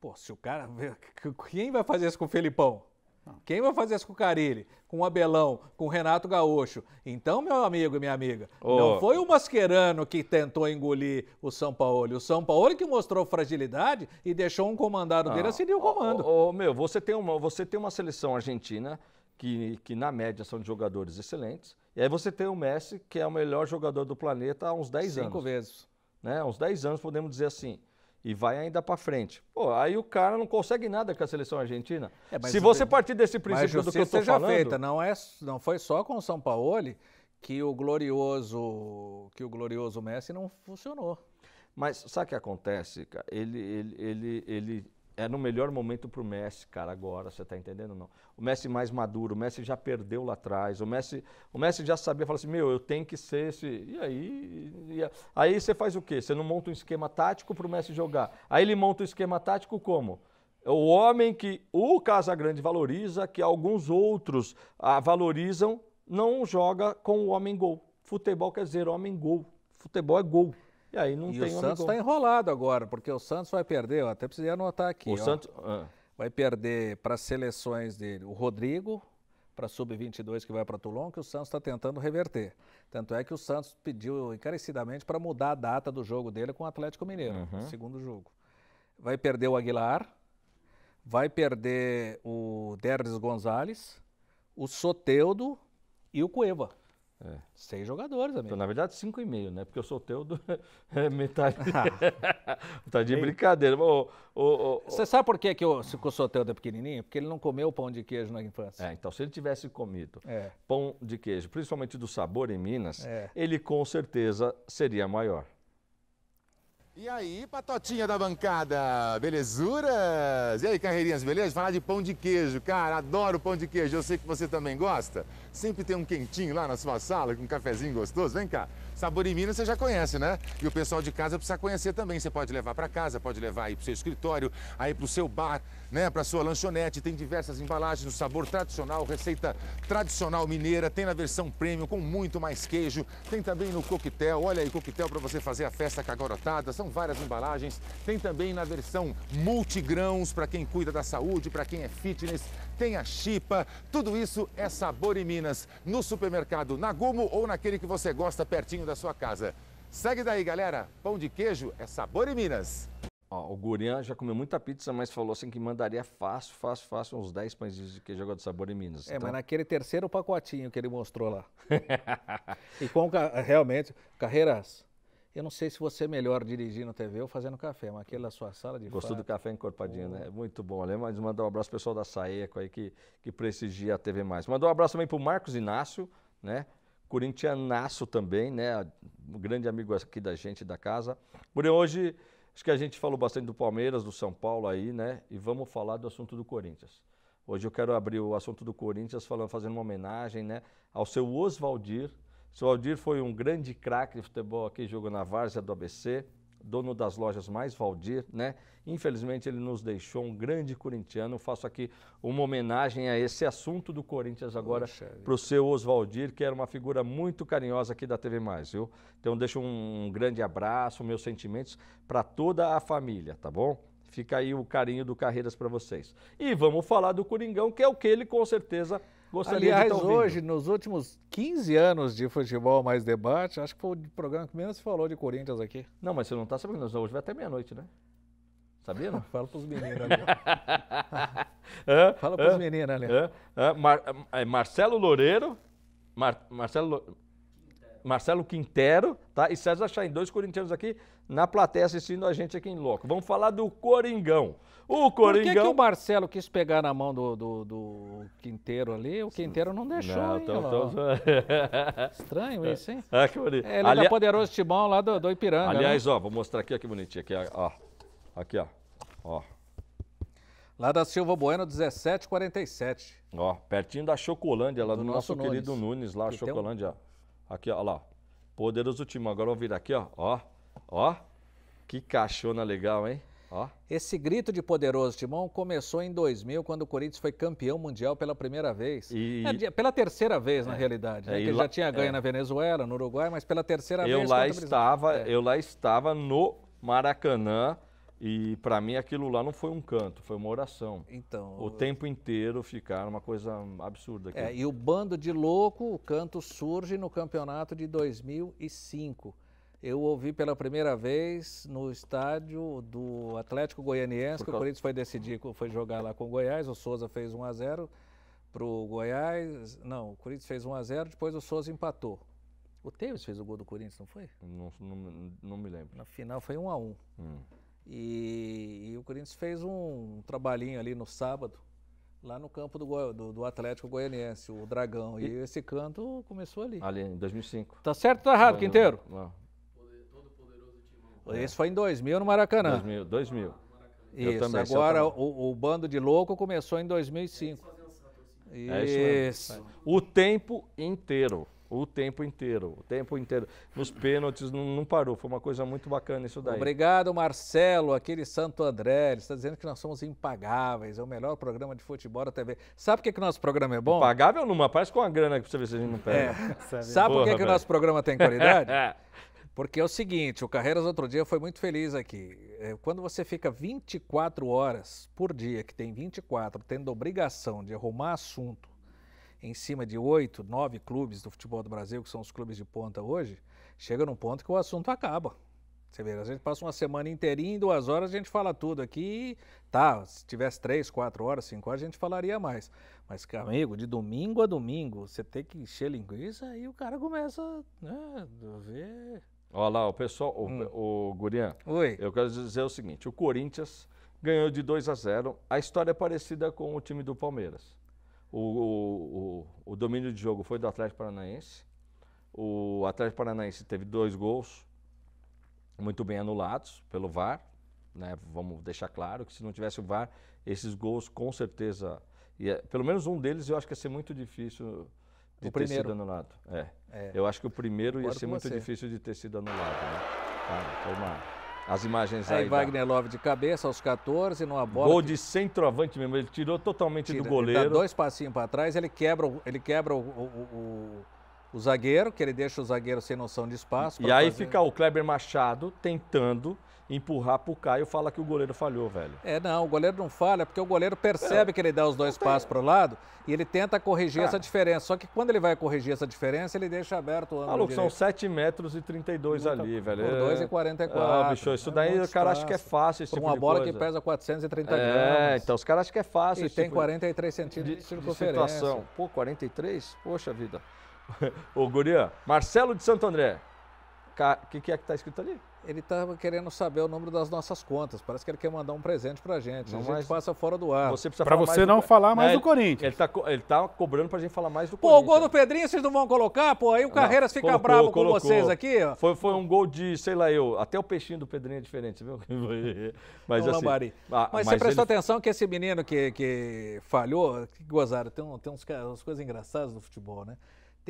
Speaker 1: Pô, se o cara. Quem vai fazer isso com o Felipão? Não. Quem vai fazer isso com o Carilli, com o Abelão, com o Renato Gaúcho? Então, meu amigo e minha amiga, oh. não foi o Mascherano que tentou engolir o São Paulo. O São Paulo que
Speaker 3: mostrou fragilidade e
Speaker 1: deixou um comandado
Speaker 3: não. dele ah. assumir o comando. Oh, oh, meu, você tem, uma, você tem uma seleção argentina que, que, na média, são de jogadores excelentes. E aí você tem o Messi, que é o melhor jogador do planeta há uns 10 Cinco anos. Cinco vezes. Né? Uns 10 anos, podemos dizer assim e vai ainda para frente. Pô, aí o cara não consegue nada com a seleção argentina. É, Se você tem... partir desse princípio do que eu estou falando, feita.
Speaker 1: não é, não foi só com o São Paulo que o
Speaker 3: glorioso, que o glorioso Messi não funcionou. Mas sabe o que acontece, cara? Ele, ele, ele, ele é no melhor momento para o Messi, cara, agora, você está entendendo não? O Messi mais maduro, o Messi já perdeu lá atrás, o Messi, o Messi já sabia, falou assim, meu, eu tenho que ser esse, e aí, e aí, aí você faz o quê? Você não monta um esquema tático para o Messi jogar, aí ele monta um esquema tático como? É o homem que o Casagrande valoriza, que alguns outros ah, valorizam, não joga com o homem gol. Futebol quer dizer homem gol, futebol é gol. E aí não e tem o Santos está enrolado agora,
Speaker 1: porque o Santos vai perder, eu até precisei anotar aqui. O ó, Santos ah. vai perder para as seleções dele o Rodrigo, para sub-22 que vai para Toulon, que o Santos está tentando reverter. Tanto é que o Santos pediu encarecidamente para mudar a data do jogo dele com o Atlético Mineiro, uhum. segundo jogo. Vai perder o Aguilar, vai perder o
Speaker 3: Derdes Gonzalez, o Soteudo e o Cueva. É. Seis jogadores, também. Então, na verdade, cinco e meio, né? Porque eu sou teu do... é, metade. tá de brincadeira. Você sabe por que, que eu, se eu sou teu da pequenininha? Porque ele não comeu pão de queijo na infância. É, então, se ele tivesse comido é. pão de queijo, principalmente do sabor em Minas, é. ele com certeza seria maior.
Speaker 2: E aí, patotinha da bancada, belezuras? E aí, carreirinhas, beleza? Falar de pão de queijo, cara, adoro pão de queijo, eu sei que você também gosta. Sempre tem um quentinho lá na sua sala, com um cafezinho gostoso, vem cá. Sabor em Minas você já conhece, né? E o pessoal de casa precisa conhecer também. Você pode levar para casa, pode levar aí para o seu escritório, aí para o seu bar, né? Para sua lanchonete. Tem diversas embalagens no sabor tradicional, receita tradicional mineira. Tem na versão premium com muito mais queijo. Tem também no coquetel. Olha aí, coquetel para você fazer a festa cagorotada. São várias embalagens. Tem também na versão multigrãos para quem cuida da saúde, para quem é fitness. Tem a chipa. Tudo isso é Sabor em Minas. No supermercado na Gumo ou naquele que
Speaker 3: você gosta pertinho da da sua casa. Segue daí, galera. Pão de queijo é sabor em Minas. Ó, o Gurian já comeu muita pizza, mas falou assim que mandaria fácil, fácil, fácil uns 10 pães de queijo agora de sabor em Minas. É, então... mas
Speaker 1: naquele terceiro pacotinho que ele mostrou lá.
Speaker 3: e com realmente, Carreiras, eu não sei se você é melhor dirigindo TV ou fazendo café, mas aquele da sua sala de Gostou fato. do café encorpadinho, né? Muito bom. Olha, mas mandar um abraço pro pessoal da Saeco aí que, que prestigia a TV Mais. mandou um abraço também pro Marcos Inácio, né? corintianaço também, né? Um grande amigo aqui da gente, da casa. Porém hoje, acho que a gente falou bastante do Palmeiras, do São Paulo aí, né? E vamos falar do assunto do Corinthians. Hoje eu quero abrir o assunto do Corinthians falando, fazendo uma homenagem, né? Ao seu Oswaldir. Seu foi um grande craque de futebol aqui, jogou na Várzea do ABC, dono das lojas Mais Valdir, né? Infelizmente ele nos deixou um grande corintiano. Eu faço aqui uma homenagem a esse assunto do Corinthians agora para o seu Oswaldir, que era uma figura muito carinhosa aqui da TV Mais, viu? Então deixo um grande abraço, meus sentimentos para toda a família, tá bom? Fica aí o carinho do Carreiras para vocês. E vamos falar do Coringão, que é o que ele com certeza Gostaria Aliás, hoje, nos últimos 15 anos de Futebol
Speaker 1: Mais Debate, acho que foi o programa que menos falou de Corinthians aqui. Não, mas você não está sabendo, hoje vai até meia-noite, né?
Speaker 3: Sabia, não? Fala pros meninos ali. Fala pros os meninos ali. É, Marcelo Loureiro, Mar Marcelo Loureiro... Marcelo Quintero, tá? E César Chain, dois corintianos aqui na plateia assistindo a gente aqui em loco. Vamos falar do Coringão. O Coringão. Por que, que o Marcelo quis pegar na mão do, do, do Quinteiro ali? O Quinteiro não deixou. Não, hein, tô, tô...
Speaker 1: Estranho isso, hein? É, que bonito. É, ele Ali... é poderoso timão lá do, do Ipiranga. Né? Aliás,
Speaker 3: né? ó, vou mostrar aqui, ó, que bonitinho. Aqui, ó. Aqui, ó. ó. Lá da Silva Bueno, 1747. Ó, pertinho da Chocolândia, lá do, do nosso, nosso querido Nunes, Nunes lá, que Chocolândia. Tem um Aqui, ó, lá. Poderoso Timão. Agora vamos vir aqui, ó. Ó, ó. Que cachona legal, hein? Ó. Esse grito de poderoso Timão começou em 2000, quando o Corinthians foi campeão
Speaker 1: mundial pela primeira vez. E... É, pela terceira vez, é. na realidade. Né? É, né? Ele lá... já tinha é. ganho na Venezuela, no Uruguai, mas pela terceira eu vez. Lá estava, é.
Speaker 3: Eu lá estava no Maracanã. E para mim aquilo lá não foi um canto, foi uma oração. Então, o eu... tempo inteiro ficar uma coisa absurda. É, e
Speaker 1: o Bando de Louco, o canto surge no campeonato de 2005. Eu ouvi pela primeira vez no estádio do Atlético Goianiense, que o Corinthians foi decidir, foi jogar lá com o Goiás, o Souza fez 1 a 0 para o Goiás. Não, o Corinthians fez 1 a 0 depois o Souza empatou. O Tevez fez o gol do Corinthians, não foi? Não, não, não me lembro. Na final foi 1 a 1 hum. E, e, o Corinthians fez um trabalhinho ali no sábado, lá no campo do, do, do Atlético Goianiense, o Dragão. E, e, esse canto começou ali.
Speaker 3: Ali, em 2005.
Speaker 1: Tá certo ou tá errado, Quinteiro? É, não. Esse foi em 2000 no Maracanã.
Speaker 3: 2000, 2000. Isso, eu também, agora eu
Speaker 1: O, o, Bando de Louco começou em 2005.
Speaker 3: É isso, isso. isso o tempo inteiro o tempo inteiro, o tempo inteiro. Nos pênaltis não, não, parou, foi uma coisa muito bacana isso daí.
Speaker 1: Obrigado, Marcelo, aquele Santo André, ele está dizendo que nós somos impagáveis, é o melhor programa de futebol da TV. Sabe por que, que o nosso programa é bom? Impagável numa, parece com a grana que você vê se a gente não pega. É. Sabe por que, que o nosso programa tem qualidade? É. Porque é o seguinte, o Carreiras outro dia foi muito feliz aqui. É, quando você fica 24 horas por dia, que tem 24, tendo obrigação de arrumar assunto, em cima de oito, nove clubes do futebol do Brasil, que são os clubes de ponta hoje, chega num ponto que o assunto acaba. Você vê, a gente passa uma semana inteirinha, em duas horas a gente fala tudo aqui. Tá, se tivesse três, quatro horas, cinco horas, a gente falaria mais. Mas, amigo, de domingo a domingo, você tem que encher linguiça e o cara começa né, a ver.
Speaker 3: Olha lá, o pessoal, o, hum. o Gurian, Oi. eu quero dizer o seguinte, o Corinthians ganhou de 2 a 0. A história é parecida com o time do Palmeiras. O, o, o, domínio de jogo foi do Atlético Paranaense. O Atlético Paranaense teve dois gols muito bem anulados pelo VAR. Né? Vamos deixar claro que se não tivesse o VAR, esses gols com certeza. Ia, pelo menos um deles eu acho que ia ser muito difícil de o ter primeiro. sido anulado. É. é. Eu acho que o primeiro ia ser muito você. difícil de ter sido anulado. Né? foi tá, uma as imagens aí. Aí Wagner da... Love de cabeça aos 14, numa bola. Gol que... de centroavante mesmo, ele tirou totalmente Tira, do goleiro. Ele dá
Speaker 1: dois passinhos para trás, ele quebra, o, ele quebra o, o, o, zagueiro, que ele deixa o zagueiro sem noção de espaço. E aí fazer... fica o Kleber Machado tentando empurrar pro Caio
Speaker 3: fala que o goleiro falhou, velho.
Speaker 1: É, não, o goleiro não falha, porque o goleiro percebe é, que ele dá os dois passos para o lado e ele tenta corrigir é. essa diferença. Só que quando ele vai corrigir essa diferença, ele deixa aberto o ângulo. são
Speaker 3: 7 metros e 32 Muita, ali, velho. Por 2 é. e 44. Ah, bicho, isso é daí o cara acha que é fácil esse por tipo uma bola coisa. que pesa 430 é, gramas. É, então os caras acham que é fácil. E tem tipo 43
Speaker 1: centímetros de, de circunferência. De situação.
Speaker 3: Pô, 43? Poxa vida. Ô, Guria, Marcelo de Santo André. O que, que é que tá escrito ali? ele estava tá querendo saber o número das nossas
Speaker 1: contas. Parece que ele quer mandar um presente para a gente. Não, a gente passa fora do ar. Para você, não do... falar mais é, do Corinthians.
Speaker 3: Ele está ele tá cobrando para a gente falar mais do pô, Corinthians. Pô, o gol do Pedrinho vocês não vão colocar? Pô, aí o Carreiras não, fica colocou, bravo colocou. com vocês aqui. Ó. Foi, foi um gol de, sei lá eu, até o peixinho do Pedrinho é diferente, viu? mas não, é assim, Ah, mas, mas você ele... prestou
Speaker 1: atenção que esse menino que, que falhou, que gozaram, tem, um, tem uns, umas coisas engraçadas no futebol, né?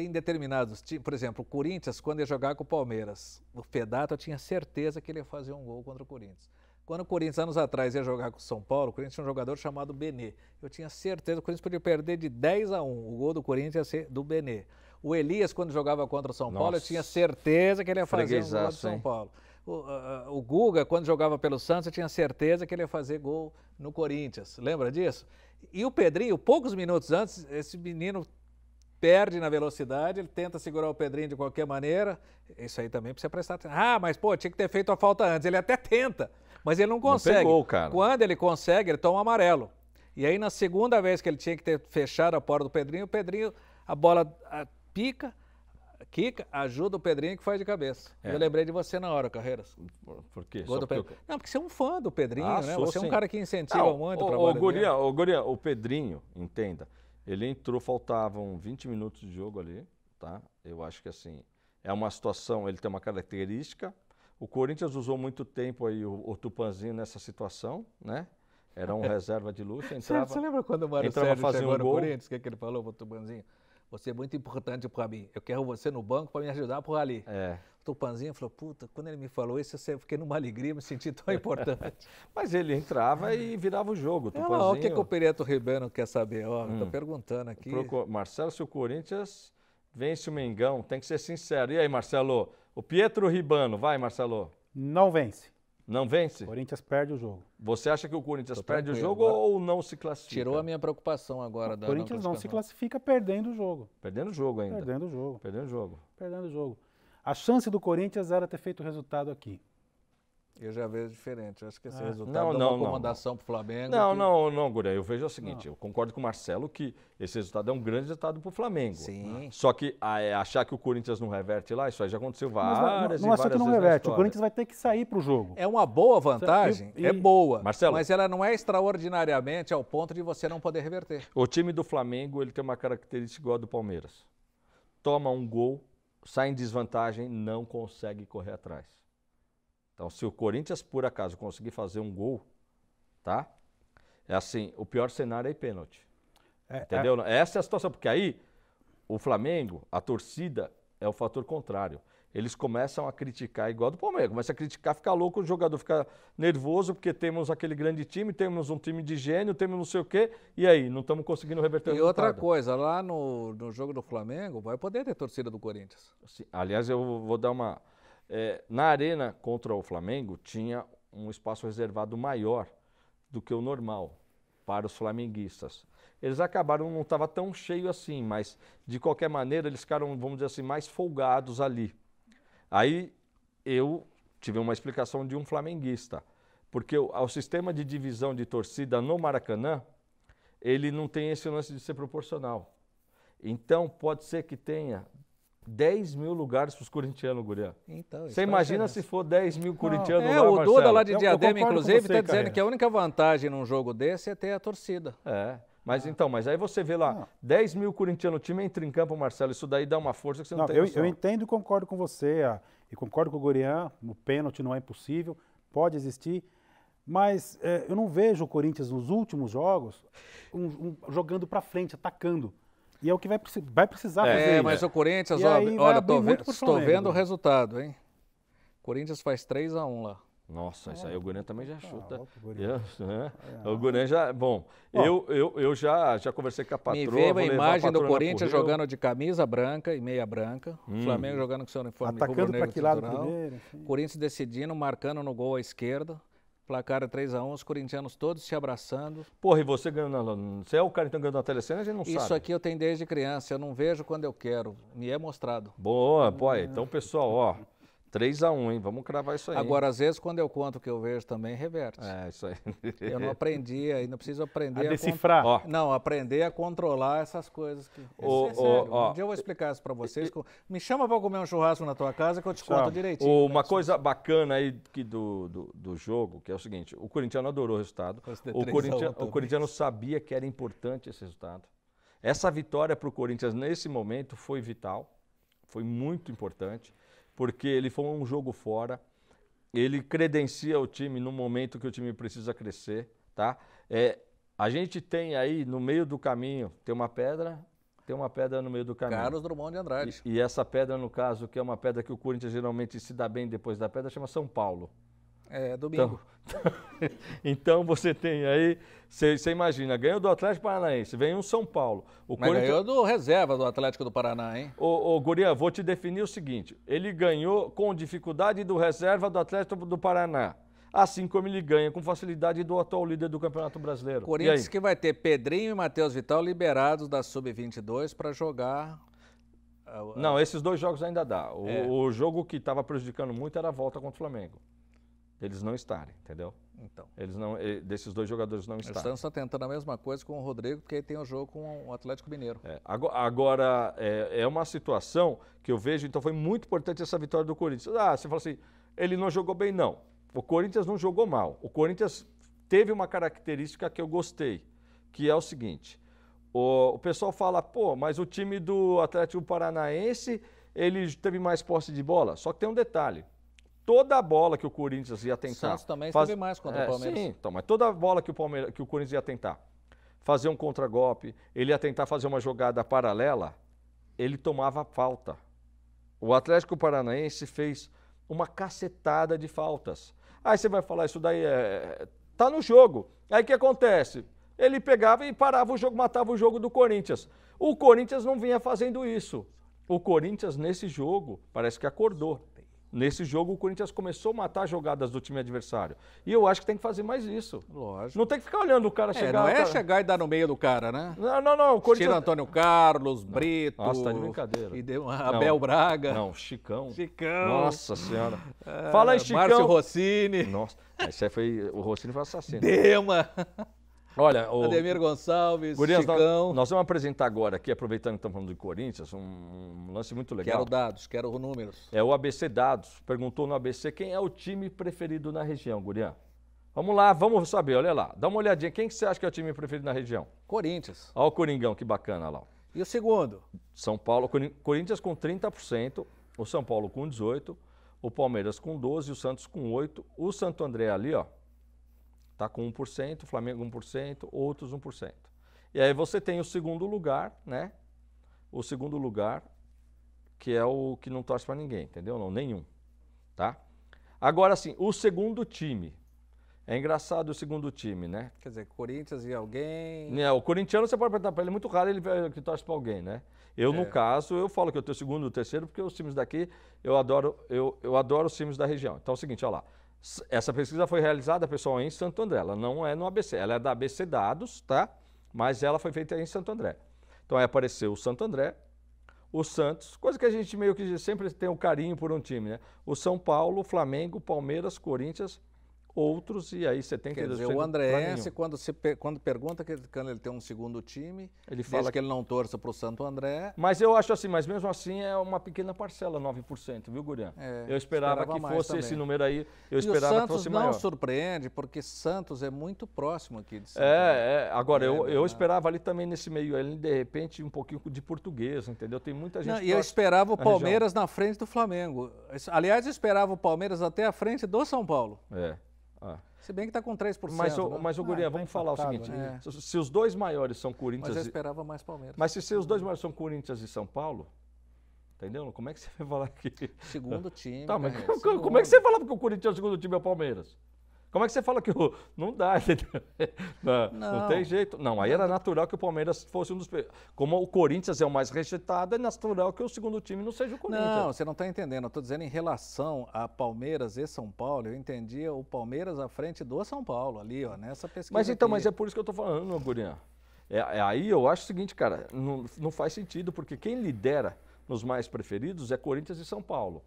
Speaker 1: tem determinados times, por exemplo, o Corinthians, quando ia jogar com o Palmeiras, o Fedato eu tinha certeza que ele ia fazer um gol contra o Corinthians. Quando o Corinthians, anos atrás, ia jogar com o São Paulo, o Corinthians tinha um jogador chamado Benê. Eu tinha certeza que o Corinthians podia perder de 10 a 1. O gol do Corinthians ia ser do Benê. O Elias, quando jogava contra o São Nossa. Paulo, eu tinha certeza que ele ia fazer um gol do São Paulo. O, uh, o, Guga, quando jogava pelo Santos, eu tinha certeza que ele ia fazer gol no Corinthians. Lembra disso? E o Pedrinho, poucos minutos antes, esse menino perde na velocidade, ele tenta segurar o Pedrinho de qualquer maneira. Isso aí também precisa prestar atenção. Ah, mas pô, tinha que ter feito a falta antes. Ele até tenta, mas ele não consegue. Não pegou, cara. Quando ele consegue, ele toma amarelo. E aí, na segunda vez que ele tinha que ter fechado a porta do Pedrinho, o Pedrinho, a bola a, pica, Kika ajuda o Pedrinho que faz de cabeça. É. Eu lembrei de você na hora, Carreiras. Por,
Speaker 3: por quê? Eu...
Speaker 1: Não, porque você é um fã
Speaker 3: do Pedrinho, ah, né? Sou, você sim. é um cara que incentiva não, ah, muito o, o, o Guria, O Guria, o Pedrinho, entenda. Ele entrou, faltavam 20 minutos de jogo ali, tá? Eu acho que assim, é uma situação, ele tem uma característica. O Corinthians usou muito tempo aí o, o Tupanzinho nessa situação, né? Era um é. reserva de luxo, entrava... Você, lembra quando o Mário Sérgio chegou um no Corinthians,
Speaker 1: o que, é que ele falou pro Tupanzinho? Você é muito importante para mim. Eu quero você no banco para me ajudar por ali. É. Tupanzinho falou, puta, quando ele me falou isso, eu fiquei numa alegria, me senti tão importante.
Speaker 3: Mas ele entrava e virava o jogo, Tupanzinho. É, não, o que, que o Pereto Ribeiro quer saber? Ó, hum. Tô perguntando aqui. Procur... Marcelo, se o Corinthians vence o Mengão, tem que ser sincero. E aí, Marcelo? O Pietro Ribano, vai, Marcelo. Não vence. Não vence? O Corinthians perde o jogo. Você acha que o Corinthians perde o jogo agora, ou não se classifica? Tirou a minha preocupação agora. O Corinthians não, não se
Speaker 2: classifica perdendo o jogo.
Speaker 3: Perdendo o jogo ainda. Perdendo o jogo. Perdendo o jogo.
Speaker 2: Perdendo o jogo. A chance do Corinthians era ter feito o resultado
Speaker 3: aqui. Eu já vejo diferente. Eu acho que
Speaker 1: esse ah, resultado não, não, é uma acomodação para o Flamengo. Não, que...
Speaker 3: não, não, Guré. Eu vejo o seguinte: não. eu concordo com o Marcelo que esse resultado é um grande resultado para o Flamengo. Sim. Né? Só que é, achar que o Corinthians não reverte lá, isso aí já aconteceu várias é vezes. não, não que não reverte. O Corinthians
Speaker 1: vai ter que sair para o jogo. É uma boa vantagem, e, e... é boa. Marcelo, mas ela não é extraordinariamente ao ponto de você não poder reverter.
Speaker 3: O time do Flamengo ele tem uma característica igual a do Palmeiras. Toma um gol, sai em desvantagem, não consegue correr atrás. Então, se o Corinthians, por acaso, conseguir fazer um gol, tá? É assim, o pior cenário é pênalti. É, é. entendeu? É... Essa é a situação, porque aí o Flamengo, a torcida, é o fator contrário eles começam a criticar igual do Palmeiras, começa a criticar, fica louco, o jogador fica nervoso porque temos aquele grande time, temos um time de gênio, temos não sei o quê, e aí, não estamos conseguindo reverter o E outra coisa,
Speaker 1: lá no, no jogo do Flamengo, vai poder ter torcida do Corinthians.
Speaker 3: Sim, aliás, eu vou dar uma... É, na arena contra o Flamengo, tinha um espaço reservado maior do que o normal para os flamenguistas. Eles acabaram, não estava tão cheio assim, mas de qualquer maneira eles ficaram, vamos dizer assim, mais folgados ali. Aí eu tive uma explicação de um flamenguista, porque o, o sistema de divisão de torcida no Maracanã, ele não tem esse lance de ser proporcional. Então pode ser que tenha 10 mil lugares para os corintianos, Gurian. Então, você é imagina se for 10 mil corintianos não, é, lá, O Duda lá de Diadema, inclusive, está dizendo que a única vantagem num jogo desse é ter a torcida. É. Mas então, mas aí você vê lá, não. Ah. 10 mil corintianos, o time entra em campo, Marcelo, isso daí dá uma força que você não, não tem eu, eu
Speaker 2: entendo e concordo com você, ah, e concordo com o Gorian, o pênalti não é impossível, pode existir, mas é, eu não vejo o Corinthians nos últimos jogos um, um, jogando para frente,
Speaker 1: atacando. E é o que vai, vai precisar é, fazer. É, mas o Corinthians, ó, olha, estou vendo o resultado, hein? Corinthians faz 3 a 1 lá.
Speaker 3: Nossa, isso aí o Guran também já tá chuta. Ah, o Guran, né? já. Bom, bom, eu, eu, eu já, já conversei com a patroa. Me veio a imagem do Corinthians jogando
Speaker 1: de camisa branca e meia branca. Hum. Flamengo jogando com seu uniforme Atacando para que lado primeiro? Corinthians decidindo, marcando no gol à esquerda. Placar 3x1, é os corintianos todos se abraçando.
Speaker 3: Porra, e você ganhando. Você é o cara então ganhando na telecena, a gente não Isso sabe. Isso
Speaker 1: aqui eu tenho desde criança, eu não vejo quando eu quero. Me é mostrado.
Speaker 3: Boa, boy. Então, pessoal, ó. 3 a 1 hein? Vamos cravar isso aí. Agora, às vezes, quando eu conto o que eu vejo também, reverte. É, isso aí. eu não
Speaker 1: aprendi ainda, preciso aprender a, a decifrar. Con... Não, aprender a
Speaker 3: controlar
Speaker 1: essas coisas. Que... é um dia eu vou explicar isso para vocês. Me chama para comer um churrasco na
Speaker 3: tua casa que eu te chama. conto direitinho. Né, uma né? coisa bacana aí que do, do, do, jogo, que é o seguinte, o Corinthians adorou o resultado. O Corinthians, o Corinthians sabia que era importante esse resultado. Essa vitória para o Corinthians, nesse momento, foi vital, foi muito importante porque ele foi um jogo fora, ele credencia o time no momento que o time precisa crescer, tá? É, a gente tem aí no meio do caminho, tem uma pedra, tem uma pedra no meio do caminho. Carlos Drummond de Andrade. E, e essa pedra, no caso, que é uma pedra que o Corinthians geralmente se dá bem depois da pedra, chama São Paulo. É, é, domingo. Então, então você tem aí, você, imagina, ganhou do Atlético Paranaense, vem um São Paulo. O Mas Corinthians... ganhou do reserva do Atlético do Paraná, hein? Ô, ô, Guria, vou te definir o seguinte, ele ganhou com dificuldade do reserva do Atlético do Paraná. Assim como ele ganha com facilidade do atual líder do Campeonato Brasileiro. Corinthians
Speaker 1: que vai ter Pedrinho e Matheus Vital liberados da Sub-22 para jogar ah, não,
Speaker 3: esses dois jogos ainda dá. O, é. o jogo que estava prejudicando muito era a volta contra o Flamengo. Eles não estarem, entendeu? Então. Eles não, eh, desses dois jogadores não estarem. O Santos
Speaker 1: está tentando a mesma coisa com o Rodrigo, porque aí tem o um jogo com o
Speaker 3: Atlético Mineiro. É, agora, é, é, uma situação que eu vejo, então foi muito importante essa vitória do Corinthians. Ah, você fala assim, ele não jogou bem, não. O Corinthians não jogou mal. O Corinthians teve uma característica que eu gostei, que é o seguinte. O, o pessoal fala, pô, mas o time do Atlético Paranaense, ele teve mais posse de bola. Só que tem um detalhe, toda a bola que o Corinthians ia tentar. Santos também faz... mais contra é, o Palmeiras. Sim, então, mas toda a bola que o, Palmeira, que o Corinthians ia tentar fazer um contragolpe, ele ia tentar fazer uma jogada paralela, ele tomava falta. O Atlético Paranaense fez uma cacetada de faltas. Aí você vai falar, isso daí é. Tá no jogo. Aí o que acontece? Ele pegava e parava o jogo, matava o jogo do Corinthians. O Corinthians não vinha fazendo isso. O Corinthians, nesse jogo, parece que acordou. Nesse jogo, o Corinthians começou a matar jogadas do time adversário. E eu acho que tem que fazer mais isso. Lógico. Não tem que ficar olhando o cara é, chegar. Não é cara... chegar e dar no meio do cara, né? Não, não, não. O Corinthians... Tira Antônio
Speaker 1: Carlos, não. Brito. Nossa, ah, tá de brincadeira. E deu... Abel Braga.
Speaker 3: Não, Chicão. Chicão. Nossa Senhora. É, Fala aí, Chicão. Márcio Rossini. Nossa. Aí foi... O Rossini foi assassino. Dema. Olha, o... Ademir Gonçalves, Gurias, Chicão. Nós, vamos apresentar agora aqui, aproveitando que estamos falando do Corinthians, um, um, lance muito legal. Quero dados, quero números. É o ABC Dados. Perguntou no ABC quem é o time preferido na região, Gurian. Vamos lá, vamos saber, olha lá. Dá uma olhadinha. Quem que você acha que é o time preferido na região? Corinthians. Olha o Coringão, que bacana lá. E o segundo? São Paulo, Corinthians com 30%, o São Paulo com 18%, o Palmeiras com 12%, o Santos com 8%, o Santo André ali, ó, está com 1%, Flamengo 1%, outros 1%. E aí você tem o segundo lugar, né? O segundo lugar, que é o que não torce para ninguém, entendeu? Não, nenhum, tá? Agora sim, o segundo time. É engraçado o segundo time, né?
Speaker 1: Quer dizer, Corinthians e alguém.
Speaker 3: É, o corintiano você pode perguntar para ele, é muito raro ele que torce para alguém, né? Eu, é. no caso, eu falo que eu tenho segundo e terceiro, porque os times daqui, eu adoro, eu, eu adoro os times da região. Então é o seguinte, olha lá. Essa pesquisa foi realizada, pessoal, em Santo André. Ela não é no ABC, ela é da ABC Dados, tá? Mas ela foi feita em Santo André. Então aí apareceu o Santo André, o Santos, coisa que a gente meio que sempre tem um carinho por um time, né? O São Paulo, Flamengo, Palmeiras, Corinthians, outros e aí 72% Quer dizer, o André S,
Speaker 1: quando, se, quando pergunta que quando ele tem um segundo time, ele fala que ele não torça para o Santo André.
Speaker 3: Mas eu acho assim, mas mesmo assim é uma pequena parcela, 9%, viu, Gurian? É, eu esperava, esperava que fosse também. esse número aí, eu e esperava o Santos que fosse maior. não surpreende, porque
Speaker 1: Santos é muito próximo aqui de Santos. É,
Speaker 3: é. agora, é, eu, eu né? esperava ali também nesse meio, ele de repente, um pouquinho de português, entendeu? Tem muita gente... Não, e eu esperava o Palmeiras
Speaker 1: região. na frente do Flamengo. Aliás, eu esperava o Palmeiras até a frente do São Paulo.
Speaker 3: É. Ah.
Speaker 1: Se bem que está com 3%. Mas, o, né? mas o Guria, ah, tá vamos falar o seguinte: né?
Speaker 3: se, os dois maiores são Corinthians. Mas eu esperava mais Palmeiras. Mas se, se os dois maiores são Corinthians e São Paulo. Entendeu? Como é que você vai falar que. Segundo time. Tá, mas como, como, é que você fala que o Corinthians é o segundo time é o Palmeiras? Como é que você fala que o. Não dá, Não, não. não tem jeito. Não, aí era natural que o Palmeiras fosse um dos. Como o Corinthians é o mais rejeitado, é natural que o segundo time não seja o Corinthians. Não, você não está entendendo. Eu
Speaker 1: estou dizendo em relação a Palmeiras e São Paulo, eu entendia o Palmeiras à frente do São Paulo, ali, ó, nessa pesquisa. Mas então, aqui. mas é
Speaker 3: por isso que eu estou falando, Gurinha. É, é, aí eu acho o seguinte, cara, não, não faz sentido, porque quem lidera nos mais preferidos é Corinthians e São Paulo.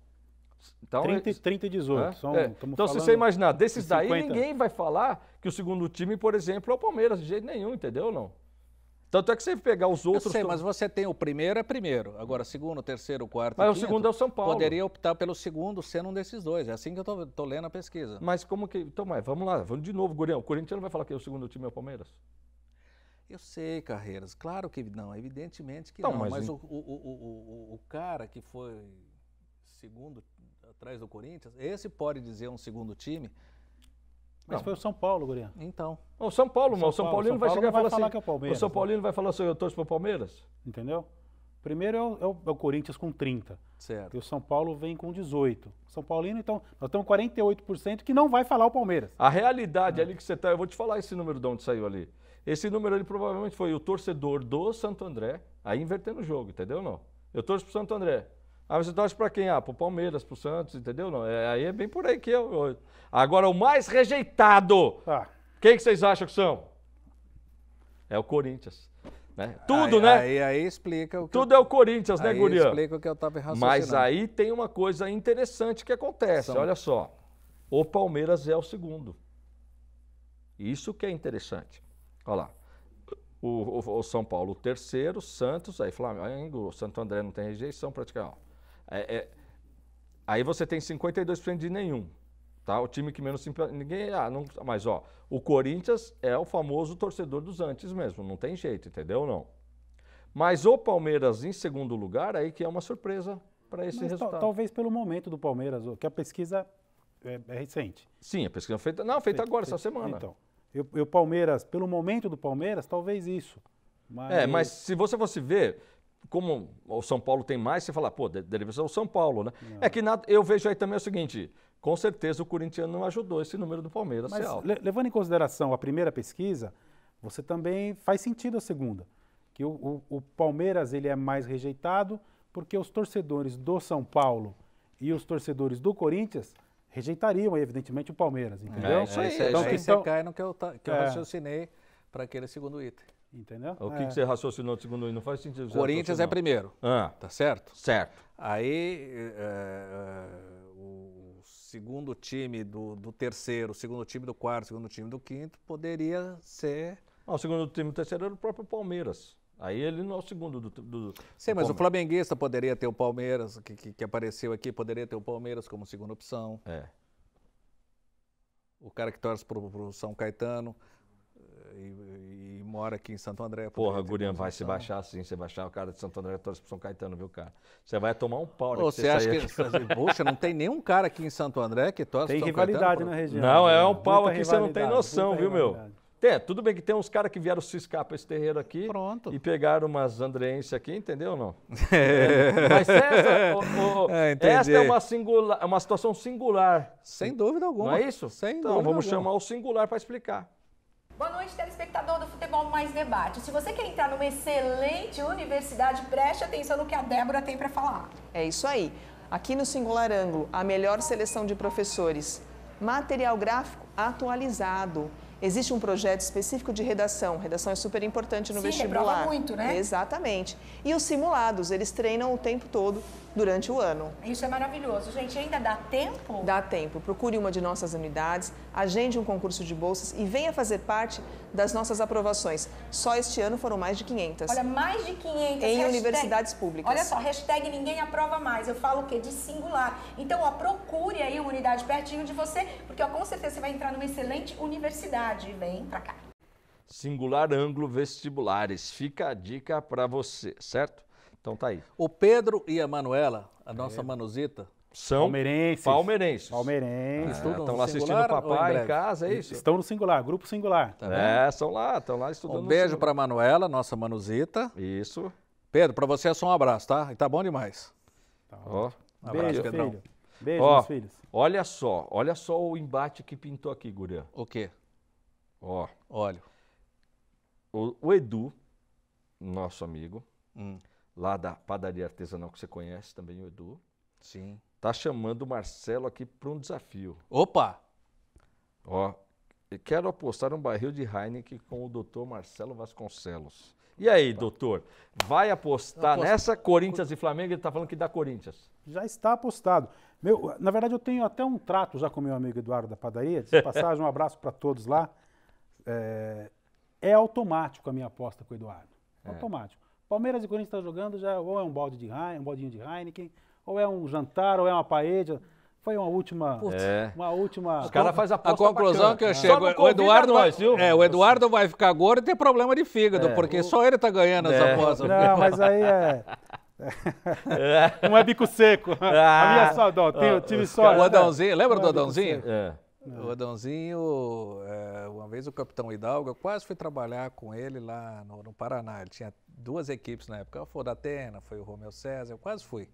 Speaker 3: Então, 30, é, 30 e 18. É? São, é. Então, se você imaginar, desses de daí, ninguém vai falar que o segundo time, por exemplo, é o Palmeiras, de jeito nenhum, entendeu? Não. Tanto é que você pegar os
Speaker 1: outros. Eu sei, mas você tem o primeiro, é primeiro. Agora, segundo, terceiro, quarto. Mas quinto, o segundo é o São Paulo. Poderia optar pelo segundo sendo um desses dois. É assim que eu estou lendo a pesquisa.
Speaker 3: Mas como que. Então, mas vamos lá, vamos de novo, Gurião. O Corinthians não vai falar que o segundo time é o Palmeiras?
Speaker 1: Eu sei, Carreiras, claro que não, evidentemente que não, não mas, mas o, o, o, o, cara que foi segundo atrás do Corinthians, esse pode dizer um segundo time. Mas não. foi o São
Speaker 3: Paulo, Gurian. Então. O São Paulo, o São, o São Paulino vai chegar e falar, falar assim. Que é o, Palmeiras, o São né? Paulino né? vai falar assim, eu torço pro
Speaker 2: Palmeiras. Entendeu? Primeiro é o, é, o, é o, Corinthians com 30. Certo. E o São Paulo vem com
Speaker 3: 18. São Paulino, então, nós temos 48% que não vai falar o Palmeiras. A realidade é. ali que você está, eu vou te falar esse número de onde saiu ali. Esse número ali provavelmente foi o torcedor do Santo André, aí invertendo o jogo, entendeu não? Eu torço pro Santo André. Ah, você torce para quem? Ah, para o Palmeiras, para o Santos, entendeu? Não, é, aí é bem por aí que eu. eu... Agora, o mais rejeitado, ah. quem que vocês acham que são? É o Corinthians. Né? Tudo, aí, né? Aí, aí explica o que Tudo eu... é o Corinthians, né, Gurian? explica o que eu estava raciocinando. Mas aí tem uma coisa interessante que acontece, são... olha só. O Palmeiras é o segundo. Isso que é interessante. Olha lá. O, o, o São Paulo, o terceiro, Santos, aí Flamengo, ah, Santo André não tem rejeição praticamente. É, é, aí você tem 52% de nenhum. Tá? O time que menos simpatiza. Ninguém. Ah, não, mas ó, o Corinthians é o famoso torcedor dos antes mesmo. Não tem jeito, entendeu? Não. Mas o Palmeiras em segundo lugar, aí que é uma surpresa para esse mas resultado. Talvez pelo momento do Palmeiras, que a pesquisa é, é recente. Sim, a pesquisa é feita. Não, feita, agora, feita, essa semana. Então.
Speaker 2: E o Palmeiras, pelo momento do Palmeiras, talvez isso. É,
Speaker 3: mas... É, mas se você fosse ver, como o São Paulo tem mais, você fala, pô, deve ser o São Paulo, né? Não. É. é que na, eu vejo aí também o seguinte, com certeza o corintiano não ajudou esse número do Palmeiras Mas, é le, levando
Speaker 2: em consideração a primeira pesquisa, você também faz sentido a segunda, que o, o, o Palmeiras ele é mais rejeitado porque os torcedores do São Paulo e os torcedores do Corinthians rejeitariam, evidentemente, o Palmeiras, entendeu? É, isso aí, então, é, isso aí então, você
Speaker 1: cai no que eu, que eu é. raciocinei para aquele segundo item. Entendeu? O que, é. que você
Speaker 3: raciocinou de segundo Não faz sentido. Corinthians é primeiro. Ah. Tá certo? Certo. Aí é, é,
Speaker 1: o segundo time do, do terceiro, o segundo time do quarto, o segundo time do quinto, poderia ser. Não, o segundo time do terceiro era o próprio Palmeiras. Aí ele
Speaker 3: não é o segundo do. do
Speaker 1: Sim, do mas o flamenguista poderia ter o Palmeiras, que, que, que, apareceu aqui, poderia ter o Palmeiras como segunda opção. É. O cara que torce pro, São
Speaker 3: Caetano. E, mora aqui em Santo André. Porra, Gurian, vai se baixar assim, se baixar o cara de Santo André, torce pro São Caetano, viu, cara? Você vai tomar um pau. Né, ô, você acha que...
Speaker 1: Poxa, não tem nenhum cara aqui em Santo André que torce Tem rivalidade Caetano, na né, região. Não, é um pau aqui, você não tem noção, viu, meu?
Speaker 3: Tem, tudo bem que tem uns caras que vieram ciscar pra esse terreiro aqui. Pronto. E pegaram umas andreenses aqui, entendeu ou não? É. Mas essa, o, o, é, essa é uma, singular, é uma situação singular. Sem dúvida alguma. Não é isso? Sem então, dúvida Então, vamos alguma. chamar o singular para explicar.
Speaker 5: Boa noite, telespectador do Futebol Mais Debate. Se você quer entrar numa excelente universidade, preste atenção no que a Débora tem para falar. É isso aí. Aqui no Singular Ângulo, a melhor seleção de professores. Material gráfico atualizado. Existe um projeto específico de redação. Redação é super importante no Sim, vestibular. muito, né? Exatamente. E os simulados, eles treinam o tempo todo durante o ano. Isso é maravilhoso. Gente, ainda dá tempo? Dá tempo. Procure uma de nossas unidades, agende um concurso de bolsas e venha fazer parte das nossas aprovações. Só este ano foram mais de 500. Olha, mais de 500. Em hashtag... universidades públicas. Olha só, hashtag ninguém aprova mais. Eu falo o quê? De singular. Então, ó, procure aí uma unidade pertinho de você, porque ó, com certeza você vai entrar numa excelente universidade. Vem pra cá.
Speaker 3: Singular Ângulo Vestibulares. Fica a dica para você, certo? Então tá aí. O Pedro e a Manuela, a nossa é. manuzita,
Speaker 2: são
Speaker 1: palmeirenses. Palmeirenses. Palmeirenses. Ah, é, estão lá assistindo o papai em, em, casa, é isso?
Speaker 2: Estão no singular, grupo singular. Tá é, estão lá, estão lá estudando. Um beijo para
Speaker 1: Manuela, nossa manuzita. Isso. Pedro, para você é só um abraço, tá? E tá bom demais. Tá ó. Um abraço, beijo, Pedrão. Filho. Beijo, ó, meus filhos.
Speaker 3: Olha só, olha só o embate que pintou aqui, Guria. O quê? Ó. Olha. O, o Edu, nosso amigo, hum lá da padaria artesanal que você conhece também, o Edu. Sim. Tá chamando o Marcelo aqui para um desafio. Opa! Ó, quero apostar um barril de Heineken com o doutor Marcelo Vasconcelos. E aí, doutor, vai apostar nessa Corinthians e Flamengo? Ele está falando que dá Corinthians. Já está apostado.
Speaker 2: Meu, na verdade, eu tenho até um trato já com meu amigo Eduardo da padaria. De passagem, um abraço para todos lá. É, é, automático a minha aposta com o Eduardo. É. Automático. Palmeiras e Corinthians estão jogando, já ou é um balde de Heineken, um baldinho de Heineken, ou é um jantar, ou é uma paella. Foi uma última. É. Uma última. Os caras fazem a A conclusão bacana. que eu chego. O Eduardo, vai,
Speaker 1: é, o Eduardo vai ficar gordo e tem problema de fígado, é. porque o... só ele tá ganhando essa é. apostas Não, mas aí é. Não é bico seco. Ah, a minha é só, não, tenho, tive só. É. O Adãozinho, lembra do Adãozinho? É. É. O Adãozinho, é, uma vez o capitão Hidalgo, eu quase fui trabalhar com ele lá no, no Paraná. Ele tinha duas equipes na época, foi o da Atena, foi o Romeu César, eu quase fui.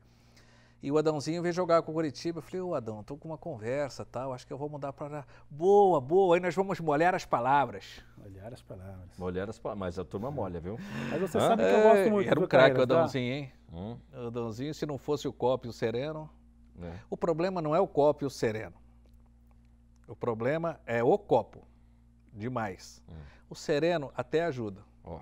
Speaker 1: E o Adãozinho veio jogar com o Curitiba. Eu falei, ô Adão, tô com uma conversa tal, acho que eu vou mudar para. Boa, boa, aí nós vamos molhar as palavras. Molhar as palavras.
Speaker 3: Molhar as palavras, mas a turma molha, viu? Mas você Hã? sabe que eu gosto muito é, Era um craque o tá? Adãozinho, tá?
Speaker 1: hein? Hum. O Adãozinho, se não fosse o Copo e o Sereno. É. O problema não é o Copo e o Sereno. O problema é o copo.
Speaker 3: Demais. Hum. O Sereno até ajuda. Ó.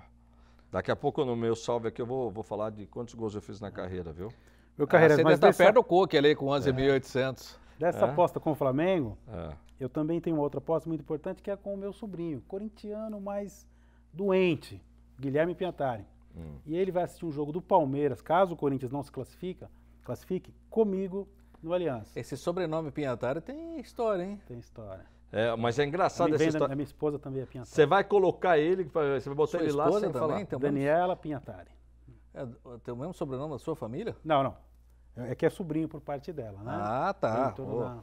Speaker 3: Daqui a pouco no meu salve aqui eu vou, vou falar de quantos gols eu fiz na carreira, viu? Meu carreira, ah, você está dessa... perto do Coque ali com 11.800. É. Dessa é.
Speaker 2: aposta com o Flamengo, é. eu também tenho uma outra aposta muito importante que é com o meu sobrinho, corintiano mais doente, Guilherme Piantari. Hum. E ele vai assistir um jogo do Palmeiras, caso o Corinthians não se classifica, classifique comigo no
Speaker 1: Aliança. Esse sobrenome Pinhatari tem história, hein? Tem história.
Speaker 3: É, mas é engraçado essa história. minha esposa também é Pinhatari. Você vai colocar ele, você vai botar Sua ele lá sem falar. então Daniela
Speaker 2: Pinhatari.
Speaker 1: É, tem o mesmo sobrenome da sua família? Não, não. É que é sobrinho por parte dela, né? Ah, tá. tudo oh. na...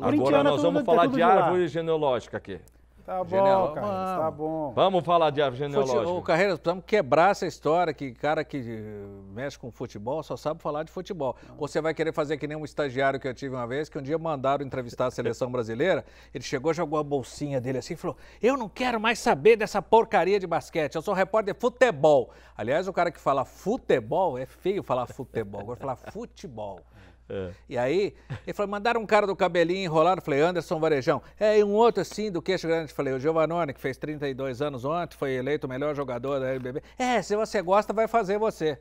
Speaker 1: um Agora nós vamos falar de, de árvore
Speaker 3: genealógica aqui.
Speaker 1: Tá bom, Geneal... tá bom.
Speaker 3: Vamos falar de árvore genealógica. Fute... Carreiras, precisamos quebrar essa história
Speaker 1: que cara que eh, mexe com futebol só sabe falar de futebol. você vai querer fazer que nem um estagiário que eu tive uma vez, que um dia mandaram entrevistar a seleção brasileira, ele chegou, jogou a bolsinha dele assim e falou, eu não quero mais saber dessa porcaria de basquete, eu sou repórter de futebol. Aliás, o cara que fala futebol, é feio falar futebol, agora falar futebol. É. E aí, ele falou, mandaram um cara do cabelinho enrolado, falei, Anderson Varejão. É, e um outro assim, do queixo grande, falei, o Giovanoni, que fez 32 anos ontem, foi eleito o melhor jogador da LBB. É, se você gosta, vai fazer você.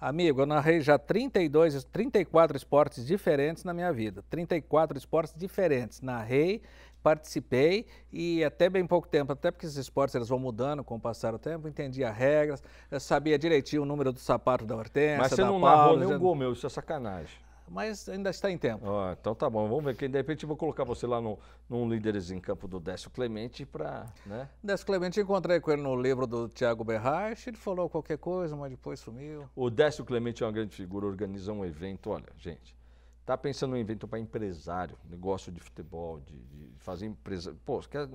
Speaker 1: Amigo, eu narrei já 32, 34 esportes diferentes na minha vida. 34 esportes diferentes. Narrei, participei e até bem pouco tempo, até porque esses esportes eles vão mudando com o passar do tempo, entendi as regras, sabia direitinho o número do sapato da hortência, Mas você não narrou nenhum gol meu, isso é sacanagem
Speaker 3: mas ainda está em tempo. Ah, então tá bom, vamos ver, que de repente eu vou colocar você lá no, num Líderes em Campo do Décio Clemente para... Né? Décio Clemente, encontrei com ele no livro do Tiago Berrache, ele falou qualquer coisa, mas
Speaker 1: depois sumiu.
Speaker 3: O Décio Clemente é uma grande figura, organiza um evento, olha, gente, tá pensando em um evento para empresário, negócio de futebol, de, de fazer empresa, pô, você quer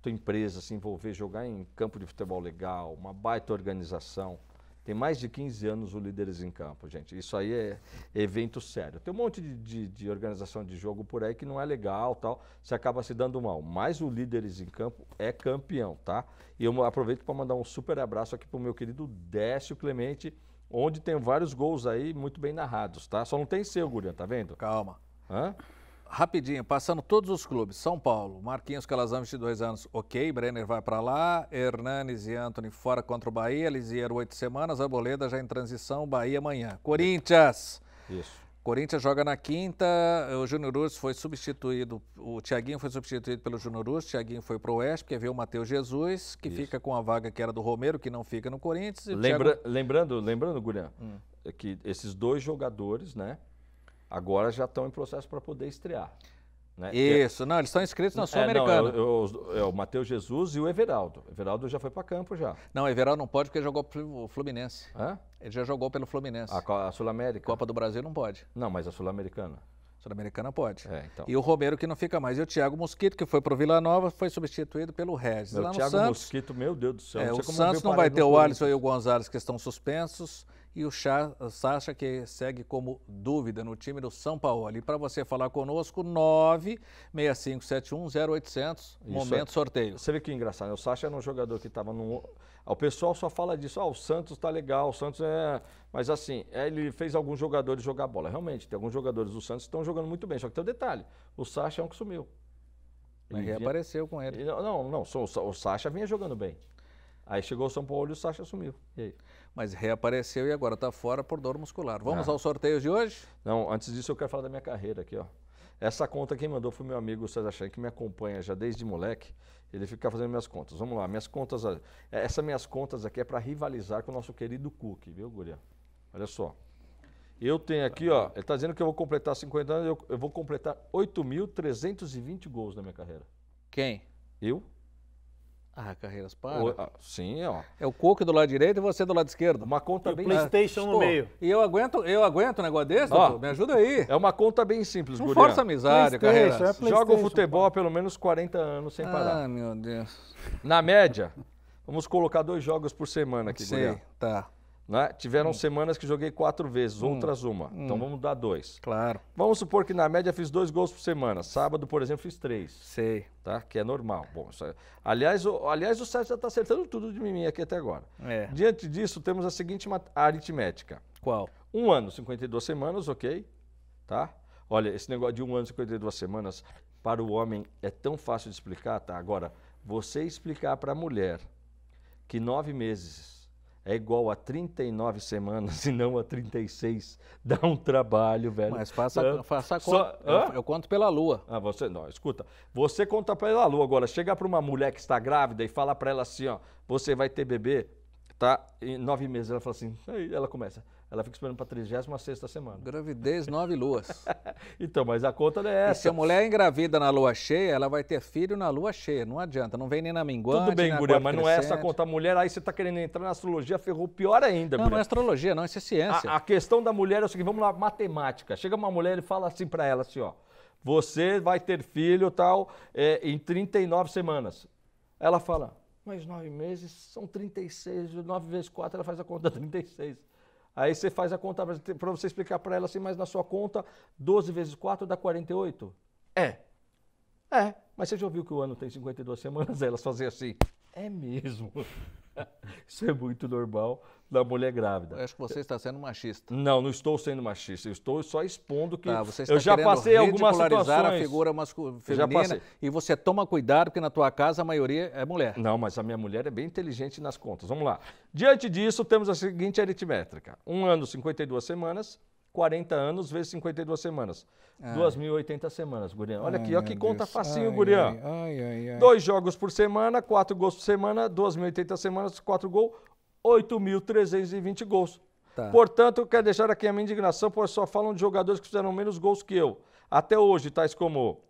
Speaker 3: tua empresa se envolver, jogar em campo de futebol legal, uma baita organização... Tem mais de 15 anos o Líderes em Campo, gente. Isso aí é evento sério. Tem um monte de, de, de, organização de jogo por aí que não é legal, tal. Você acaba se dando mal. Mas o Líderes em Campo é campeão, tá? E eu aproveito para mandar um super abraço aqui para o meu querido Décio Clemente, onde tem vários gols aí muito bem narrados, tá? Só não tem seu, Gurian, tá vendo? Calma. Hã? rapidinho, passando todos os clubes. São Paulo, Marquinhos de 22 anos,
Speaker 1: ok. Brenner vai para lá. Hernanes e Anthony fora contra o Bahia. Lisieiro, oito semanas. Arboleda já em transição. Bahia amanhã. Corinthians. Isso. Corinthians joga na quinta, o Júnior Urso foi substituído, o Thiaguinho foi substituído pelo Júnior Urso, o Thiaguinho foi para o Oeste, porque veio o Matheus Jesus, que Isso. fica com a
Speaker 3: vaga que era do Romero, que não fica no Corinthians. Lembra, Thiago... Lembrando, lembrando, Gurian, hum. que esses dois jogadores, né, Agora já estão em processo para poder estrear. Né? É Isso, não, eles estão inscritos na é, Sul-Americana. É, é, o Matheus Jesus e o Everaldo. O Everaldo já foi para campo já. Não, o Everaldo não pode porque ele jogou pelo Fluminense. Hã?
Speaker 1: Ele já jogou pelo Fluminense. A, a Sul-América? Copa do Brasil não pode. Não, mas a Sul-Americana. Sul-Americana pode. É, então. E o Romero que não fica mais. E o Thiago Mosquito, que foi para o Vila Nova, foi substituído pelo Regis. O Thiago Santos, Mosquito, meu Deus do céu. É, o Santos não vai ter o Alisson e o Gonzalez, que estão suspensos e o Sacha, que segue como dúvida no time do São Paulo. E para você
Speaker 3: falar conosco, 965710800, momento é- sorteio. Você vê que engraçado, né? o Sacha era um jogador que estava no O pessoal só fala disso, ah, o Santos tá legal, o Santos é... Mas assim, é, ele fez alguns jogadores jogar bola. Realmente, tem alguns jogadores do Santos que estão jogando muito bem. Só que tem um detalhe, o Sacha é um que sumiu. Ele vinha... reapareceu com ele. Não, não, não o Sacha vinha jogando bem. Aí chegou o São Paulo e o Sacha sumiu. E aí? mas reapareceu e agora está fora por dor muscular. Vamos ah. aos sorteios de hoje? Não, antes disso eu quero falar da minha carreira aqui, ó. Essa conta quem mandou foi meu amigo César Chan, que me acompanha já desde moleque. Ele fica fazendo minhas contas. Vamos lá, minhas contas. É, Essas minhas contas aqui é para rivalizar com o nosso querido Cook, viu, Guria? Olha só. Eu tenho aqui, ó. Ele está dizendo que eu vou completar 50 anos, eu, eu vou completar 8.320 gols na minha carreira. Quem? Eu? Ah, carreiras para. O, ah,
Speaker 1: sim, ó. É o Coco do lado direito e você do lado esquerdo. Uma conta e bem. O PlayStation no meio. E eu aguento, eu aguento um negócio desse, ó, doutor? Me ajuda aí. É uma conta bem simples, Não força amizade, carreira. É Joga o futebol
Speaker 3: há pelo menos 40 anos sem parar. Ah, meu Deus. Na média, vamos colocar dois jogos por semana aqui, Sim, tá. Né? Tiveram hum. semanas que joguei quatro vezes, hum. outras uma. Hum. Então vamos dar dois. Claro. Vamos supor que na média fiz dois gols por semana. Sábado, por exemplo, fiz três. Sei. Tá? Que é normal. Bom, é... aliás, o, aliás, o Sérgio já está acertando tudo de mim aqui até agora. É. Diante disso, temos a seguinte mat... aritmética. Qual? Um ano, 52 semanas, ok. Tá? Olha, esse negócio de um ano, 52 semanas, para o homem é tão fácil de explicar, tá? Agora, você explicar para a mulher que nove meses é igual a 39 semanas e não a 36. Dá um trabalho, velho. Mas faça, ah, faça conta. eu, eu, conto pela lua. Ah, você não, escuta. Você conta pela lua agora. Chega para uma mulher que está grávida e fala para ela assim, ó, você vai ter bebê, tá? Em nove meses ela fala assim, aí ela começa. Ela fica esperando para a 36 semana. Gravidez, nove luas. então,
Speaker 1: mas a conta não é essa. E se a mulher é engravida na lua cheia, ela vai ter filho na lua cheia. Não adianta, não vem nem
Speaker 3: na minguante. Tudo bem, Guria, mas não é essa a conta. A mulher, aí você está querendo entrar na astrologia, ferrou pior ainda, Não, não é astrologia, não, isso é ciência. A, a questão da mulher é o seguinte, vamos lá, matemática. Chega uma mulher e fala assim para ela, assim, ó. Você vai ter filho tal é, em 39 semanas. Ela fala, mas nove meses são 36, nove vezes quatro, ela faz a conta 36. Aí você faz a conta para você explicar para ela assim, mas na sua conta, 12 vezes 4 dá 48. É. É. Mas você já ouviu que o ano tem 52 semanas? Elas fazem assim. É mesmo. Isso é muito normal da mulher grávida. Eu acho que você está sendo machista. Não, não estou sendo machista. Eu estou só expondo que tá, você está eu já passei algumas situações. a figura masculina já e você toma cuidado porque na tua casa a maioria é mulher. Não, mas a minha mulher é bem inteligente nas contas. Vamos lá. Diante disso, temos a seguinte aritmétrica. Um ano, 52 semanas, 40 anos vezes 52 semanas. 2.080 semanas, Gurian. Olha ai, aqui, olha que conta facinho, ai, Gurian. Ai, Dois jogos por semana, quatro gols por semana, 2.080 semanas, quatro gols, 8.320 gols. Tá. Portanto, quero deixar aqui a minha indignação, pois só falam de jogadores que fizeram menos gols que eu. Até hoje, tais como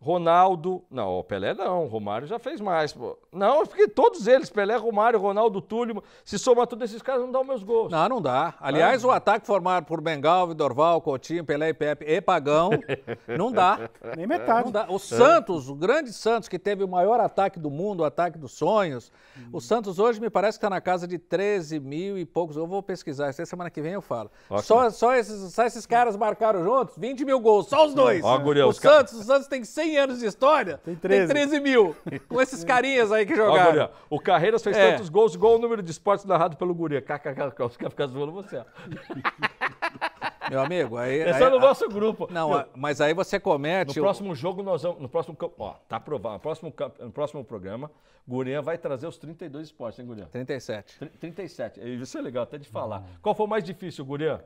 Speaker 3: Ronaldo. Não, Pelé não, Romário já fez mais. Pô. Não, é porque todos eles, Pelé, Romário, Ronaldo, Túlio, se soma todos esses caras, não dá os meus gols. Não,
Speaker 1: não dá. Aliás, não. Ah. o ataque formado por Bengal, Vidorval, Coutinho, Pelé e Pepe e Pagão, não dá. Nem metade. Não dá. O é. Santos, o grande Santos, que teve o maior ataque do mundo, o ataque dos sonhos, hum. o Santos hoje me parece que está na casa de 13 mil e poucos. Eu vou pesquisar, essa semana que vem eu falo. Só, só, esses, só esses caras marcaram juntos 20 mil gols, só os dois. Ó, o, Santos, ca... o Santos tem 100 100 anos de história, tem 13, tem 13
Speaker 3: mil. Com esses carinhas aí que jogaram. Ó, o Carreiras fez é. tantos gols, igual o número de esportes narrado pelo Guria. KKK, os caras ficam zoando você. Meu amigo, aí. É só aí, no nosso grupo. Não, Meu, mas aí você comete. No o... próximo jogo, nós vamos. No próximo. Ó, tá aprovado. No próximo, no próximo programa, Gurinha vai trazer os 32 esportes, hein, Gurinha? 37. Tr 37. Isso é legal até de falar. Hum. Qual foi o mais difícil, Gurinha?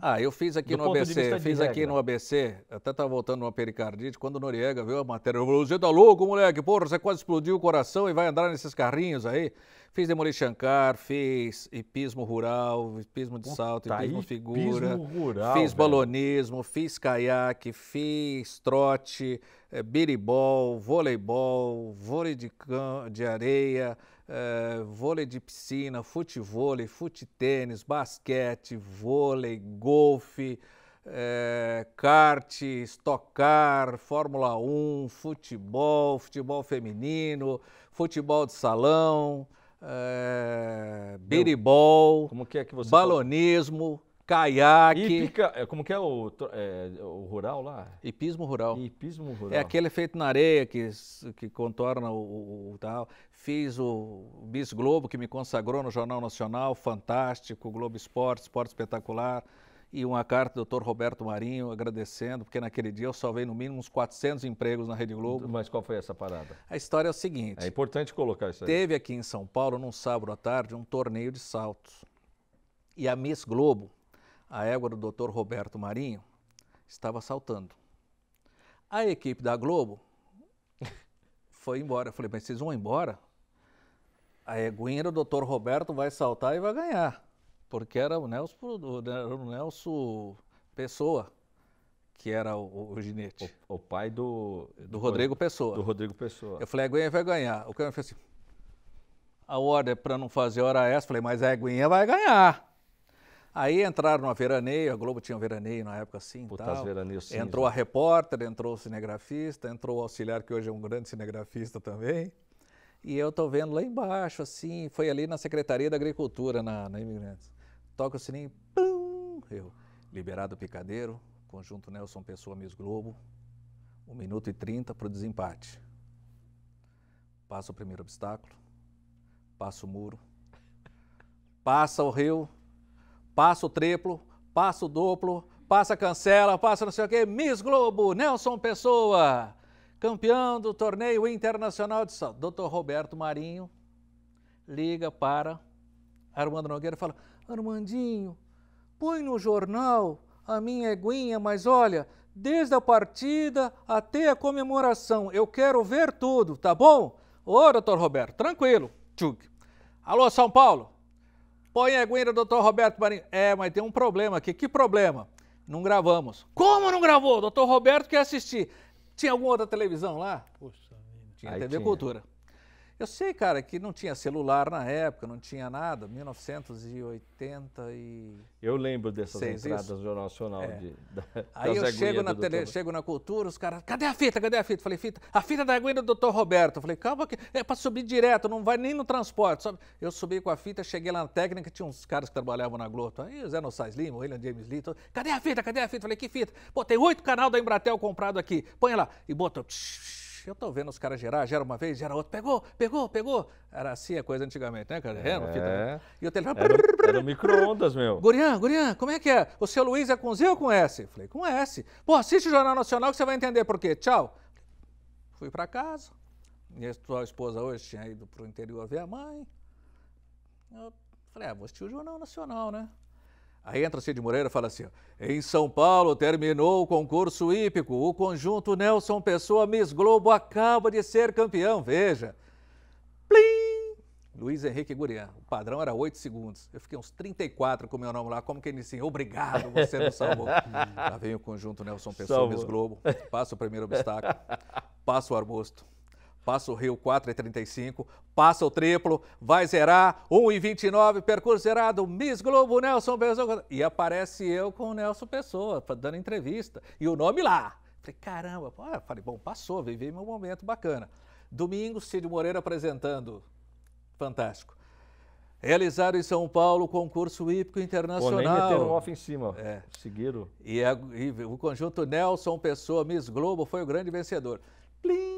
Speaker 3: Ah, eu fiz aqui Do no ABC, fiz aqui regra. no ABC, até
Speaker 1: estava voltando uma pericardite, quando o Noriega viu a matéria, eu falei, você tá louco, moleque, porra, você quase explodiu o coração e vai andar nesses carrinhos aí. Fiz demolition car, fiz hipismo rural, hipismo de salto, tá hipismo figura, rural, fiz velho. balonismo, fiz caiaque, fiz trote, é, biribol, voleibol, vôlei de, de areia, é, vôlei de piscina, futevôlei, tênis, basquete, vôlei, golfe, é, kart, estocar, Fórmula 1, futebol, futebol feminino, futebol de salão, é, biribol, Como que é que você balonismo caiaque. É, como que é
Speaker 3: o, é o, rural lá? Hipismo rural. Hipismo rural. É aquele
Speaker 1: feito na areia que, que contorna o, o tal. Fiz o Bis Globo, que me consagrou no Jornal Nacional, fantástico, Globo Esporte, Esporte Espetacular. E uma carta do doutor Roberto Marinho agradecendo, porque naquele dia eu salvei no mínimo uns 400 empregos na Rede Globo. Mas qual foi essa parada? A história é o seguinte. É importante colocar isso aí. Teve aqui em São Paulo, num sábado à tarde, um torneio de saltos. E a Miss Globo, a égua do Dr. Roberto Marinho estava saltando. A equipe da Globo foi embora. Eu falei, mas vocês vão embora? A eguinha do Dr. Roberto vai saltar e vai ganhar. Porque era o Nelson, né, o Nelson Pessoa, que era o, o ginete. O, o, pai do, do, Rodrigo
Speaker 3: Pessoa. Do Rodrigo Pessoa.
Speaker 1: Eu falei, a eguinha vai ganhar. O cara falou assim. A ordem é para não fazer hora extra. Falei, mas a eguinha vai ganhar. Aí entraram no veraneio, a Globo tinha um veraneio na época assim. Puta, tal. Veraneio, sim, entrou já. a repórter, entrou o cinegrafista, entrou o auxiliar, que hoje é um grande cinegrafista também. E eu tô vendo lá embaixo, assim, foi ali na Secretaria da Agricultura, na, na Imigrantes. Toca o sininho, pum, eu, liberado o picadeiro, conjunto Nelson Pessoa Miss Globo, 1 um minuto e 30 para o desempate. Passa o primeiro obstáculo, passa o muro, passa o rio, Passa o triplo, passa o duplo, passa cancela, passa não sei o quê. Miss Globo, Nelson Pessoa, campeão do torneio internacional de salto. Doutor Roberto Marinho liga para Armando Nogueira e fala: Armandinho, põe no jornal a minha eguinha, mas olha, desde a partida até a comemoração, eu quero ver tudo, tá bom? Ô, doutor Roberto, tranquilo. Tchug. Alô, São Paulo, Põe a aguinha doutor Dr. Roberto Marinho. É, mas tem um problema aqui. Que problema? Não gravamos. Como não gravou? Dr. Roberto quer assistir. Tinha alguma outra televisão lá? Poxa, tinha Aí TV tinha. Cultura. Eu sei, cara, que não tinha celular na época, não tinha nada, 1980
Speaker 3: e... Eu lembro dessas Seis, entradas isso? do Jornal Nacional. É. De, da, Aí eu chego na, tele, chego
Speaker 1: na cultura, os caras, cadê a fita, cadê a fita? Falei, fita, a fita da aguinha do doutor Roberto. Falei, calma que é para subir direto, não vai nem no transporte. Sobe. Eu subi com a fita, cheguei lá na técnica, tinha uns caras que trabalhavam na Globo, tá? aí o Zé Nossais Lima, o William James Lito, cadê a fita, cadê a fita? Falei, que fita? Pô, tem oito canal da Embratel comprado aqui, põe lá. E bota. Tsh, eu tô vendo os caras gerar, gera uma vez, gera outra, pegou, pegou, pegou. Era assim a coisa antigamente, né, cara? é. fita. E o telefone. Era,
Speaker 3: era micro-ondas,
Speaker 1: meu. Gurian, Gurian, como é que é? O seu Luiz é com Z ou com S? Falei, com S. Pô, assiste o Jornal Nacional que você vai entender por quê. Tchau. Fui para casa. Minha sua esposa hoje tinha ido pro interior ver a mãe. Eu falei, ah, vou assistir o Jornal Nacional, né? Aí entra Cid Moreira e fala assim: em São Paulo terminou o concurso hípico. O conjunto Nelson Pessoa Miss Globo acaba de ser campeão. Veja. Plim! Luiz Henrique Gurian. O padrão era 8 segundos. Eu fiquei uns 34 com o meu nome lá. Como que ele disse? Obrigado, você nos salvou. lá vem o conjunto Nelson Pessoa Miss Globo. Passa o primeiro obstáculo, passa o arbusto passa o Rio 4,35, passa o triplo, vai zerar 1,29, percurso zerado, Miss Globo, Nelson Pessoa. E aparece eu com o Nelson Pessoa, dando entrevista, e o nome lá. Falei, caramba, pô, ah", falei, bom, passou, vivi meu momento bacana. Domingo, Cid Moreira apresentando, fantástico. Realizaram em São Paulo o concurso hípico internacional. Pô, nem meteram um off
Speaker 3: em cima, é. seguiram.
Speaker 1: E, a, e o conjunto Nelson Pessoa, Miss Globo, foi o grande vencedor. Plim!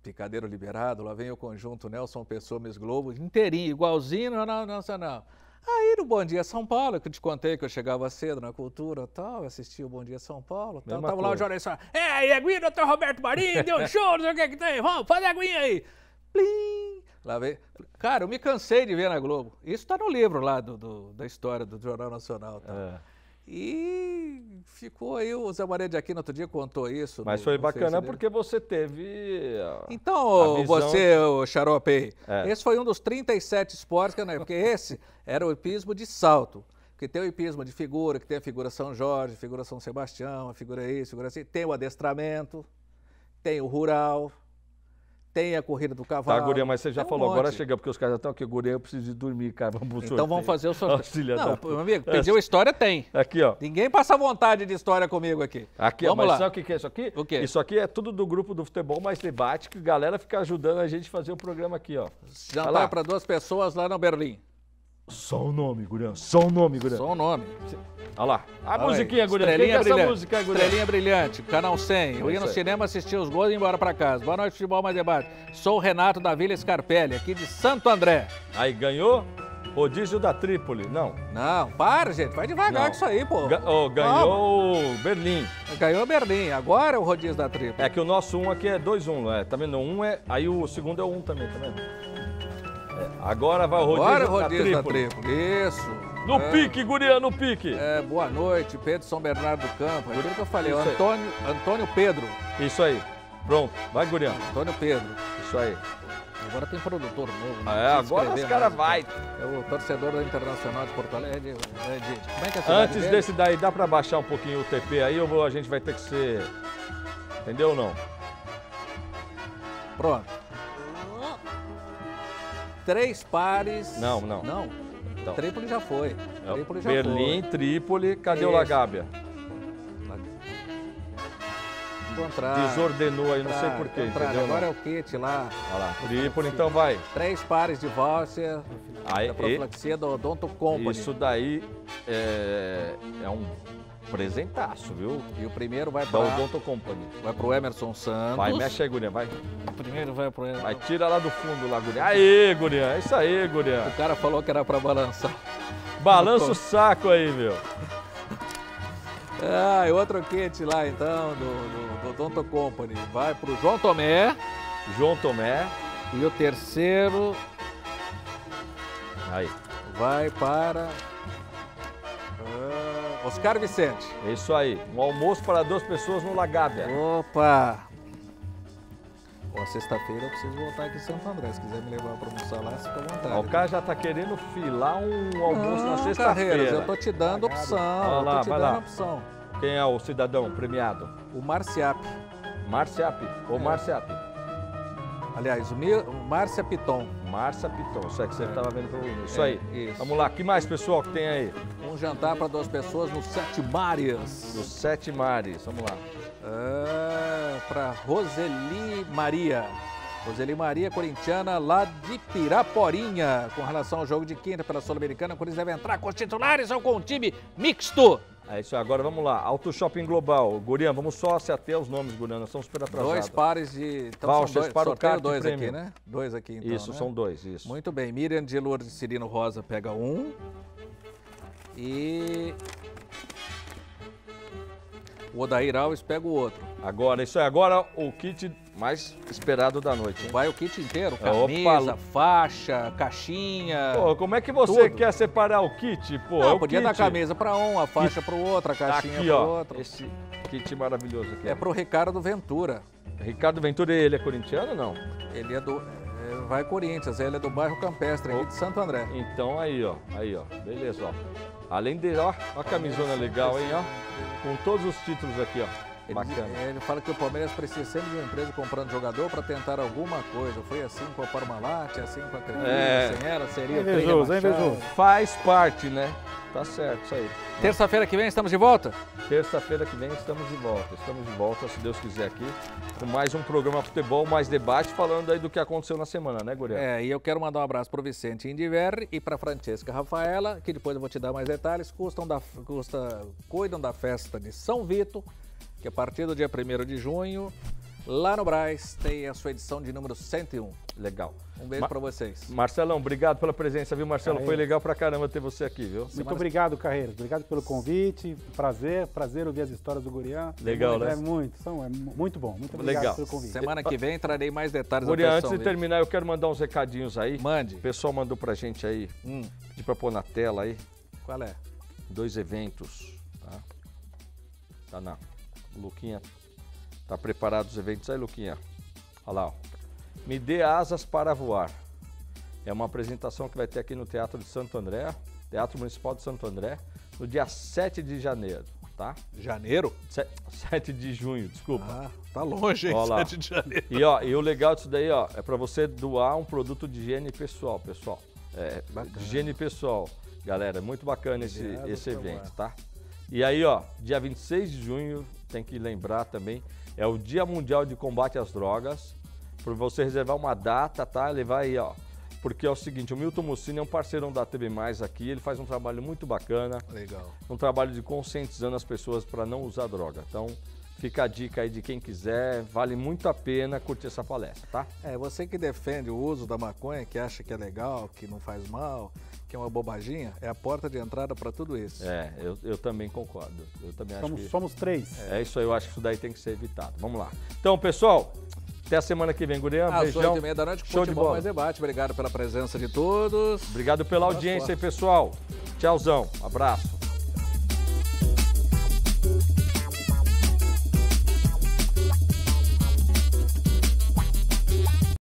Speaker 1: Picadeiro liberado, lá vem o conjunto Nelson Pessoa, Miss Globo, inteirinho, igualzinho no Jornal Nacional. Aí no Bom Dia São Paulo, que eu te contei que eu chegava cedo na cultura tal, assistia o Bom Dia São Paulo tal. tava coisa. lá o Jornal Nacional. É, aí, aguinha, doutor Roberto Marinho, deu um show, não sei o que que tem, vamos, a aguinha aí. Plim! Lá vem. Cara, eu me cansei de ver na Globo. Isso está no livro lá do, do, da história do Jornal Nacional. Tá? É.
Speaker 3: E ficou aí, o
Speaker 1: Zé Maria de Aquino outro dia contou isso. Mas no, foi bacana porque
Speaker 3: você teve. A, então, a você,
Speaker 1: o Xarope, é. esse foi um dos 37 esportes, que, eu né, porque esse era o hipismo de salto. que tem o hipismo de figura, que tem a figura São Jorge, figura São Sebastião, a figura isso, figura assim. Tem o adestramento, tem o rural, tem a corrida do tá, cavalo. Tá, Guria, mas você já falou, agora
Speaker 3: chega, porque os caras estão aqui, Guria, eu preciso de dormir, cara, vamos Então sorteio. vamos fazer o sorteio. não, da... meu amigo, pediu história, tem. Aqui, ó. Ninguém passa vontade de história comigo aqui. Aqui, vamos ó, mas lá. sabe o que é isso aqui? O quê? Isso aqui é tudo do grupo do Futebol Mais Debate, que a galera fica ajudando a gente a fazer o programa aqui, ó. Jantar para duas pessoas lá no Berlim. Só o nome, Gurião. Só o nome, Gurião. Só o nome. Olha lá. A Olha musiquinha, Gurião. Estrelinha é brilhante. música, Gurião? Estrelinha
Speaker 1: brilhante. Canal 100. É Eu ia no cinema assistir os gols e ir embora pra casa. Boa noite, futebol mais debate. Sou o Renato da Vila
Speaker 3: Scarpelli, aqui de Santo André. Aí ganhou? Rodízio da Trípoli, não. Não, para, gente. Vai devagar não. com isso aí, pô. Ga oh, ganhou Calma. Berlim. Ganhou Berlim. Agora é o rodízio da Trípoli. É que o nosso um aqui é 2-1, um, é, tá vendo? Um é... Aí o segundo é um também, tá vendo? Agora vai o Rodrigo. Agora o da Trípoli. Isso. No é.
Speaker 1: pique, guria, no pique. É, boa noite, Pedro São Bernardo do Campo. É que eu falei, Antônio, Antônio Pedro. Isso aí. Pronto, vai, guria. Antônio Pedro. Isso aí. Agora tem produtor novo. Né? É, agora os caras né? vai. É o torcedor da Internacional de Porto Alegre. É de, é Antes dele? desse
Speaker 3: daí, dá para baixar um pouquinho o TP aí ou a gente vai ter que ser... Entendeu ou não? Pronto
Speaker 1: três pares. Não, não. Não. Então. Trípoli já foi. É, Trípoli já Berlim,
Speaker 3: foi. Trípoli, cadê Isso. o Lagábia?
Speaker 1: Contrário. Desordenou aí, não sei porquê, Agora não? é o kit lá.
Speaker 3: Olha lá, Trípoli, então vai.
Speaker 1: Três pares de voucher
Speaker 3: aí, da profilaxia e... do Odonto Company. Isso daí é, é um Presentaço, viu? E o primeiro vai para... o Don'to Company.
Speaker 1: Vai pro Emerson Santos. Vai, mexe
Speaker 3: aí, Gurian, vai. O primeiro vai pro Emerson. Vai, tira lá do fundo
Speaker 1: lá, Gurian. Aê,
Speaker 3: Gurian, é isso aí, Gurian. O cara falou que era para balançar. Balança o saco aí, meu.
Speaker 1: Ah, e outro kit lá, então, do, do, do Company. Vai pro João Tomé. João Tomé. E o
Speaker 3: terceiro... Aí. Vai para... Ah Oscar Vicente. É isso aí. Um almoço para duas pessoas no Lagábia. Opa! Ó, sexta-feira eu preciso voltar aqui em Santo André.
Speaker 1: Se quiser me levar para almoçar lá, fica à
Speaker 3: vontade. o cara já está querendo filar um almoço Não, na ah, sexta-feira. Eu estou
Speaker 1: te dando Lagado. opção. lá, eu tô te tá dando lá. opção.
Speaker 3: Quem é o cidadão premiado? O Marciap. Marciap. Ou é. Marciap. Aliás, o, meu, o Márcia Piton. Márcia Piton, isso é que você estava é. vendo pelo início. É, isso é, aí. Isso. Vamos lá, que mais, pessoal, que tem aí? Um jantar para duas pessoas no Sete Mares. No Sete Mares, vamos lá.
Speaker 1: É, para Roseli Maria. Roseli Maria, corintiana, lá de Piraporinha. Com relação ao jogo de quinta pela Sul-Americana, o Corinthians deve entrar com os titulares
Speaker 3: ou com o time mixto? É isso, agora vamos lá. Auto Shopping Global. Gurian, vamos só se até os nomes, Gurian. Nós estamos super atrasados. Dois pares de. Então, dois, para o kart dois aqui, né? Dois aqui,
Speaker 1: então. Isso, né? são dois, isso. Muito bem. Miriam de Lourdes Cirino Rosa pega um.
Speaker 3: E. O Odair Alves pega o outro. Agora, isso é agora o kit mais esperado da noite. Hein? Vai o kit inteiro, é, camisa, Opa. faixa, caixinha. Pô, como é que você tudo. quer separar o kit? Pô, Não, é podia kit. dar camisa para um, a faixa para o outro, a tá caixinha para o outro. Esse kit maravilhoso aqui. É para pro Ricardo Ventura. Ricardo Ventura, ele é corintiano ou não? Ele é do. É, vai Corinthians, ele é do bairro Campestre, aqui de Santo André. Então aí, ó, aí, ó, beleza, ó. Além de, ó, a camisona legal, hein, ó, com todos os títulos aqui, ó. Ele, Bacana.
Speaker 1: Ele fala que o Palmeiras precisa sempre de uma empresa comprando jogador para tentar alguma coisa. Foi assim com a Parmalat, é assim com a Cremina, é. assim era, seria o é invejoso.
Speaker 3: Faz parte, né? Tá certo, isso aí. Terça-feira que vem estamos de volta? Terça-feira que vem estamos de volta. Estamos de volta, se Deus quiser, aqui com mais um programa Futebol, mais debate, falando aí do que aconteceu na semana,
Speaker 1: né, Guriel? É, e eu quero mandar um abraço para o Vicente Indiverri e para Francesca Rafaela, que depois eu vou te dar mais detalhes. Custam da, custa, cuidam da festa de São Vito que a partir do dia 1 de junho, lá no Braz, tem a sua edição de número 101. Legal.
Speaker 3: Um beijo Ma para vocês. Marcelão, obrigado pela presença, viu, Marcelo? Carreiro. Foi legal pra caramba ter você aqui, viu? Muito Semana...
Speaker 2: obrigado, Carreiros. Obrigado pelo convite. Prazer, prazer ouvir as histórias do Gurian. Legal, né? É muito, são, é muito bom. Muito obrigado legal. pelo convite. Semana que vem
Speaker 1: trarei mais detalhes Gurian, antes de
Speaker 3: terminar, eu quero mandar uns recadinhos aí. Mande. O pessoal mandou pra gente aí, hum. pedir pra pôr na tela aí. Qual é? Dois eventos, tá? Tá na Luquinha tá preparado os eventos aí, Luquinha? Olha lá, ó. Me dê asas para voar. É uma apresentação que vai ter aqui no Teatro de Santo André, Teatro Municipal de Santo André, no dia 7 de janeiro, tá? Janeiro? 7 de junho, desculpa. Ah, tá longe, hein? 7 de janeiro. E, ó, e o legal disso daí, ó, é para você doar um produto de higiene pessoal, pessoal. É, bacana. higiene pessoal. Galera, é muito bacana esse, esse tá evento, tá? E aí, ó, dia 26 de junho, tem que lembrar também, é o Dia Mundial de Combate às Drogas. Para você reservar uma data, tá? Levar aí, ó. Porque é o seguinte, o Milton Mussini é um parceirão da TV Mais aqui, ele faz um trabalho muito bacana. Legal. Um trabalho de conscientizando as pessoas para não usar droga. Então, Fica a dica aí de quem quiser, vale muito a pena curtir essa palestra, tá?
Speaker 1: É, você que defende o uso da maconha, que acha que é legal, que não faz mal, que é uma bobaginha, é a porta de entrada para
Speaker 3: tudo isso. É, eu, eu também concordo. Eu também somos, acho que... Somos três. É, isso aí, eu acho que isso daí tem que ser evitado. Vamos lá. Então, pessoal, até a semana que vem, Gurian. Às beijão. e meia da noite, Show de bola. mais debate. Obrigado pela presença de todos. Obrigado pela Boa audiência, pessoal. Tchauzão. Abraço.